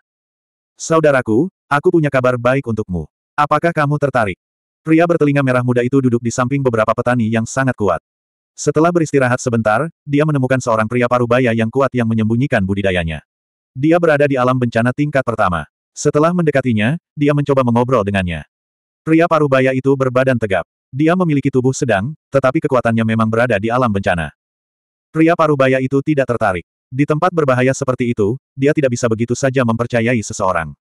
Saudaraku, aku punya kabar baik untukmu. Apakah kamu tertarik? Pria bertelinga merah muda itu duduk di samping beberapa petani yang sangat kuat. Setelah beristirahat sebentar, dia menemukan seorang pria parubaya yang kuat yang menyembunyikan budidayanya. Dia berada di alam bencana tingkat pertama. Setelah mendekatinya, dia mencoba mengobrol dengannya. Pria parubaya itu berbadan tegap. Dia memiliki tubuh sedang, tetapi kekuatannya memang berada di alam bencana. Pria parubaya itu tidak tertarik. Di tempat berbahaya seperti itu, dia tidak bisa begitu saja mempercayai seseorang.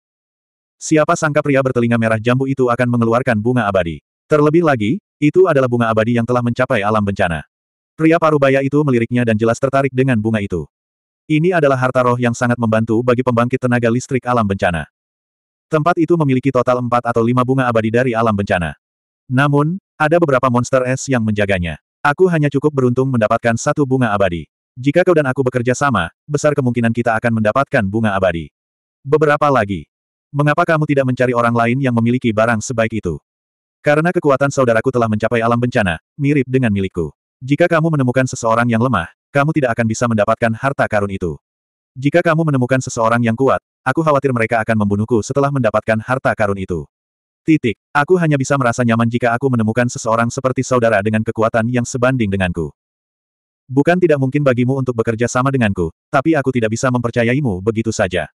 Siapa sangka pria bertelinga merah jambu itu akan mengeluarkan bunga abadi. Terlebih lagi, itu adalah bunga abadi yang telah mencapai alam bencana. Pria parubaya itu meliriknya dan jelas tertarik dengan bunga itu. Ini adalah harta roh yang sangat membantu bagi pembangkit tenaga listrik alam bencana. Tempat itu memiliki total empat atau lima bunga abadi dari alam bencana. Namun, ada beberapa monster es yang menjaganya. Aku hanya cukup beruntung mendapatkan satu bunga abadi. Jika kau dan aku bekerja sama, besar kemungkinan kita akan mendapatkan bunga abadi. Beberapa lagi. Mengapa kamu tidak mencari orang lain yang memiliki barang sebaik itu? Karena kekuatan saudaraku telah mencapai alam bencana, mirip dengan milikku. Jika kamu menemukan seseorang yang lemah, kamu tidak akan bisa mendapatkan harta karun itu. Jika kamu menemukan seseorang yang kuat, aku khawatir mereka akan membunuhku setelah mendapatkan harta karun itu. Titik. Aku hanya bisa merasa nyaman jika aku menemukan seseorang seperti saudara dengan kekuatan yang sebanding denganku. Bukan tidak mungkin bagimu untuk bekerja sama denganku, tapi aku tidak bisa mempercayaimu begitu saja.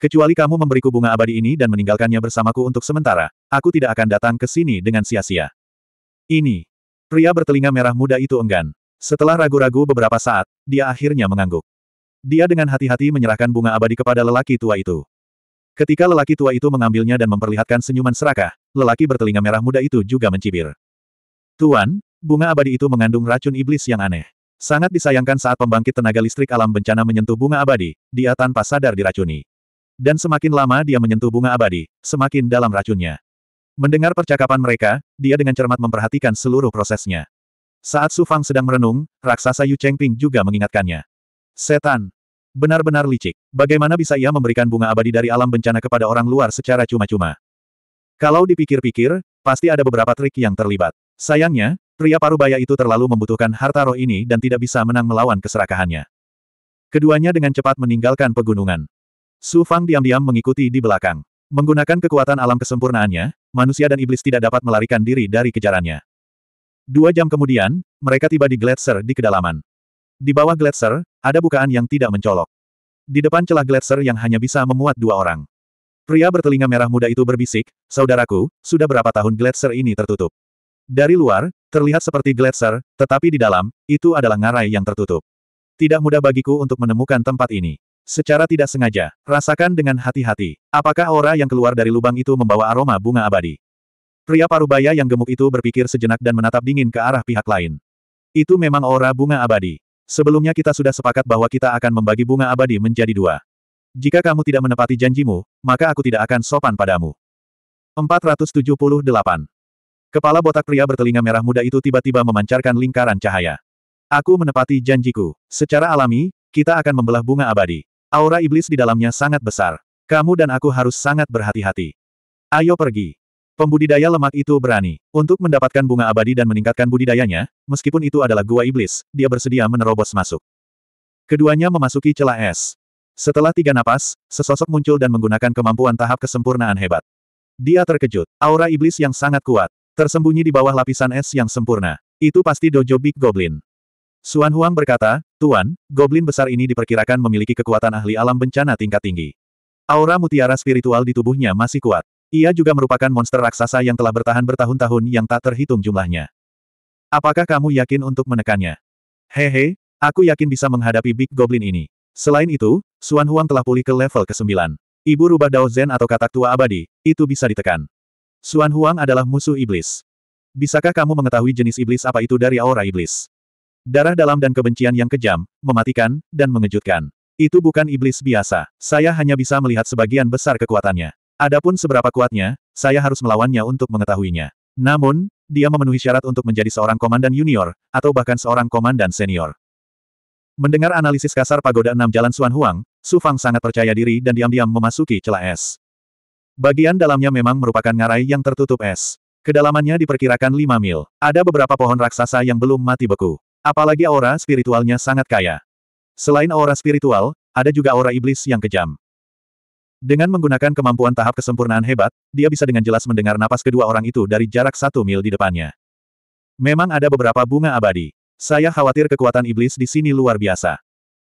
Kecuali kamu memberiku bunga abadi ini dan meninggalkannya bersamaku untuk sementara, aku tidak akan datang ke sini dengan sia-sia. Ini. Pria bertelinga merah muda itu enggan. Setelah ragu-ragu beberapa saat, dia akhirnya mengangguk. Dia dengan hati-hati menyerahkan bunga abadi kepada lelaki tua itu. Ketika lelaki tua itu mengambilnya dan memperlihatkan senyuman serakah, lelaki bertelinga merah muda itu juga mencibir. Tuan, bunga abadi itu mengandung racun iblis yang aneh. Sangat disayangkan saat pembangkit tenaga listrik alam bencana menyentuh bunga abadi, dia tanpa sadar diracuni. Dan semakin lama dia menyentuh bunga abadi, semakin dalam racunnya. Mendengar percakapan mereka, dia dengan cermat memperhatikan seluruh prosesnya. Saat Su Fang sedang merenung, raksasa Yu Chengping juga mengingatkannya. Setan, Benar-benar licik. Bagaimana bisa ia memberikan bunga abadi dari alam bencana kepada orang luar secara cuma-cuma? Kalau dipikir-pikir, pasti ada beberapa trik yang terlibat. Sayangnya, pria parubaya itu terlalu membutuhkan harta roh ini dan tidak bisa menang melawan keserakahannya. Keduanya dengan cepat meninggalkan pegunungan. Su Fang diam-diam mengikuti di belakang. Menggunakan kekuatan alam kesempurnaannya, manusia dan iblis tidak dapat melarikan diri dari kejarannya. Dua jam kemudian, mereka tiba di Gletser di kedalaman. Di bawah gletser, ada bukaan yang tidak mencolok. Di depan celah gletser yang hanya bisa memuat dua orang. Pria bertelinga merah muda itu berbisik, Saudaraku, sudah berapa tahun gletser ini tertutup. Dari luar, terlihat seperti gletser, tetapi di dalam, itu adalah ngarai yang tertutup. Tidak mudah bagiku untuk menemukan tempat ini. Secara tidak sengaja, rasakan dengan hati-hati. Apakah aura yang keluar dari lubang itu membawa aroma bunga abadi? Pria parubaya yang gemuk itu berpikir sejenak dan menatap dingin ke arah pihak lain. Itu memang aura bunga abadi. Sebelumnya kita sudah sepakat bahwa kita akan membagi bunga abadi menjadi dua. Jika kamu tidak menepati janjimu, maka aku tidak akan sopan padamu. 478. Kepala botak pria bertelinga merah muda itu tiba-tiba memancarkan lingkaran cahaya. Aku menepati janjiku. Secara alami, kita akan membelah bunga abadi. Aura iblis di dalamnya sangat besar. Kamu dan aku harus sangat berhati-hati. Ayo pergi. Pembudidaya lemak itu berani. Untuk mendapatkan bunga abadi dan meningkatkan budidayanya, meskipun itu adalah gua iblis, dia bersedia menerobos masuk. Keduanya memasuki celah es. Setelah tiga napas, sesosok muncul dan menggunakan kemampuan tahap kesempurnaan hebat. Dia terkejut. Aura iblis yang sangat kuat. Tersembunyi di bawah lapisan es yang sempurna. Itu pasti dojo Big Goblin. Suan Huang berkata, Tuan, Goblin besar ini diperkirakan memiliki kekuatan ahli alam bencana tingkat tinggi. Aura mutiara spiritual di tubuhnya masih kuat. Ia juga merupakan monster raksasa yang telah bertahan bertahun-tahun yang tak terhitung jumlahnya. Apakah kamu yakin untuk menekannya? Hehe, aku yakin bisa menghadapi Big Goblin ini. Selain itu, Xuan Huang telah pulih ke level ke-9. Ibu rubah Dao Zen atau katak tua abadi, itu bisa ditekan. Xuan Huang adalah musuh iblis. Bisakah kamu mengetahui jenis iblis apa itu dari aura iblis? Darah dalam dan kebencian yang kejam, mematikan, dan mengejutkan. Itu bukan iblis biasa. Saya hanya bisa melihat sebagian besar kekuatannya. Adapun seberapa kuatnya, saya harus melawannya untuk mengetahuinya. Namun, dia memenuhi syarat untuk menjadi seorang komandan junior, atau bahkan seorang komandan senior. Mendengar analisis kasar pagoda enam jalan Suan Huang, Su Fang sangat percaya diri dan diam-diam memasuki celah es. Bagian dalamnya memang merupakan ngarai yang tertutup es. Kedalamannya diperkirakan 5 mil. Ada beberapa pohon raksasa yang belum mati beku. Apalagi aura spiritualnya sangat kaya. Selain aura spiritual, ada juga aura iblis yang kejam. Dengan menggunakan kemampuan tahap kesempurnaan hebat, dia bisa dengan jelas mendengar napas kedua orang itu dari jarak satu mil di depannya. Memang ada beberapa bunga abadi. Saya khawatir kekuatan iblis di sini luar biasa.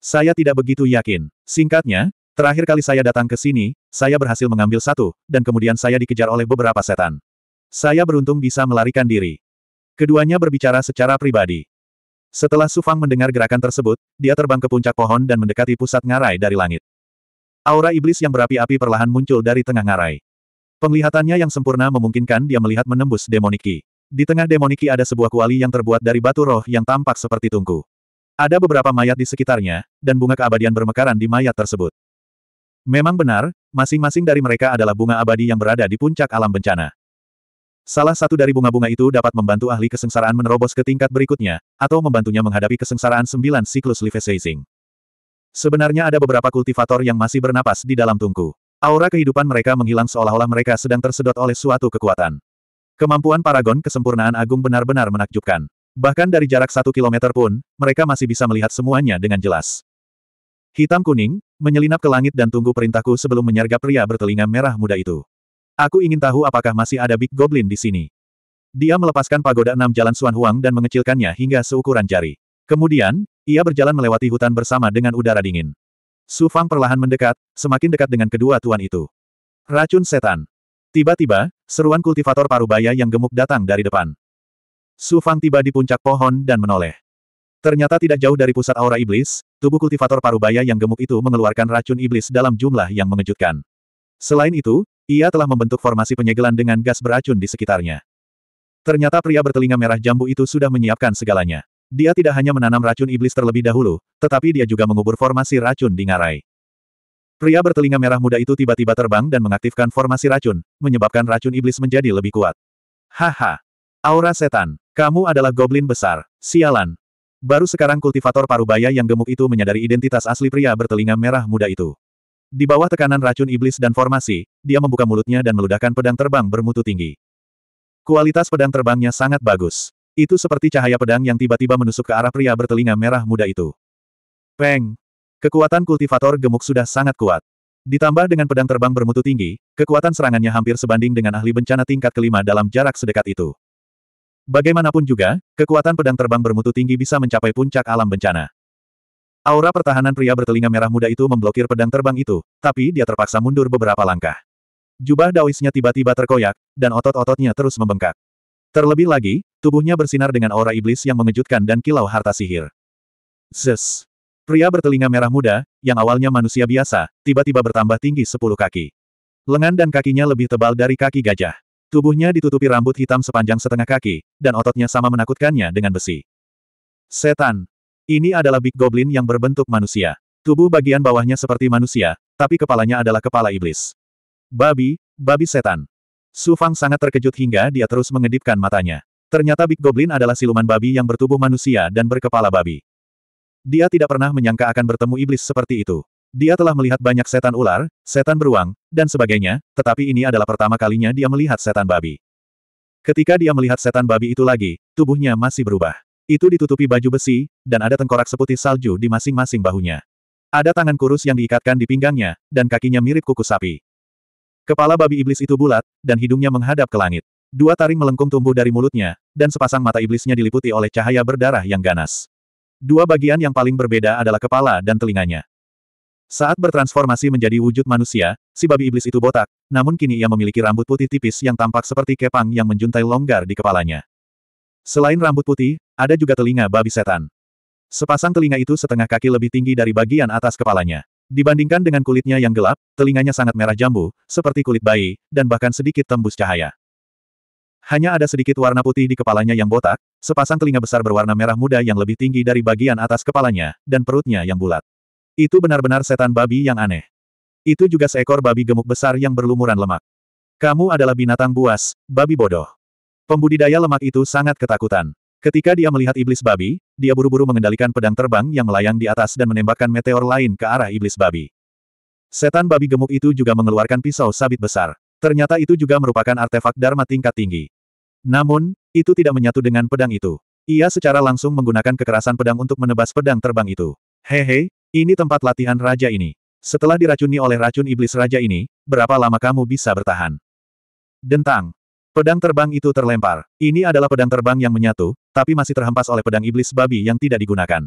Saya tidak begitu yakin. Singkatnya, terakhir kali saya datang ke sini, saya berhasil mengambil satu, dan kemudian saya dikejar oleh beberapa setan. Saya beruntung bisa melarikan diri. Keduanya berbicara secara pribadi. Setelah Sufang mendengar gerakan tersebut, dia terbang ke puncak pohon dan mendekati pusat ngarai dari langit. Aura iblis yang berapi-api perlahan muncul dari tengah ngarai. Penglihatannya yang sempurna memungkinkan dia melihat menembus demoniki. Di tengah demoniki ada sebuah kuali yang terbuat dari batu roh yang tampak seperti tungku. Ada beberapa mayat di sekitarnya, dan bunga keabadian bermekaran di mayat tersebut. Memang benar, masing-masing dari mereka adalah bunga abadi yang berada di puncak alam bencana. Salah satu dari bunga-bunga itu dapat membantu ahli kesengsaraan menerobos ke tingkat berikutnya, atau membantunya menghadapi kesengsaraan sembilan siklus Life Sebenarnya ada beberapa kultivator yang masih bernapas di dalam tungku. Aura kehidupan mereka menghilang seolah-olah mereka sedang tersedot oleh suatu kekuatan. Kemampuan Paragon kesempurnaan agung benar-benar menakjubkan. Bahkan dari jarak satu kilometer pun, mereka masih bisa melihat semuanya dengan jelas. Hitam kuning, menyelinap ke langit dan tunggu perintahku sebelum menyergap pria bertelinga merah muda itu. Aku ingin tahu apakah masih ada Big Goblin di sini. Dia melepaskan pagoda enam jalan Suan Huang dan mengecilkannya hingga seukuran jari. Kemudian, ia berjalan melewati hutan bersama dengan udara dingin. Su Fang perlahan mendekat, semakin dekat dengan kedua tuan itu. Racun setan. Tiba-tiba, seruan kultivator parubaya yang gemuk datang dari depan. Su Fang tiba di puncak pohon dan menoleh. Ternyata tidak jauh dari pusat aura iblis, tubuh kultivator parubaya yang gemuk itu mengeluarkan racun iblis dalam jumlah yang mengejutkan. Selain itu, ia telah membentuk formasi penyegelan dengan gas beracun di sekitarnya. Ternyata pria bertelinga merah jambu itu sudah menyiapkan segalanya. Dia tidak hanya menanam racun iblis terlebih dahulu, tetapi dia juga mengubur formasi racun di ngarai. Pria bertelinga merah muda itu tiba-tiba terbang dan mengaktifkan formasi racun, menyebabkan racun iblis menjadi lebih kuat. Haha! Aura setan! Kamu adalah goblin besar, sialan! Baru sekarang kultivator parubaya yang gemuk itu menyadari identitas asli pria bertelinga merah muda itu. Di bawah tekanan racun iblis dan formasi, dia membuka mulutnya dan meludahkan pedang terbang bermutu tinggi. Kualitas pedang terbangnya sangat bagus. Itu seperti cahaya pedang yang tiba-tiba menusuk ke arah pria bertelinga merah muda itu. Peng! Kekuatan kultivator gemuk sudah sangat kuat. Ditambah dengan pedang terbang bermutu tinggi, kekuatan serangannya hampir sebanding dengan ahli bencana tingkat kelima dalam jarak sedekat itu. Bagaimanapun juga, kekuatan pedang terbang bermutu tinggi bisa mencapai puncak alam bencana. Aura pertahanan pria bertelinga merah muda itu memblokir pedang terbang itu, tapi dia terpaksa mundur beberapa langkah. Jubah daoisnya tiba-tiba terkoyak, dan otot-ototnya terus membengkak. Terlebih lagi, Tubuhnya bersinar dengan aura iblis yang mengejutkan dan kilau harta sihir. Zes. Pria bertelinga merah muda, yang awalnya manusia biasa, tiba-tiba bertambah tinggi sepuluh kaki. Lengan dan kakinya lebih tebal dari kaki gajah. Tubuhnya ditutupi rambut hitam sepanjang setengah kaki, dan ototnya sama menakutkannya dengan besi. Setan. Ini adalah Big Goblin yang berbentuk manusia. Tubuh bagian bawahnya seperti manusia, tapi kepalanya adalah kepala iblis. Babi, babi setan. Su Fang sangat terkejut hingga dia terus mengedipkan matanya. Ternyata Big Goblin adalah siluman babi yang bertubuh manusia dan berkepala babi. Dia tidak pernah menyangka akan bertemu iblis seperti itu. Dia telah melihat banyak setan ular, setan beruang, dan sebagainya, tetapi ini adalah pertama kalinya dia melihat setan babi. Ketika dia melihat setan babi itu lagi, tubuhnya masih berubah. Itu ditutupi baju besi, dan ada tengkorak seputih salju di masing-masing bahunya. Ada tangan kurus yang diikatkan di pinggangnya, dan kakinya mirip kuku sapi. Kepala babi iblis itu bulat, dan hidungnya menghadap ke langit. Dua taring melengkung tumbuh dari mulutnya, dan sepasang mata iblisnya diliputi oleh cahaya berdarah yang ganas. Dua bagian yang paling berbeda adalah kepala dan telinganya. Saat bertransformasi menjadi wujud manusia, si babi iblis itu botak, namun kini ia memiliki rambut putih tipis yang tampak seperti kepang yang menjuntai longgar di kepalanya. Selain rambut putih, ada juga telinga babi setan. Sepasang telinga itu setengah kaki lebih tinggi dari bagian atas kepalanya. Dibandingkan dengan kulitnya yang gelap, telinganya sangat merah jambu, seperti kulit bayi, dan bahkan sedikit tembus cahaya. Hanya ada sedikit warna putih di kepalanya yang botak, sepasang telinga besar berwarna merah muda yang lebih tinggi dari bagian atas kepalanya, dan perutnya yang bulat. Itu benar-benar setan babi yang aneh. Itu juga seekor babi gemuk besar yang berlumuran lemak. Kamu adalah binatang buas, babi bodoh. Pembudidaya lemak itu sangat ketakutan. Ketika dia melihat iblis babi, dia buru-buru mengendalikan pedang terbang yang melayang di atas dan menembakkan meteor lain ke arah iblis babi. Setan babi gemuk itu juga mengeluarkan pisau sabit besar. Ternyata itu juga merupakan artefak Dharma tingkat tinggi. Namun, itu tidak menyatu dengan pedang itu. Ia secara langsung menggunakan kekerasan pedang untuk menebas pedang terbang itu. Hehe, ini tempat latihan raja ini. Setelah diracuni oleh racun iblis raja ini, berapa lama kamu bisa bertahan? Dentang. Pedang terbang itu terlempar. Ini adalah pedang terbang yang menyatu, tapi masih terhempas oleh pedang iblis babi yang tidak digunakan.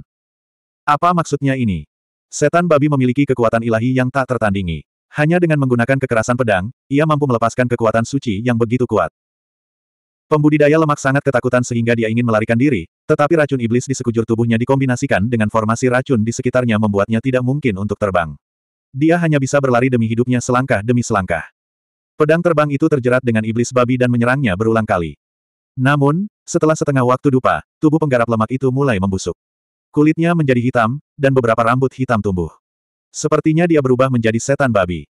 Apa maksudnya ini? Setan babi memiliki kekuatan ilahi yang tak tertandingi. Hanya dengan menggunakan kekerasan pedang, ia mampu melepaskan kekuatan suci yang begitu kuat. Pembudidaya lemak sangat ketakutan sehingga dia ingin melarikan diri, tetapi racun iblis di sekujur tubuhnya dikombinasikan dengan formasi racun di sekitarnya membuatnya tidak mungkin untuk terbang. Dia hanya bisa berlari demi hidupnya selangkah demi selangkah. Pedang terbang itu terjerat dengan iblis babi dan menyerangnya berulang kali. Namun, setelah setengah waktu dupa, tubuh penggarap lemak itu mulai membusuk. Kulitnya menjadi hitam, dan beberapa rambut hitam tumbuh. Sepertinya dia berubah menjadi setan babi.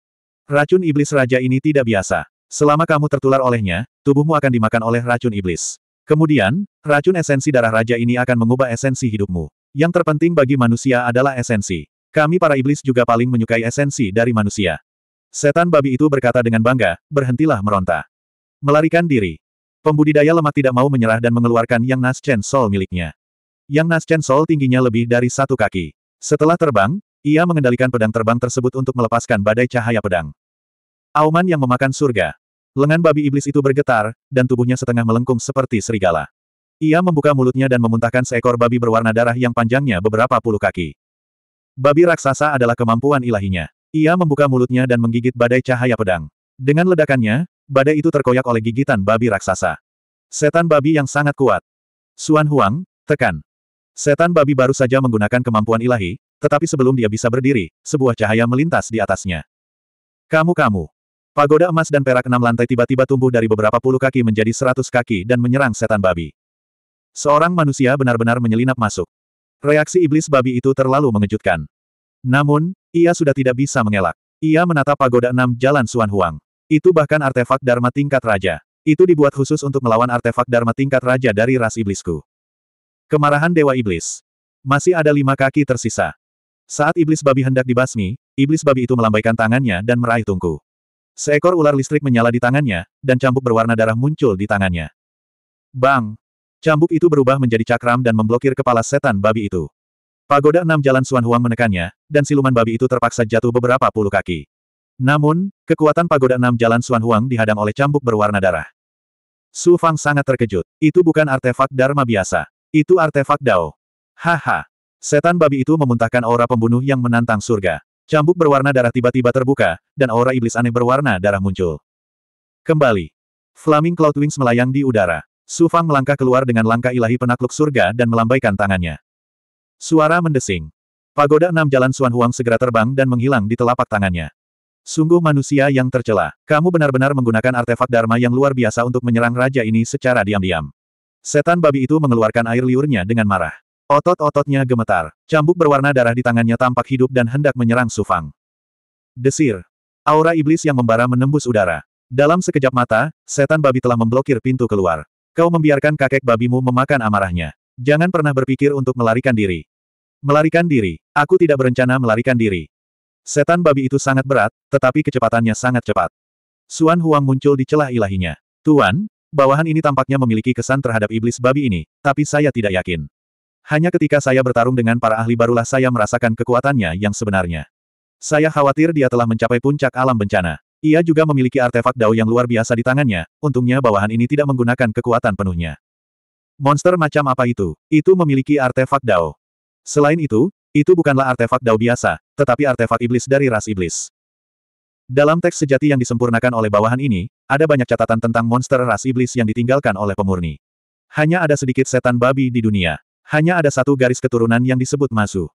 Racun iblis raja ini tidak biasa. Selama kamu tertular olehnya, tubuhmu akan dimakan oleh racun iblis. Kemudian, racun esensi darah raja ini akan mengubah esensi hidupmu. Yang terpenting bagi manusia adalah esensi. Kami para iblis juga paling menyukai esensi dari manusia. Setan babi itu berkata dengan bangga, berhentilah meronta. Melarikan diri. Pembudidaya lemak tidak mau menyerah dan mengeluarkan Yang Naschen Sol miliknya. Yang Naschen Sol tingginya lebih dari satu kaki. Setelah terbang, ia mengendalikan pedang terbang tersebut untuk melepaskan badai cahaya pedang. Auman yang memakan surga. Lengan babi iblis itu bergetar, dan tubuhnya setengah melengkung seperti serigala. Ia membuka mulutnya dan memuntahkan seekor babi berwarna darah yang panjangnya beberapa puluh kaki. Babi raksasa adalah kemampuan ilahinya. Ia membuka mulutnya dan menggigit badai cahaya pedang. Dengan ledakannya, badai itu terkoyak oleh gigitan babi raksasa. Setan babi yang sangat kuat. Suan Huang, tekan. Setan babi baru saja menggunakan kemampuan ilahi, tetapi sebelum dia bisa berdiri, sebuah cahaya melintas di atasnya. Kamu-kamu. Pagoda emas dan perak enam lantai tiba-tiba tumbuh dari beberapa puluh kaki menjadi seratus kaki dan menyerang setan babi. Seorang manusia benar-benar menyelinap masuk. Reaksi iblis babi itu terlalu mengejutkan. Namun, ia sudah tidak bisa mengelak. Ia menatap pagoda enam jalan Suan Huang. Itu bahkan artefak Dharma tingkat raja. Itu dibuat khusus untuk melawan artefak Dharma tingkat raja dari ras iblisku. Kemarahan Dewa Iblis. Masih ada lima kaki tersisa. Saat iblis babi hendak dibasmi, iblis babi itu melambaikan tangannya dan meraih tungku. Seekor ular listrik menyala di tangannya, dan cambuk berwarna darah muncul di tangannya. Bang! Cambuk itu berubah menjadi cakram dan memblokir kepala setan babi itu. Pagoda enam jalan Suan Huang menekannya, dan siluman babi itu terpaksa jatuh beberapa puluh kaki. Namun, kekuatan pagoda enam jalan Suan Huang dihadang oleh cambuk berwarna darah. Su Fang sangat terkejut. Itu bukan artefak Dharma biasa. Itu artefak Dao. Haha. Setan babi itu memuntahkan aura pembunuh yang menantang surga. Cambuk berwarna darah tiba-tiba terbuka, dan aura iblis aneh berwarna darah muncul. Kembali. Flaming Cloud Wings melayang di udara. Sufang melangkah keluar dengan langkah ilahi penakluk surga dan melambaikan tangannya. Suara mendesing. Pagoda enam jalan Suan Huang segera terbang dan menghilang di telapak tangannya. Sungguh manusia yang tercela. Kamu benar-benar menggunakan artefak Dharma yang luar biasa untuk menyerang raja ini secara diam-diam. Setan babi itu mengeluarkan air liurnya dengan marah. Otot-ototnya gemetar, cambuk berwarna darah di tangannya tampak hidup dan hendak menyerang Sufang. Desir. Aura iblis yang membara menembus udara. Dalam sekejap mata, setan babi telah memblokir pintu keluar. Kau membiarkan kakek babimu memakan amarahnya. Jangan pernah berpikir untuk melarikan diri. Melarikan diri. Aku tidak berencana melarikan diri. Setan babi itu sangat berat, tetapi kecepatannya sangat cepat. Suan Huang muncul di celah ilahinya. Tuan, Bawahan ini tampaknya memiliki kesan terhadap iblis babi ini, tapi saya tidak yakin. Hanya ketika saya bertarung dengan para ahli barulah saya merasakan kekuatannya yang sebenarnya. Saya khawatir dia telah mencapai puncak alam bencana. Ia juga memiliki artefak dao yang luar biasa di tangannya, untungnya bawahan ini tidak menggunakan kekuatan penuhnya. Monster macam apa itu? Itu memiliki artefak dao. Selain itu, itu bukanlah artefak dao biasa, tetapi artefak iblis dari ras iblis. Dalam teks sejati yang disempurnakan oleh bawahan ini, ada banyak catatan tentang monster ras iblis yang ditinggalkan oleh pemurni. Hanya ada sedikit setan babi di dunia. Hanya ada satu garis keturunan yang disebut Mazu.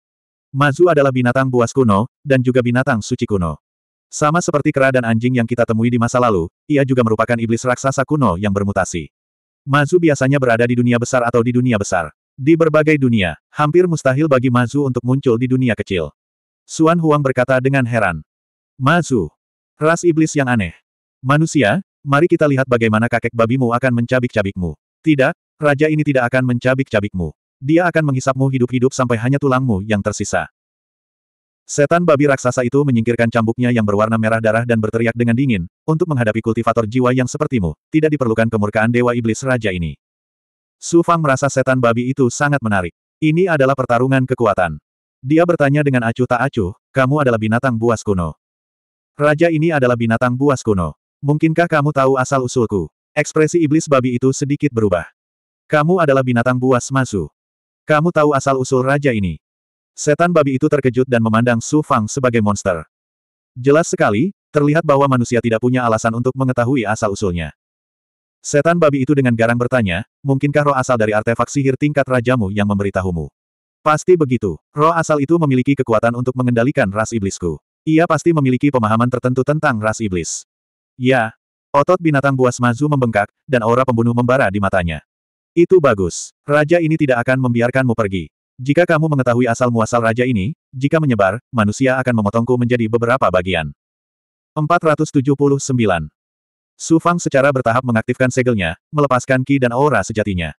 Mazu adalah binatang buas kuno, dan juga binatang suci kuno. Sama seperti kera dan anjing yang kita temui di masa lalu, ia juga merupakan iblis raksasa kuno yang bermutasi. Mazu biasanya berada di dunia besar atau di dunia besar. Di berbagai dunia, hampir mustahil bagi Mazu untuk muncul di dunia kecil. Suan Huang berkata dengan heran. Mazu, Ras iblis yang aneh. Manusia, mari kita lihat bagaimana kakek babimu akan mencabik-cabikmu. Tidak, raja ini tidak akan mencabik-cabikmu. Dia akan menghisapmu hidup-hidup sampai hanya tulangmu yang tersisa. Setan babi raksasa itu menyingkirkan cambuknya yang berwarna merah darah dan berteriak dengan dingin, untuk menghadapi kultivator jiwa yang sepertimu, tidak diperlukan kemurkaan Dewa Iblis Raja ini. Su Fang merasa setan babi itu sangat menarik. Ini adalah pertarungan kekuatan. Dia bertanya dengan acuh tak acuh, kamu adalah binatang buas kuno. Raja ini adalah binatang buas kuno. Mungkinkah kamu tahu asal-usulku? Ekspresi iblis babi itu sedikit berubah. Kamu adalah binatang buas masu. Kamu tahu asal-usul raja ini. Setan babi itu terkejut dan memandang Su Fang sebagai monster. Jelas sekali, terlihat bahwa manusia tidak punya alasan untuk mengetahui asal-usulnya. Setan babi itu dengan garang bertanya, mungkinkah roh asal dari artefak sihir tingkat rajamu yang memberitahumu? Pasti begitu, roh asal itu memiliki kekuatan untuk mengendalikan ras iblisku. Ia pasti memiliki pemahaman tertentu tentang ras iblis. Ya. Otot binatang buas Mazu membengkak, dan aura pembunuh membara di matanya. Itu bagus. Raja ini tidak akan membiarkanmu pergi. Jika kamu mengetahui asal-muasal raja ini, jika menyebar, manusia akan memotongku menjadi beberapa bagian. 479. Fang secara bertahap mengaktifkan segelnya, melepaskan ki dan aura sejatinya.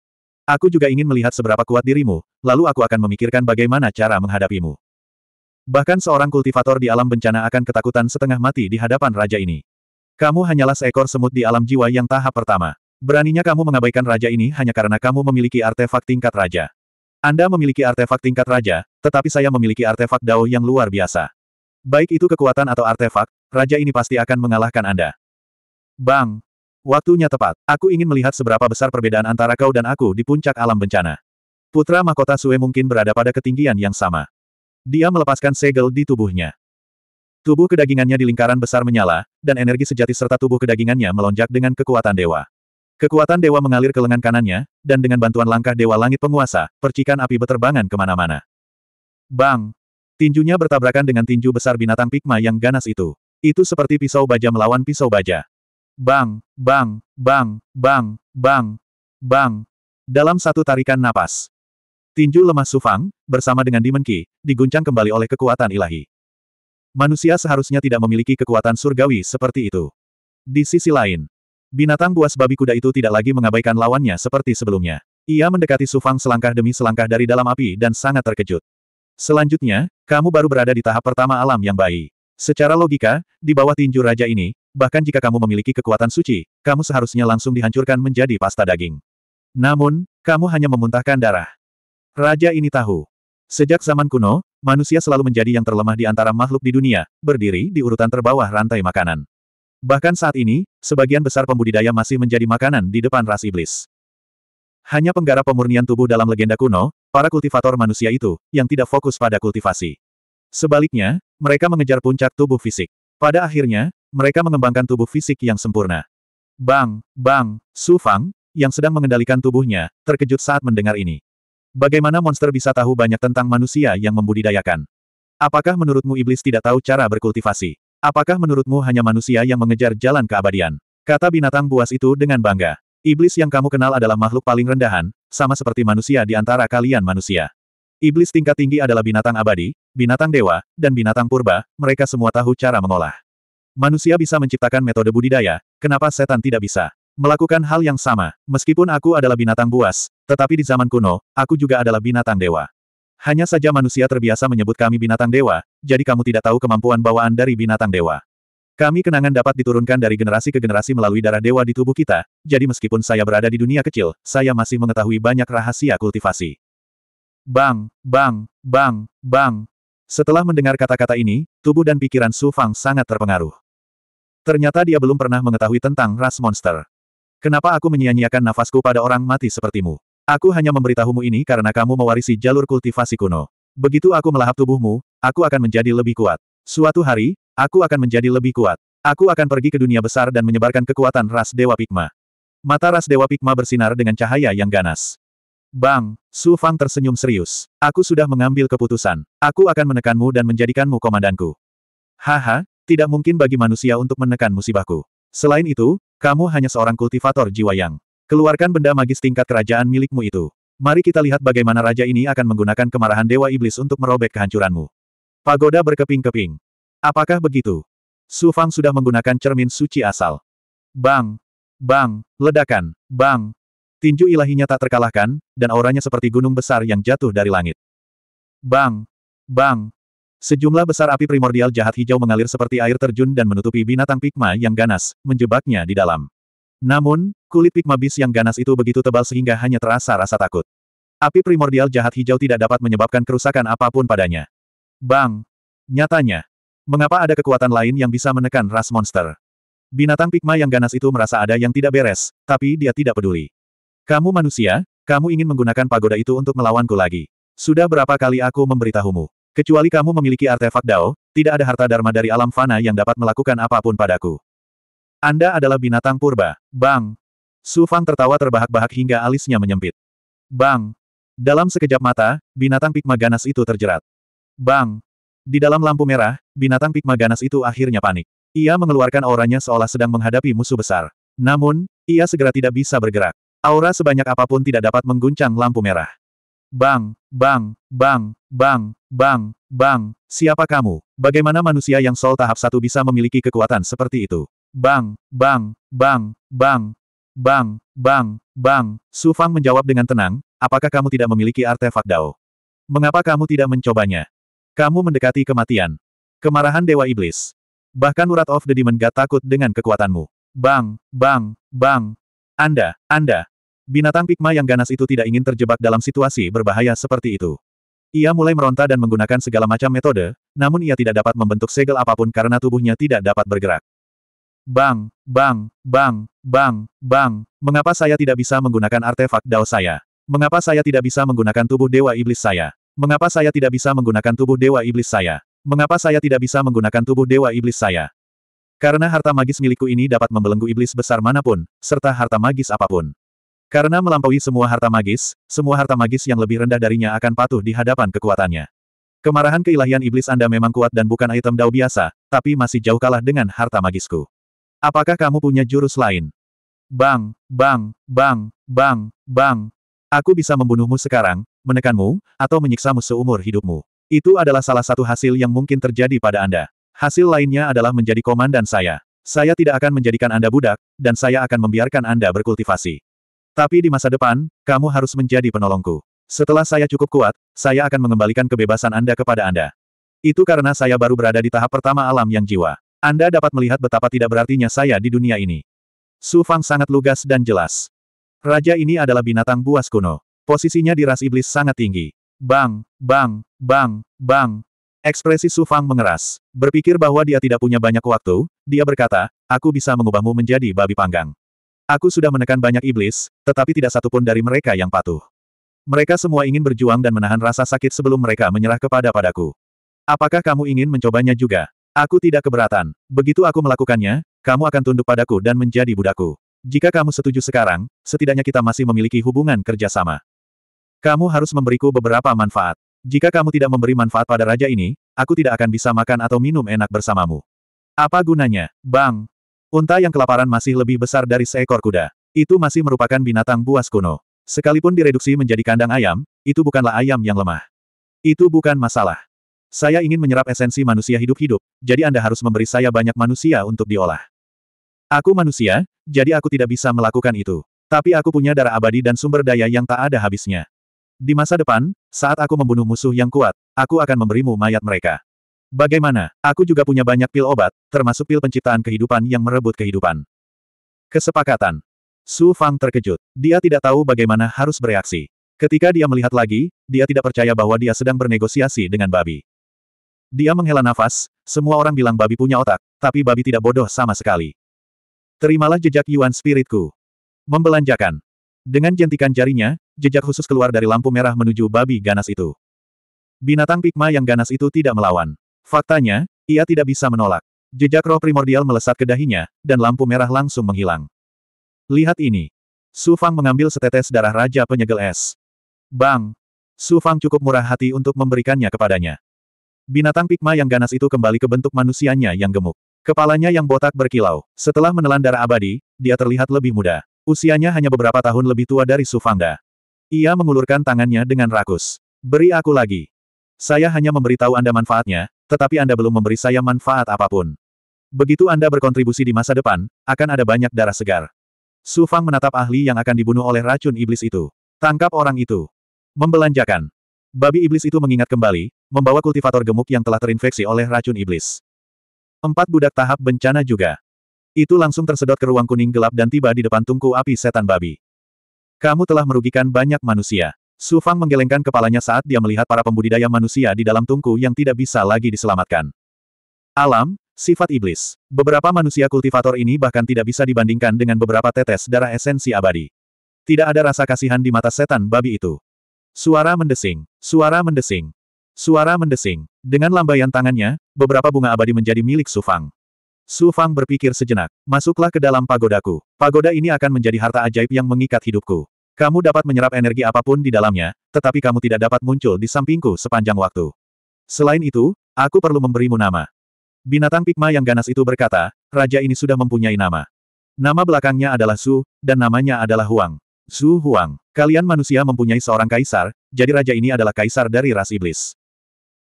Aku juga ingin melihat seberapa kuat dirimu, lalu aku akan memikirkan bagaimana cara menghadapimu. Bahkan seorang kultivator di alam bencana akan ketakutan setengah mati di hadapan raja ini. Kamu hanyalah seekor semut di alam jiwa yang tahap pertama. Beraninya kamu mengabaikan raja ini hanya karena kamu memiliki artefak tingkat raja. Anda memiliki artefak tingkat raja, tetapi saya memiliki artefak dao yang luar biasa. Baik itu kekuatan atau artefak, raja ini pasti akan mengalahkan Anda. Bang! Waktunya tepat. Aku ingin melihat seberapa besar perbedaan antara kau dan aku di puncak alam bencana. Putra mahkota Sue mungkin berada pada ketinggian yang sama. Dia melepaskan segel di tubuhnya. Tubuh kedagingannya di lingkaran besar menyala, dan energi sejati serta tubuh kedagingannya melonjak dengan kekuatan dewa. Kekuatan dewa mengalir ke lengan kanannya, dan dengan bantuan langkah dewa langit penguasa, percikan api beterbangan kemana-mana. Bang! Tinjunya bertabrakan dengan tinju besar binatang pikma yang ganas itu. Itu seperti pisau baja melawan pisau baja. Bang, bang, bang, bang, bang, bang. Dalam satu tarikan napas, Tinju lemah Sufang, bersama dengan Demon Ki, diguncang kembali oleh kekuatan ilahi. Manusia seharusnya tidak memiliki kekuatan surgawi seperti itu. Di sisi lain, binatang buas babi kuda itu tidak lagi mengabaikan lawannya seperti sebelumnya. Ia mendekati Sufang selangkah demi selangkah dari dalam api dan sangat terkejut. Selanjutnya, kamu baru berada di tahap pertama alam yang baik. Secara logika, di bawah tinju raja ini, bahkan jika kamu memiliki kekuatan suci, kamu seharusnya langsung dihancurkan menjadi pasta daging. Namun, kamu hanya memuntahkan darah. Raja ini tahu. Sejak zaman kuno, manusia selalu menjadi yang terlemah di antara makhluk di dunia, berdiri di urutan terbawah rantai makanan. Bahkan saat ini, sebagian besar pembudidaya masih menjadi makanan di depan ras iblis. Hanya penggarap pemurnian tubuh dalam legenda kuno, para kultivator manusia itu, yang tidak fokus pada kultivasi. Sebaliknya, mereka mengejar puncak tubuh fisik. Pada akhirnya, mereka mengembangkan tubuh fisik yang sempurna. Bang, Bang, Su Fang, yang sedang mengendalikan tubuhnya, terkejut saat mendengar ini. Bagaimana monster bisa tahu banyak tentang manusia yang membudidayakan? Apakah menurutmu iblis tidak tahu cara berkultivasi? Apakah menurutmu hanya manusia yang mengejar jalan keabadian? Kata binatang buas itu dengan bangga. Iblis yang kamu kenal adalah makhluk paling rendahan, sama seperti manusia di antara kalian manusia. Iblis tingkat tinggi adalah binatang abadi, binatang dewa, dan binatang purba, mereka semua tahu cara mengolah. Manusia bisa menciptakan metode budidaya, kenapa setan tidak bisa? melakukan hal yang sama. Meskipun aku adalah binatang buas, tetapi di zaman kuno, aku juga adalah binatang dewa. Hanya saja manusia terbiasa menyebut kami binatang dewa, jadi kamu tidak tahu kemampuan bawaan dari binatang dewa. Kami kenangan dapat diturunkan dari generasi ke generasi melalui darah dewa di tubuh kita, jadi meskipun saya berada di dunia kecil, saya masih mengetahui banyak rahasia kultivasi. Bang, bang, bang, bang. Setelah mendengar kata-kata ini, tubuh dan pikiran Su Fang sangat terpengaruh. Ternyata dia belum pernah mengetahui tentang ras monster. Kenapa aku menyia-nyiakan nafasku pada orang mati sepertimu? Aku hanya memberitahumu ini karena kamu mewarisi jalur kultivasi kuno. Begitu aku melahap tubuhmu, aku akan menjadi lebih kuat. Suatu hari, aku akan menjadi lebih kuat. Aku akan pergi ke dunia besar dan menyebarkan kekuatan ras Dewa Pikma. Mata ras Dewa Pikma bersinar dengan cahaya yang ganas. Bang, Su Fang tersenyum serius. Aku sudah mengambil keputusan. Aku akan menekanmu dan menjadikanmu komandanku. Haha, tidak mungkin bagi manusia untuk menekan musibahku. Selain itu, kamu hanya seorang kultivator jiwa yang. Keluarkan benda magis tingkat kerajaan milikmu itu. Mari kita lihat bagaimana raja ini akan menggunakan kemarahan Dewa Iblis untuk merobek kehancuranmu. Pagoda berkeping-keping. Apakah begitu? Su Fang sudah menggunakan cermin suci asal. Bang! Bang! Ledakan! Bang! Tinju ilahinya tak terkalahkan, dan auranya seperti gunung besar yang jatuh dari langit. Bang! Bang! Sejumlah besar api primordial jahat hijau mengalir seperti air terjun dan menutupi binatang pikma yang ganas, menjebaknya di dalam. Namun, kulit pikma bis yang ganas itu begitu tebal sehingga hanya terasa rasa takut. Api primordial jahat hijau tidak dapat menyebabkan kerusakan apapun padanya. Bang! Nyatanya, mengapa ada kekuatan lain yang bisa menekan ras monster? Binatang pikma yang ganas itu merasa ada yang tidak beres, tapi dia tidak peduli. Kamu manusia, kamu ingin menggunakan pagoda itu untuk melawanku lagi. Sudah berapa kali aku memberitahumu? Kecuali kamu memiliki artefak Dao, tidak ada harta Dharma dari alam fana yang dapat melakukan apapun padaku. Anda adalah binatang purba. Bang! Su Fang tertawa terbahak-bahak hingga alisnya menyempit. Bang! Dalam sekejap mata, binatang pikma ganas itu terjerat. Bang! Di dalam lampu merah, binatang pikma ganas itu akhirnya panik. Ia mengeluarkan auranya seolah sedang menghadapi musuh besar. Namun, ia segera tidak bisa bergerak. Aura sebanyak apapun tidak dapat mengguncang lampu merah. Bang, bang, bang, bang, bang, bang, siapa kamu? Bagaimana manusia yang sol tahap satu bisa memiliki kekuatan seperti itu? Bang, bang, bang, bang, bang, bang, bang, Su Fang menjawab dengan tenang, apakah kamu tidak memiliki artefak Dao? Mengapa kamu tidak mencobanya? Kamu mendekati kematian. Kemarahan Dewa Iblis. Bahkan urat of the Demon God takut dengan kekuatanmu. Bang, bang, bang. Anda, Anda, Binatang pikma yang ganas itu tidak ingin terjebak dalam situasi berbahaya seperti itu. Ia mulai meronta dan menggunakan segala macam metode, namun ia tidak dapat membentuk segel apapun karena tubuhnya tidak dapat bergerak. Bang, bang, bang, bang, bang, mengapa saya tidak bisa menggunakan artefak dao saya? Mengapa saya tidak bisa menggunakan tubuh dewa iblis saya? Mengapa saya tidak bisa menggunakan tubuh dewa iblis saya? Mengapa saya tidak bisa menggunakan tubuh dewa iblis saya? Karena harta magis milikku ini dapat membelenggu iblis besar manapun, serta harta magis apapun. Karena melampaui semua harta magis, semua harta magis yang lebih rendah darinya akan patuh di hadapan kekuatannya. Kemarahan keilahian iblis Anda memang kuat dan bukan item dao biasa, tapi masih jauh kalah dengan harta magisku. Apakah kamu punya jurus lain? Bang, bang, bang, bang, bang. Aku bisa membunuhmu sekarang, menekanmu, atau menyiksamu seumur hidupmu. Itu adalah salah satu hasil yang mungkin terjadi pada Anda. Hasil lainnya adalah menjadi komandan saya. Saya tidak akan menjadikan Anda budak, dan saya akan membiarkan Anda berkultivasi. Tapi di masa depan, kamu harus menjadi penolongku. Setelah saya cukup kuat, saya akan mengembalikan kebebasan Anda kepada Anda. Itu karena saya baru berada di tahap pertama alam yang jiwa. Anda dapat melihat betapa tidak berartinya saya di dunia ini. Su Fang sangat lugas dan jelas. Raja ini adalah binatang buas kuno. Posisinya di ras iblis sangat tinggi. Bang, bang, bang, bang. Ekspresi Su Fang mengeras. Berpikir bahwa dia tidak punya banyak waktu, dia berkata, aku bisa mengubahmu menjadi babi panggang. Aku sudah menekan banyak iblis, tetapi tidak satupun dari mereka yang patuh. Mereka semua ingin berjuang dan menahan rasa sakit sebelum mereka menyerah kepada padaku. Apakah kamu ingin mencobanya juga? Aku tidak keberatan. Begitu aku melakukannya, kamu akan tunduk padaku dan menjadi budakku. Jika kamu setuju sekarang, setidaknya kita masih memiliki hubungan kerjasama. Kamu harus memberiku beberapa manfaat. Jika kamu tidak memberi manfaat pada raja ini, aku tidak akan bisa makan atau minum enak bersamamu. Apa gunanya, Bang? Unta yang kelaparan masih lebih besar dari seekor kuda. Itu masih merupakan binatang buas kuno. Sekalipun direduksi menjadi kandang ayam, itu bukanlah ayam yang lemah. Itu bukan masalah. Saya ingin menyerap esensi manusia hidup-hidup, jadi Anda harus memberi saya banyak manusia untuk diolah. Aku manusia, jadi aku tidak bisa melakukan itu. Tapi aku punya darah abadi dan sumber daya yang tak ada habisnya. Di masa depan, saat aku membunuh musuh yang kuat, aku akan memberimu mayat mereka. Bagaimana, aku juga punya banyak pil obat, termasuk pil penciptaan kehidupan yang merebut kehidupan. Kesepakatan. Su Fang terkejut. Dia tidak tahu bagaimana harus bereaksi. Ketika dia melihat lagi, dia tidak percaya bahwa dia sedang bernegosiasi dengan babi. Dia menghela nafas, semua orang bilang babi punya otak, tapi babi tidak bodoh sama sekali. Terimalah jejak Yuan Spiritku. Membelanjakan. Dengan jentikan jarinya, jejak khusus keluar dari lampu merah menuju babi ganas itu. Binatang pikma yang ganas itu tidak melawan. Faktanya, ia tidak bisa menolak. Jejak roh primordial melesat ke dahinya, dan lampu merah langsung menghilang. Lihat ini. Su Fang mengambil setetes darah Raja Penyegel Es. Bang! Su Fang cukup murah hati untuk memberikannya kepadanya. Binatang pikma yang ganas itu kembali ke bentuk manusianya yang gemuk. Kepalanya yang botak berkilau. Setelah menelan darah abadi, dia terlihat lebih muda. Usianya hanya beberapa tahun lebih tua dari Su Fangda. Ia mengulurkan tangannya dengan rakus. Beri aku lagi. Saya hanya memberitahu Anda manfaatnya, tetapi Anda belum memberi saya manfaat apapun. Begitu Anda berkontribusi di masa depan, akan ada banyak darah segar. Su Fang menatap ahli yang akan dibunuh oleh racun iblis itu. Tangkap orang itu. Membelanjakan. Babi iblis itu mengingat kembali, membawa kultivator gemuk yang telah terinfeksi oleh racun iblis. Empat budak tahap bencana juga. Itu langsung tersedot ke ruang kuning gelap dan tiba di depan tungku api setan babi. Kamu telah merugikan banyak manusia. Su Fang menggelengkan kepalanya saat dia melihat para pembudidaya manusia di dalam tungku yang tidak bisa lagi diselamatkan. Alam, sifat iblis. Beberapa manusia kultivator ini bahkan tidak bisa dibandingkan dengan beberapa tetes darah esensi abadi. Tidak ada rasa kasihan di mata setan babi itu. Suara mendesing, suara mendesing, suara mendesing. Dengan lambaian tangannya, beberapa bunga abadi menjadi milik Su Fang. Su Fang berpikir sejenak, masuklah ke dalam pagodaku. Pagoda ini akan menjadi harta ajaib yang mengikat hidupku. Kamu dapat menyerap energi apapun di dalamnya, tetapi kamu tidak dapat muncul di sampingku sepanjang waktu. Selain itu, aku perlu memberimu nama. Binatang Pikma yang ganas itu berkata, raja ini sudah mempunyai nama. Nama belakangnya adalah Su, dan namanya adalah Huang. Su Huang, kalian manusia mempunyai seorang kaisar, jadi raja ini adalah kaisar dari ras iblis.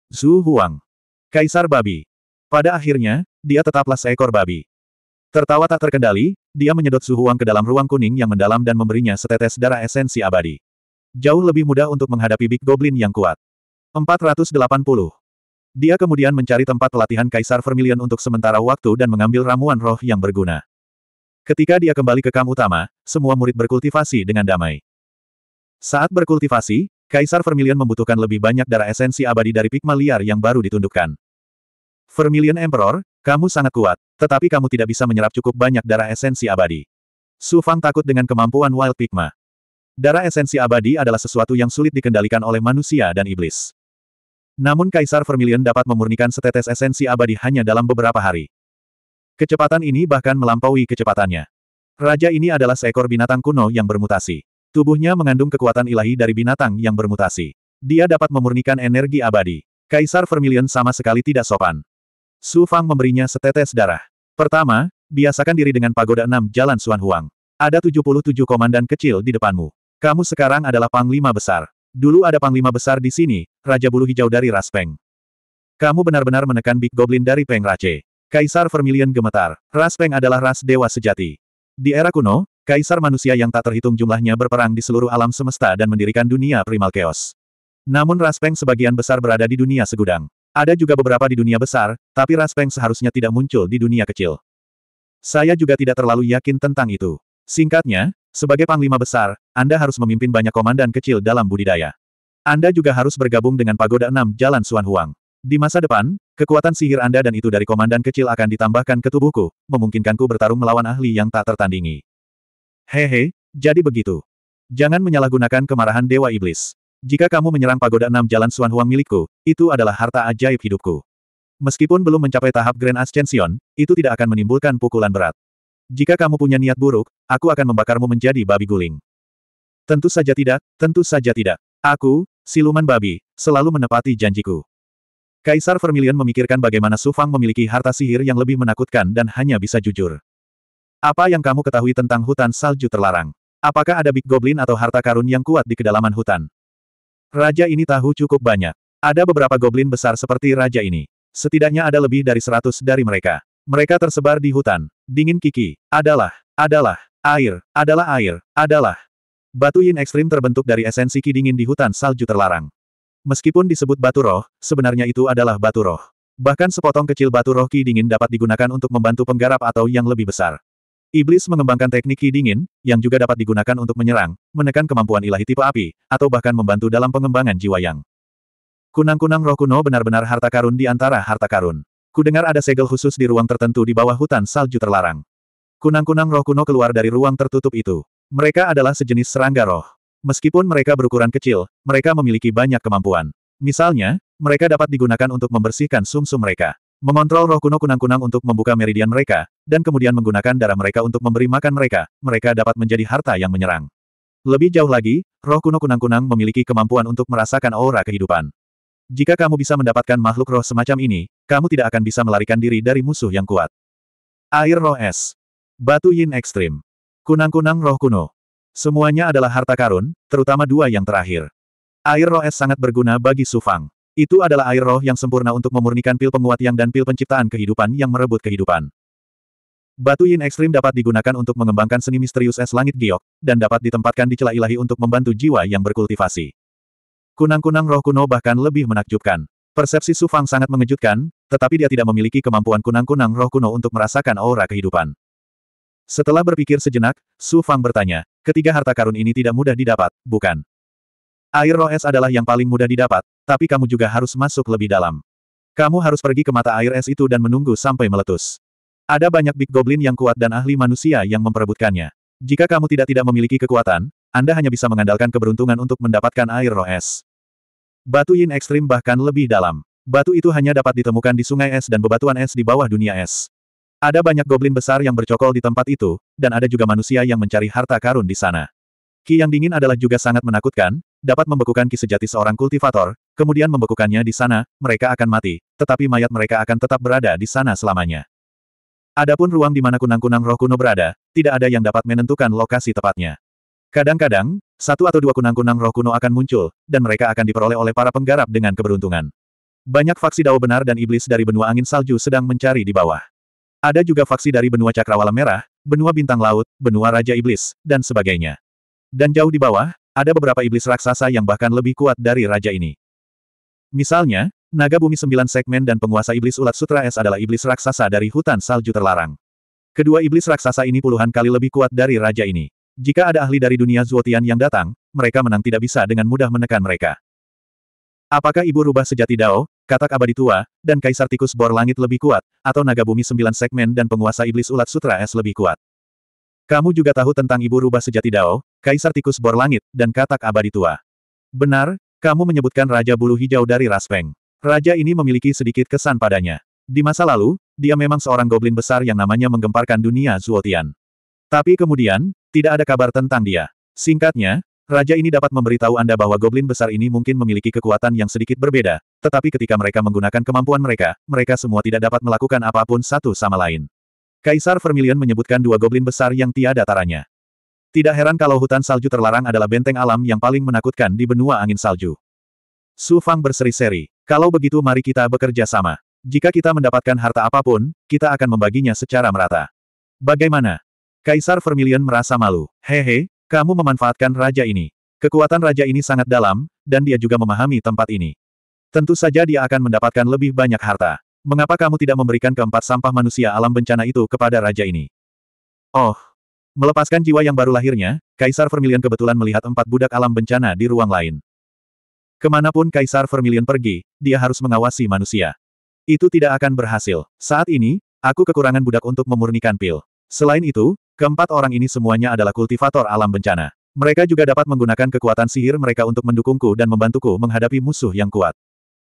Su Huang. Kaisar babi. Pada akhirnya, dia tetaplah seekor babi. Tertawa tak terkendali, dia menyedot suhu Wang ke dalam ruang kuning yang mendalam dan memberinya setetes darah esensi abadi. Jauh lebih mudah untuk menghadapi Big Goblin yang kuat. 480. Dia kemudian mencari tempat pelatihan Kaisar Vermilion untuk sementara waktu dan mengambil ramuan roh yang berguna. Ketika dia kembali ke kamp utama, semua murid berkultivasi dengan damai. Saat berkultivasi, Kaisar Vermilion membutuhkan lebih banyak darah esensi abadi dari pigma liar yang baru ditundukkan. Vermilion Emperor, kamu sangat kuat, tetapi kamu tidak bisa menyerap cukup banyak darah esensi abadi. Su Fang takut dengan kemampuan Wild Pigma. Darah esensi abadi adalah sesuatu yang sulit dikendalikan oleh manusia dan iblis. Namun Kaisar Vermilion dapat memurnikan setetes esensi abadi hanya dalam beberapa hari. Kecepatan ini bahkan melampaui kecepatannya. Raja ini adalah seekor binatang kuno yang bermutasi. Tubuhnya mengandung kekuatan ilahi dari binatang yang bermutasi. Dia dapat memurnikan energi abadi. Kaisar Vermilion sama sekali tidak sopan. Su Fang memberinya setetes darah. Pertama, biasakan diri dengan pagoda enam Jalan Suan Huang. Ada 77 komandan kecil di depanmu. Kamu sekarang adalah panglima besar. Dulu ada panglima besar di sini, Raja Bulu Hijau dari Ras Peng. Kamu benar-benar menekan Big Goblin dari Peng Rache. Kaisar Vermilion gemetar. Ras Peng adalah ras dewa sejati. Di era kuno, kaisar manusia yang tak terhitung jumlahnya berperang di seluruh alam semesta dan mendirikan dunia primal chaos. Namun Ras Peng sebagian besar berada di dunia segudang. Ada juga beberapa di dunia besar, tapi ras peng seharusnya tidak muncul di dunia kecil. Saya juga tidak terlalu yakin tentang itu. Singkatnya, sebagai panglima besar, Anda harus memimpin banyak komandan kecil dalam budidaya. Anda juga harus bergabung dengan Pagoda 6 Jalan Suan Huang. Di masa depan, kekuatan sihir Anda dan itu dari komandan kecil akan ditambahkan ke tubuhku, memungkinkanku bertarung melawan ahli yang tak tertandingi. Hehe, jadi begitu. Jangan menyalahgunakan kemarahan Dewa Iblis. Jika kamu menyerang pagoda enam jalan Suan Huang milikku, itu adalah harta ajaib hidupku. Meskipun belum mencapai tahap Grand Ascension, itu tidak akan menimbulkan pukulan berat. Jika kamu punya niat buruk, aku akan membakarmu menjadi babi guling. Tentu saja tidak, tentu saja tidak. Aku, siluman babi, selalu menepati janjiku. Kaisar Vermilion memikirkan bagaimana Sufang memiliki harta sihir yang lebih menakutkan dan hanya bisa jujur. Apa yang kamu ketahui tentang hutan salju terlarang? Apakah ada Big Goblin atau harta karun yang kuat di kedalaman hutan? Raja ini tahu cukup banyak. Ada beberapa goblin besar seperti raja ini. Setidaknya ada lebih dari seratus dari mereka. Mereka tersebar di hutan. Dingin kiki. Adalah. Adalah. Air. Adalah air. Adalah. Batu yin ekstrim terbentuk dari esensi ki dingin di hutan salju terlarang. Meskipun disebut batu roh, sebenarnya itu adalah batu roh. Bahkan sepotong kecil batu roh ki dingin dapat digunakan untuk membantu penggarap atau yang lebih besar. Iblis mengembangkan teknik ki dingin, yang juga dapat digunakan untuk menyerang, menekan kemampuan ilahi tipe api, atau bahkan membantu dalam pengembangan jiwa yang. Kunang-kunang roh kuno benar-benar harta karun di antara harta karun. Kudengar ada segel khusus di ruang tertentu di bawah hutan salju terlarang. Kunang-kunang roh kuno keluar dari ruang tertutup itu. Mereka adalah sejenis serangga roh. Meskipun mereka berukuran kecil, mereka memiliki banyak kemampuan. Misalnya, mereka dapat digunakan untuk membersihkan sumsum -sum mereka. Mengontrol roh kuno kunang-kunang untuk membuka meridian mereka, dan kemudian menggunakan darah mereka untuk memberi makan mereka, mereka dapat menjadi harta yang menyerang. Lebih jauh lagi, roh kuno kunang-kunang memiliki kemampuan untuk merasakan aura kehidupan. Jika kamu bisa mendapatkan makhluk roh semacam ini, kamu tidak akan bisa melarikan diri dari musuh yang kuat. Air roh es. Batu yin ekstrim. Kunang-kunang roh kuno. Semuanya adalah harta karun, terutama dua yang terakhir. Air roh es sangat berguna bagi Sufang. Itu adalah air roh yang sempurna untuk memurnikan pil penguat yang dan pil penciptaan kehidupan yang merebut kehidupan. Batu yin ekstrim dapat digunakan untuk mengembangkan seni misterius es langit giok, dan dapat ditempatkan di celah ilahi untuk membantu jiwa yang berkultivasi. Kunang-kunang roh kuno bahkan lebih menakjubkan. Persepsi Su Fang sangat mengejutkan, tetapi dia tidak memiliki kemampuan kunang-kunang roh kuno untuk merasakan aura kehidupan. Setelah berpikir sejenak, Su Fang bertanya, ketiga harta karun ini tidak mudah didapat, bukan? Air roh es adalah yang paling mudah didapat, tapi kamu juga harus masuk lebih dalam. Kamu harus pergi ke mata air es itu dan menunggu sampai meletus. Ada banyak Big Goblin yang kuat dan ahli manusia yang memperebutkannya. Jika kamu tidak tidak memiliki kekuatan, Anda hanya bisa mengandalkan keberuntungan untuk mendapatkan air roh es. Batu Yin ekstrim bahkan lebih dalam. Batu itu hanya dapat ditemukan di sungai es dan bebatuan es di bawah dunia es. Ada banyak goblin besar yang bercokol di tempat itu, dan ada juga manusia yang mencari harta karun di sana. Ki yang dingin adalah juga sangat menakutkan, dapat membekukan ki sejati seorang kultivator, kemudian membekukannya di sana, mereka akan mati, tetapi mayat mereka akan tetap berada di sana selamanya. Adapun ruang di mana kunang-kunang roh kuno berada, tidak ada yang dapat menentukan lokasi tepatnya. Kadang-kadang, satu atau dua kunang-kunang roh kuno akan muncul, dan mereka akan diperoleh oleh para penggarap dengan keberuntungan. Banyak faksi dao benar dan iblis dari benua angin salju sedang mencari di bawah. Ada juga faksi dari benua cakrawala merah, benua bintang laut, benua raja iblis, dan sebagainya. Dan jauh di bawah, ada beberapa iblis raksasa yang bahkan lebih kuat dari raja ini. Misalnya, naga bumi sembilan segmen dan penguasa iblis ulat sutra es adalah iblis raksasa dari hutan salju terlarang. Kedua iblis raksasa ini puluhan kali lebih kuat dari raja ini. Jika ada ahli dari dunia Zuotian yang datang, mereka menang tidak bisa dengan mudah menekan mereka. Apakah ibu rubah sejati Dao, katak abadi tua, dan kaisar tikus bor langit lebih kuat, atau naga bumi sembilan segmen dan penguasa iblis ulat sutra es lebih kuat? Kamu juga tahu tentang ibu rubah sejati Dao, kaisar tikus bor langit, dan katak abadi tua. Benar, kamu menyebutkan Raja Bulu Hijau dari Raspeng. Raja ini memiliki sedikit kesan padanya. Di masa lalu, dia memang seorang goblin besar yang namanya menggemparkan dunia Zuotian. Tapi kemudian, tidak ada kabar tentang dia. Singkatnya, Raja ini dapat memberitahu Anda bahwa goblin besar ini mungkin memiliki kekuatan yang sedikit berbeda, tetapi ketika mereka menggunakan kemampuan mereka, mereka semua tidak dapat melakukan apapun satu sama lain. Kaisar Vermilion menyebutkan dua goblin besar yang tiada taranya. Tidak heran kalau hutan salju terlarang adalah benteng alam yang paling menakutkan di benua angin salju. Su Fang berseri-seri. Kalau begitu mari kita bekerja sama. Jika kita mendapatkan harta apapun, kita akan membaginya secara merata. Bagaimana? Kaisar Vermilion merasa malu. Hehe, kamu memanfaatkan raja ini. Kekuatan raja ini sangat dalam, dan dia juga memahami tempat ini. Tentu saja dia akan mendapatkan lebih banyak harta. Mengapa kamu tidak memberikan keempat sampah manusia alam bencana itu kepada raja ini? Oh, Melepaskan jiwa yang baru lahirnya, Kaisar Vermilion kebetulan melihat empat budak alam bencana di ruang lain. Kemanapun Kaisar Vermilion pergi, dia harus mengawasi manusia. Itu tidak akan berhasil. Saat ini, aku kekurangan budak untuk memurnikan pil. Selain itu, keempat orang ini semuanya adalah kultivator alam bencana. Mereka juga dapat menggunakan kekuatan sihir mereka untuk mendukungku dan membantuku menghadapi musuh yang kuat.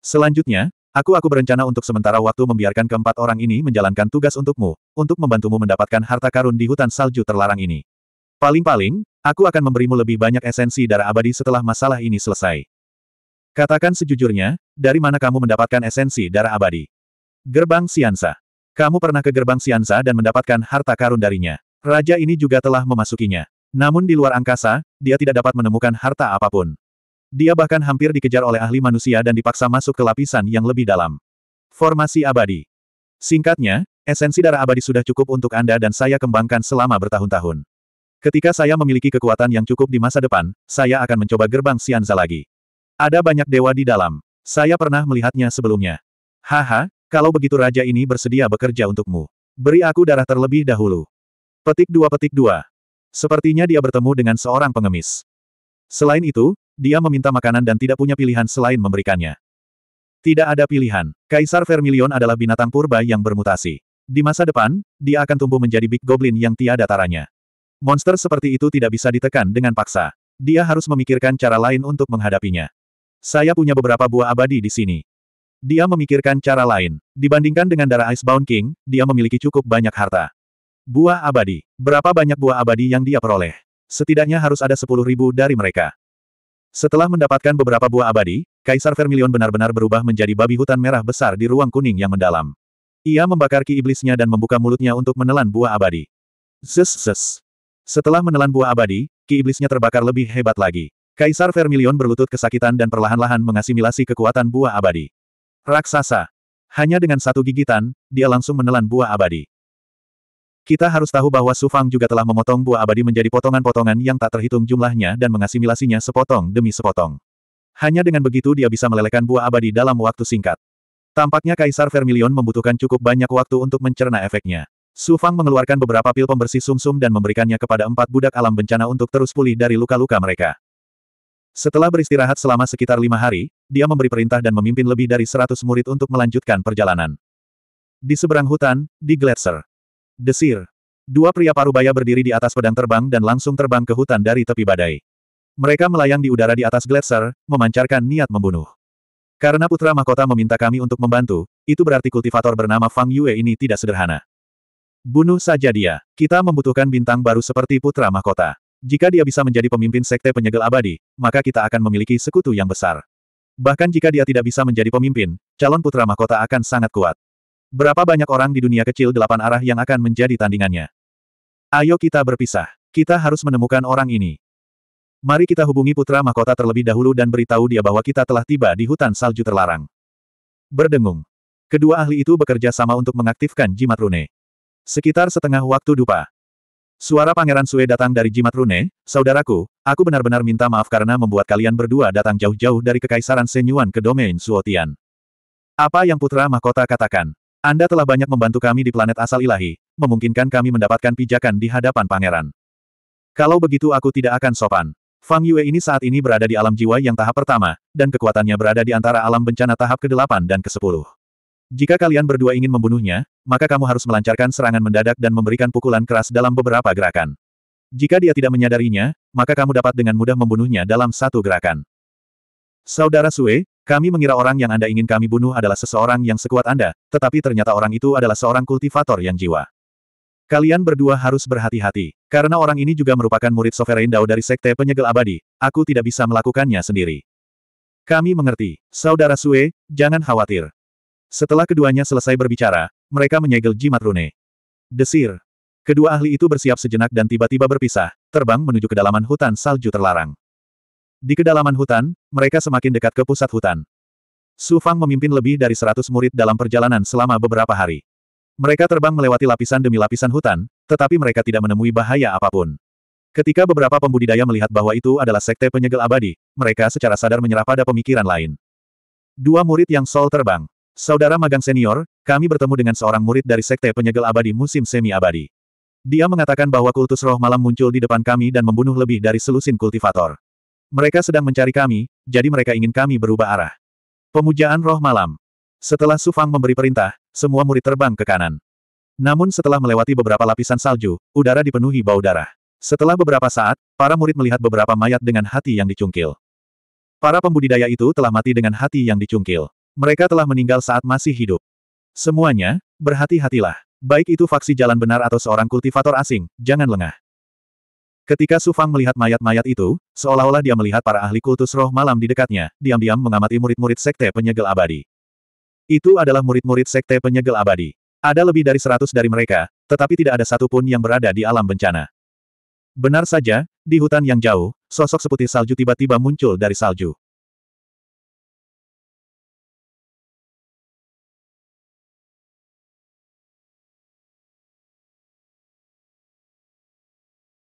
Selanjutnya, Aku aku berencana untuk sementara waktu membiarkan keempat orang ini menjalankan tugas untukmu, untuk membantumu mendapatkan harta karun di hutan salju terlarang ini. Paling-paling, aku akan memberimu lebih banyak esensi darah abadi setelah masalah ini selesai. Katakan sejujurnya, dari mana kamu mendapatkan esensi darah abadi? Gerbang Siansa. Kamu pernah ke gerbang Siansa dan mendapatkan harta karun darinya. Raja ini juga telah memasukinya. Namun di luar angkasa, dia tidak dapat menemukan harta apapun. Dia bahkan hampir dikejar oleh ahli manusia dan dipaksa masuk ke lapisan yang lebih dalam. Formasi abadi. Singkatnya, esensi darah abadi sudah cukup untuk Anda dan saya kembangkan selama bertahun-tahun. Ketika saya memiliki kekuatan yang cukup di masa depan, saya akan mencoba gerbang Sianza lagi. Ada banyak dewa di dalam. Saya pernah melihatnya sebelumnya. Haha, kalau begitu raja ini bersedia bekerja untukmu. Beri aku darah terlebih dahulu. Petik dua petik dua. Sepertinya dia bertemu dengan seorang pengemis. Selain itu, dia meminta makanan dan tidak punya pilihan selain memberikannya. Tidak ada pilihan. Kaisar Vermilion adalah binatang purba yang bermutasi. Di masa depan, dia akan tumbuh menjadi Big Goblin yang tiada taranya. Monster seperti itu tidak bisa ditekan dengan paksa. Dia harus memikirkan cara lain untuk menghadapinya. Saya punya beberapa buah abadi di sini. Dia memikirkan cara lain. Dibandingkan dengan darah Icebound King, dia memiliki cukup banyak harta. Buah abadi. Berapa banyak buah abadi yang dia peroleh? Setidaknya harus ada sepuluh ribu dari mereka. Setelah mendapatkan beberapa buah abadi, Kaisar Vermilion benar-benar berubah menjadi babi hutan merah besar di ruang kuning yang mendalam. Ia membakar ki iblisnya dan membuka mulutnya untuk menelan buah abadi. Zes zes. Setelah menelan buah abadi, ki iblisnya terbakar lebih hebat lagi. Kaisar Vermilion berlutut kesakitan dan perlahan-lahan mengasimilasi kekuatan buah abadi. Raksasa. Hanya dengan satu gigitan, dia langsung menelan buah abadi. Kita harus tahu bahwa Su Fang juga telah memotong buah abadi menjadi potongan-potongan yang tak terhitung jumlahnya dan mengasimilasinya sepotong demi sepotong. Hanya dengan begitu dia bisa melelehkan buah abadi dalam waktu singkat. Tampaknya Kaisar Vermilion membutuhkan cukup banyak waktu untuk mencerna efeknya. Su Fang mengeluarkan beberapa pil pembersih sumsum -sum dan memberikannya kepada empat budak alam bencana untuk terus pulih dari luka-luka mereka. Setelah beristirahat selama sekitar lima hari, dia memberi perintah dan memimpin lebih dari seratus murid untuk melanjutkan perjalanan. Di seberang hutan, di Gletser, Desir. Dua pria parubaya berdiri di atas pedang terbang dan langsung terbang ke hutan dari tepi badai. Mereka melayang di udara di atas gletser, memancarkan niat membunuh. Karena putra mahkota meminta kami untuk membantu, itu berarti kultivator bernama Fang Yue ini tidak sederhana. Bunuh saja dia. Kita membutuhkan bintang baru seperti putra mahkota. Jika dia bisa menjadi pemimpin sekte penyegel abadi, maka kita akan memiliki sekutu yang besar. Bahkan jika dia tidak bisa menjadi pemimpin, calon putra mahkota akan sangat kuat. Berapa banyak orang di dunia kecil delapan arah yang akan menjadi tandingannya? Ayo kita berpisah. Kita harus menemukan orang ini. Mari kita hubungi putra mahkota terlebih dahulu dan beritahu dia bahwa kita telah tiba di hutan salju terlarang. Berdengung. Kedua ahli itu bekerja sama untuk mengaktifkan jimat rune. Sekitar setengah waktu dupa, Suara Pangeran Sue datang dari jimat rune, saudaraku, aku benar-benar minta maaf karena membuat kalian berdua datang jauh-jauh dari Kekaisaran Senyuan ke domain Suotian. Apa yang putra mahkota katakan? Anda telah banyak membantu kami di planet asal ilahi, memungkinkan kami mendapatkan pijakan di hadapan pangeran. Kalau begitu aku tidak akan sopan. Fang Yue ini saat ini berada di alam jiwa yang tahap pertama, dan kekuatannya berada di antara alam bencana tahap ke-8 dan ke-10. Jika kalian berdua ingin membunuhnya, maka kamu harus melancarkan serangan mendadak dan memberikan pukulan keras dalam beberapa gerakan. Jika dia tidak menyadarinya, maka kamu dapat dengan mudah membunuhnya dalam satu gerakan. Saudara Sue, kami mengira orang yang Anda ingin kami bunuh adalah seseorang yang sekuat Anda, tetapi ternyata orang itu adalah seorang kultivator yang jiwa. Kalian berdua harus berhati-hati, karena orang ini juga merupakan murid Sovereign Dao dari Sekte Penyegel Abadi, aku tidak bisa melakukannya sendiri. Kami mengerti, Saudara Sue, jangan khawatir. Setelah keduanya selesai berbicara, mereka menyegel jimat rune. Desir. Kedua ahli itu bersiap sejenak dan tiba-tiba berpisah, terbang menuju kedalaman hutan salju terlarang. Di kedalaman hutan, mereka semakin dekat ke pusat hutan. Su Fang memimpin lebih dari seratus murid dalam perjalanan selama beberapa hari. Mereka terbang melewati lapisan demi lapisan hutan, tetapi mereka tidak menemui bahaya apapun. Ketika beberapa pembudidaya melihat bahwa itu adalah sekte penyegel abadi, mereka secara sadar menyerah pada pemikiran lain. Dua murid yang sol terbang. Saudara magang senior, kami bertemu dengan seorang murid dari sekte penyegel abadi musim semi-abadi. Dia mengatakan bahwa kultus roh malam muncul di depan kami dan membunuh lebih dari selusin kultivator. Mereka sedang mencari kami, jadi mereka ingin kami berubah arah. Pemujaan roh malam. Setelah Sufang memberi perintah, semua murid terbang ke kanan. Namun setelah melewati beberapa lapisan salju, udara dipenuhi bau darah. Setelah beberapa saat, para murid melihat beberapa mayat dengan hati yang dicungkil. Para pembudidaya itu telah mati dengan hati yang dicungkil. Mereka telah meninggal saat masih hidup. Semuanya, berhati-hatilah. Baik itu faksi jalan benar atau seorang kultivator asing, jangan lengah. Ketika Su Fang melihat mayat-mayat itu, seolah-olah dia melihat para ahli kultus roh malam di dekatnya, diam-diam mengamati murid-murid sekte penyegel abadi. Itu adalah murid-murid sekte penyegel abadi. Ada lebih dari seratus dari mereka, tetapi tidak ada satupun yang berada di alam bencana. Benar saja, di hutan yang jauh, sosok seputih salju tiba-tiba muncul dari salju.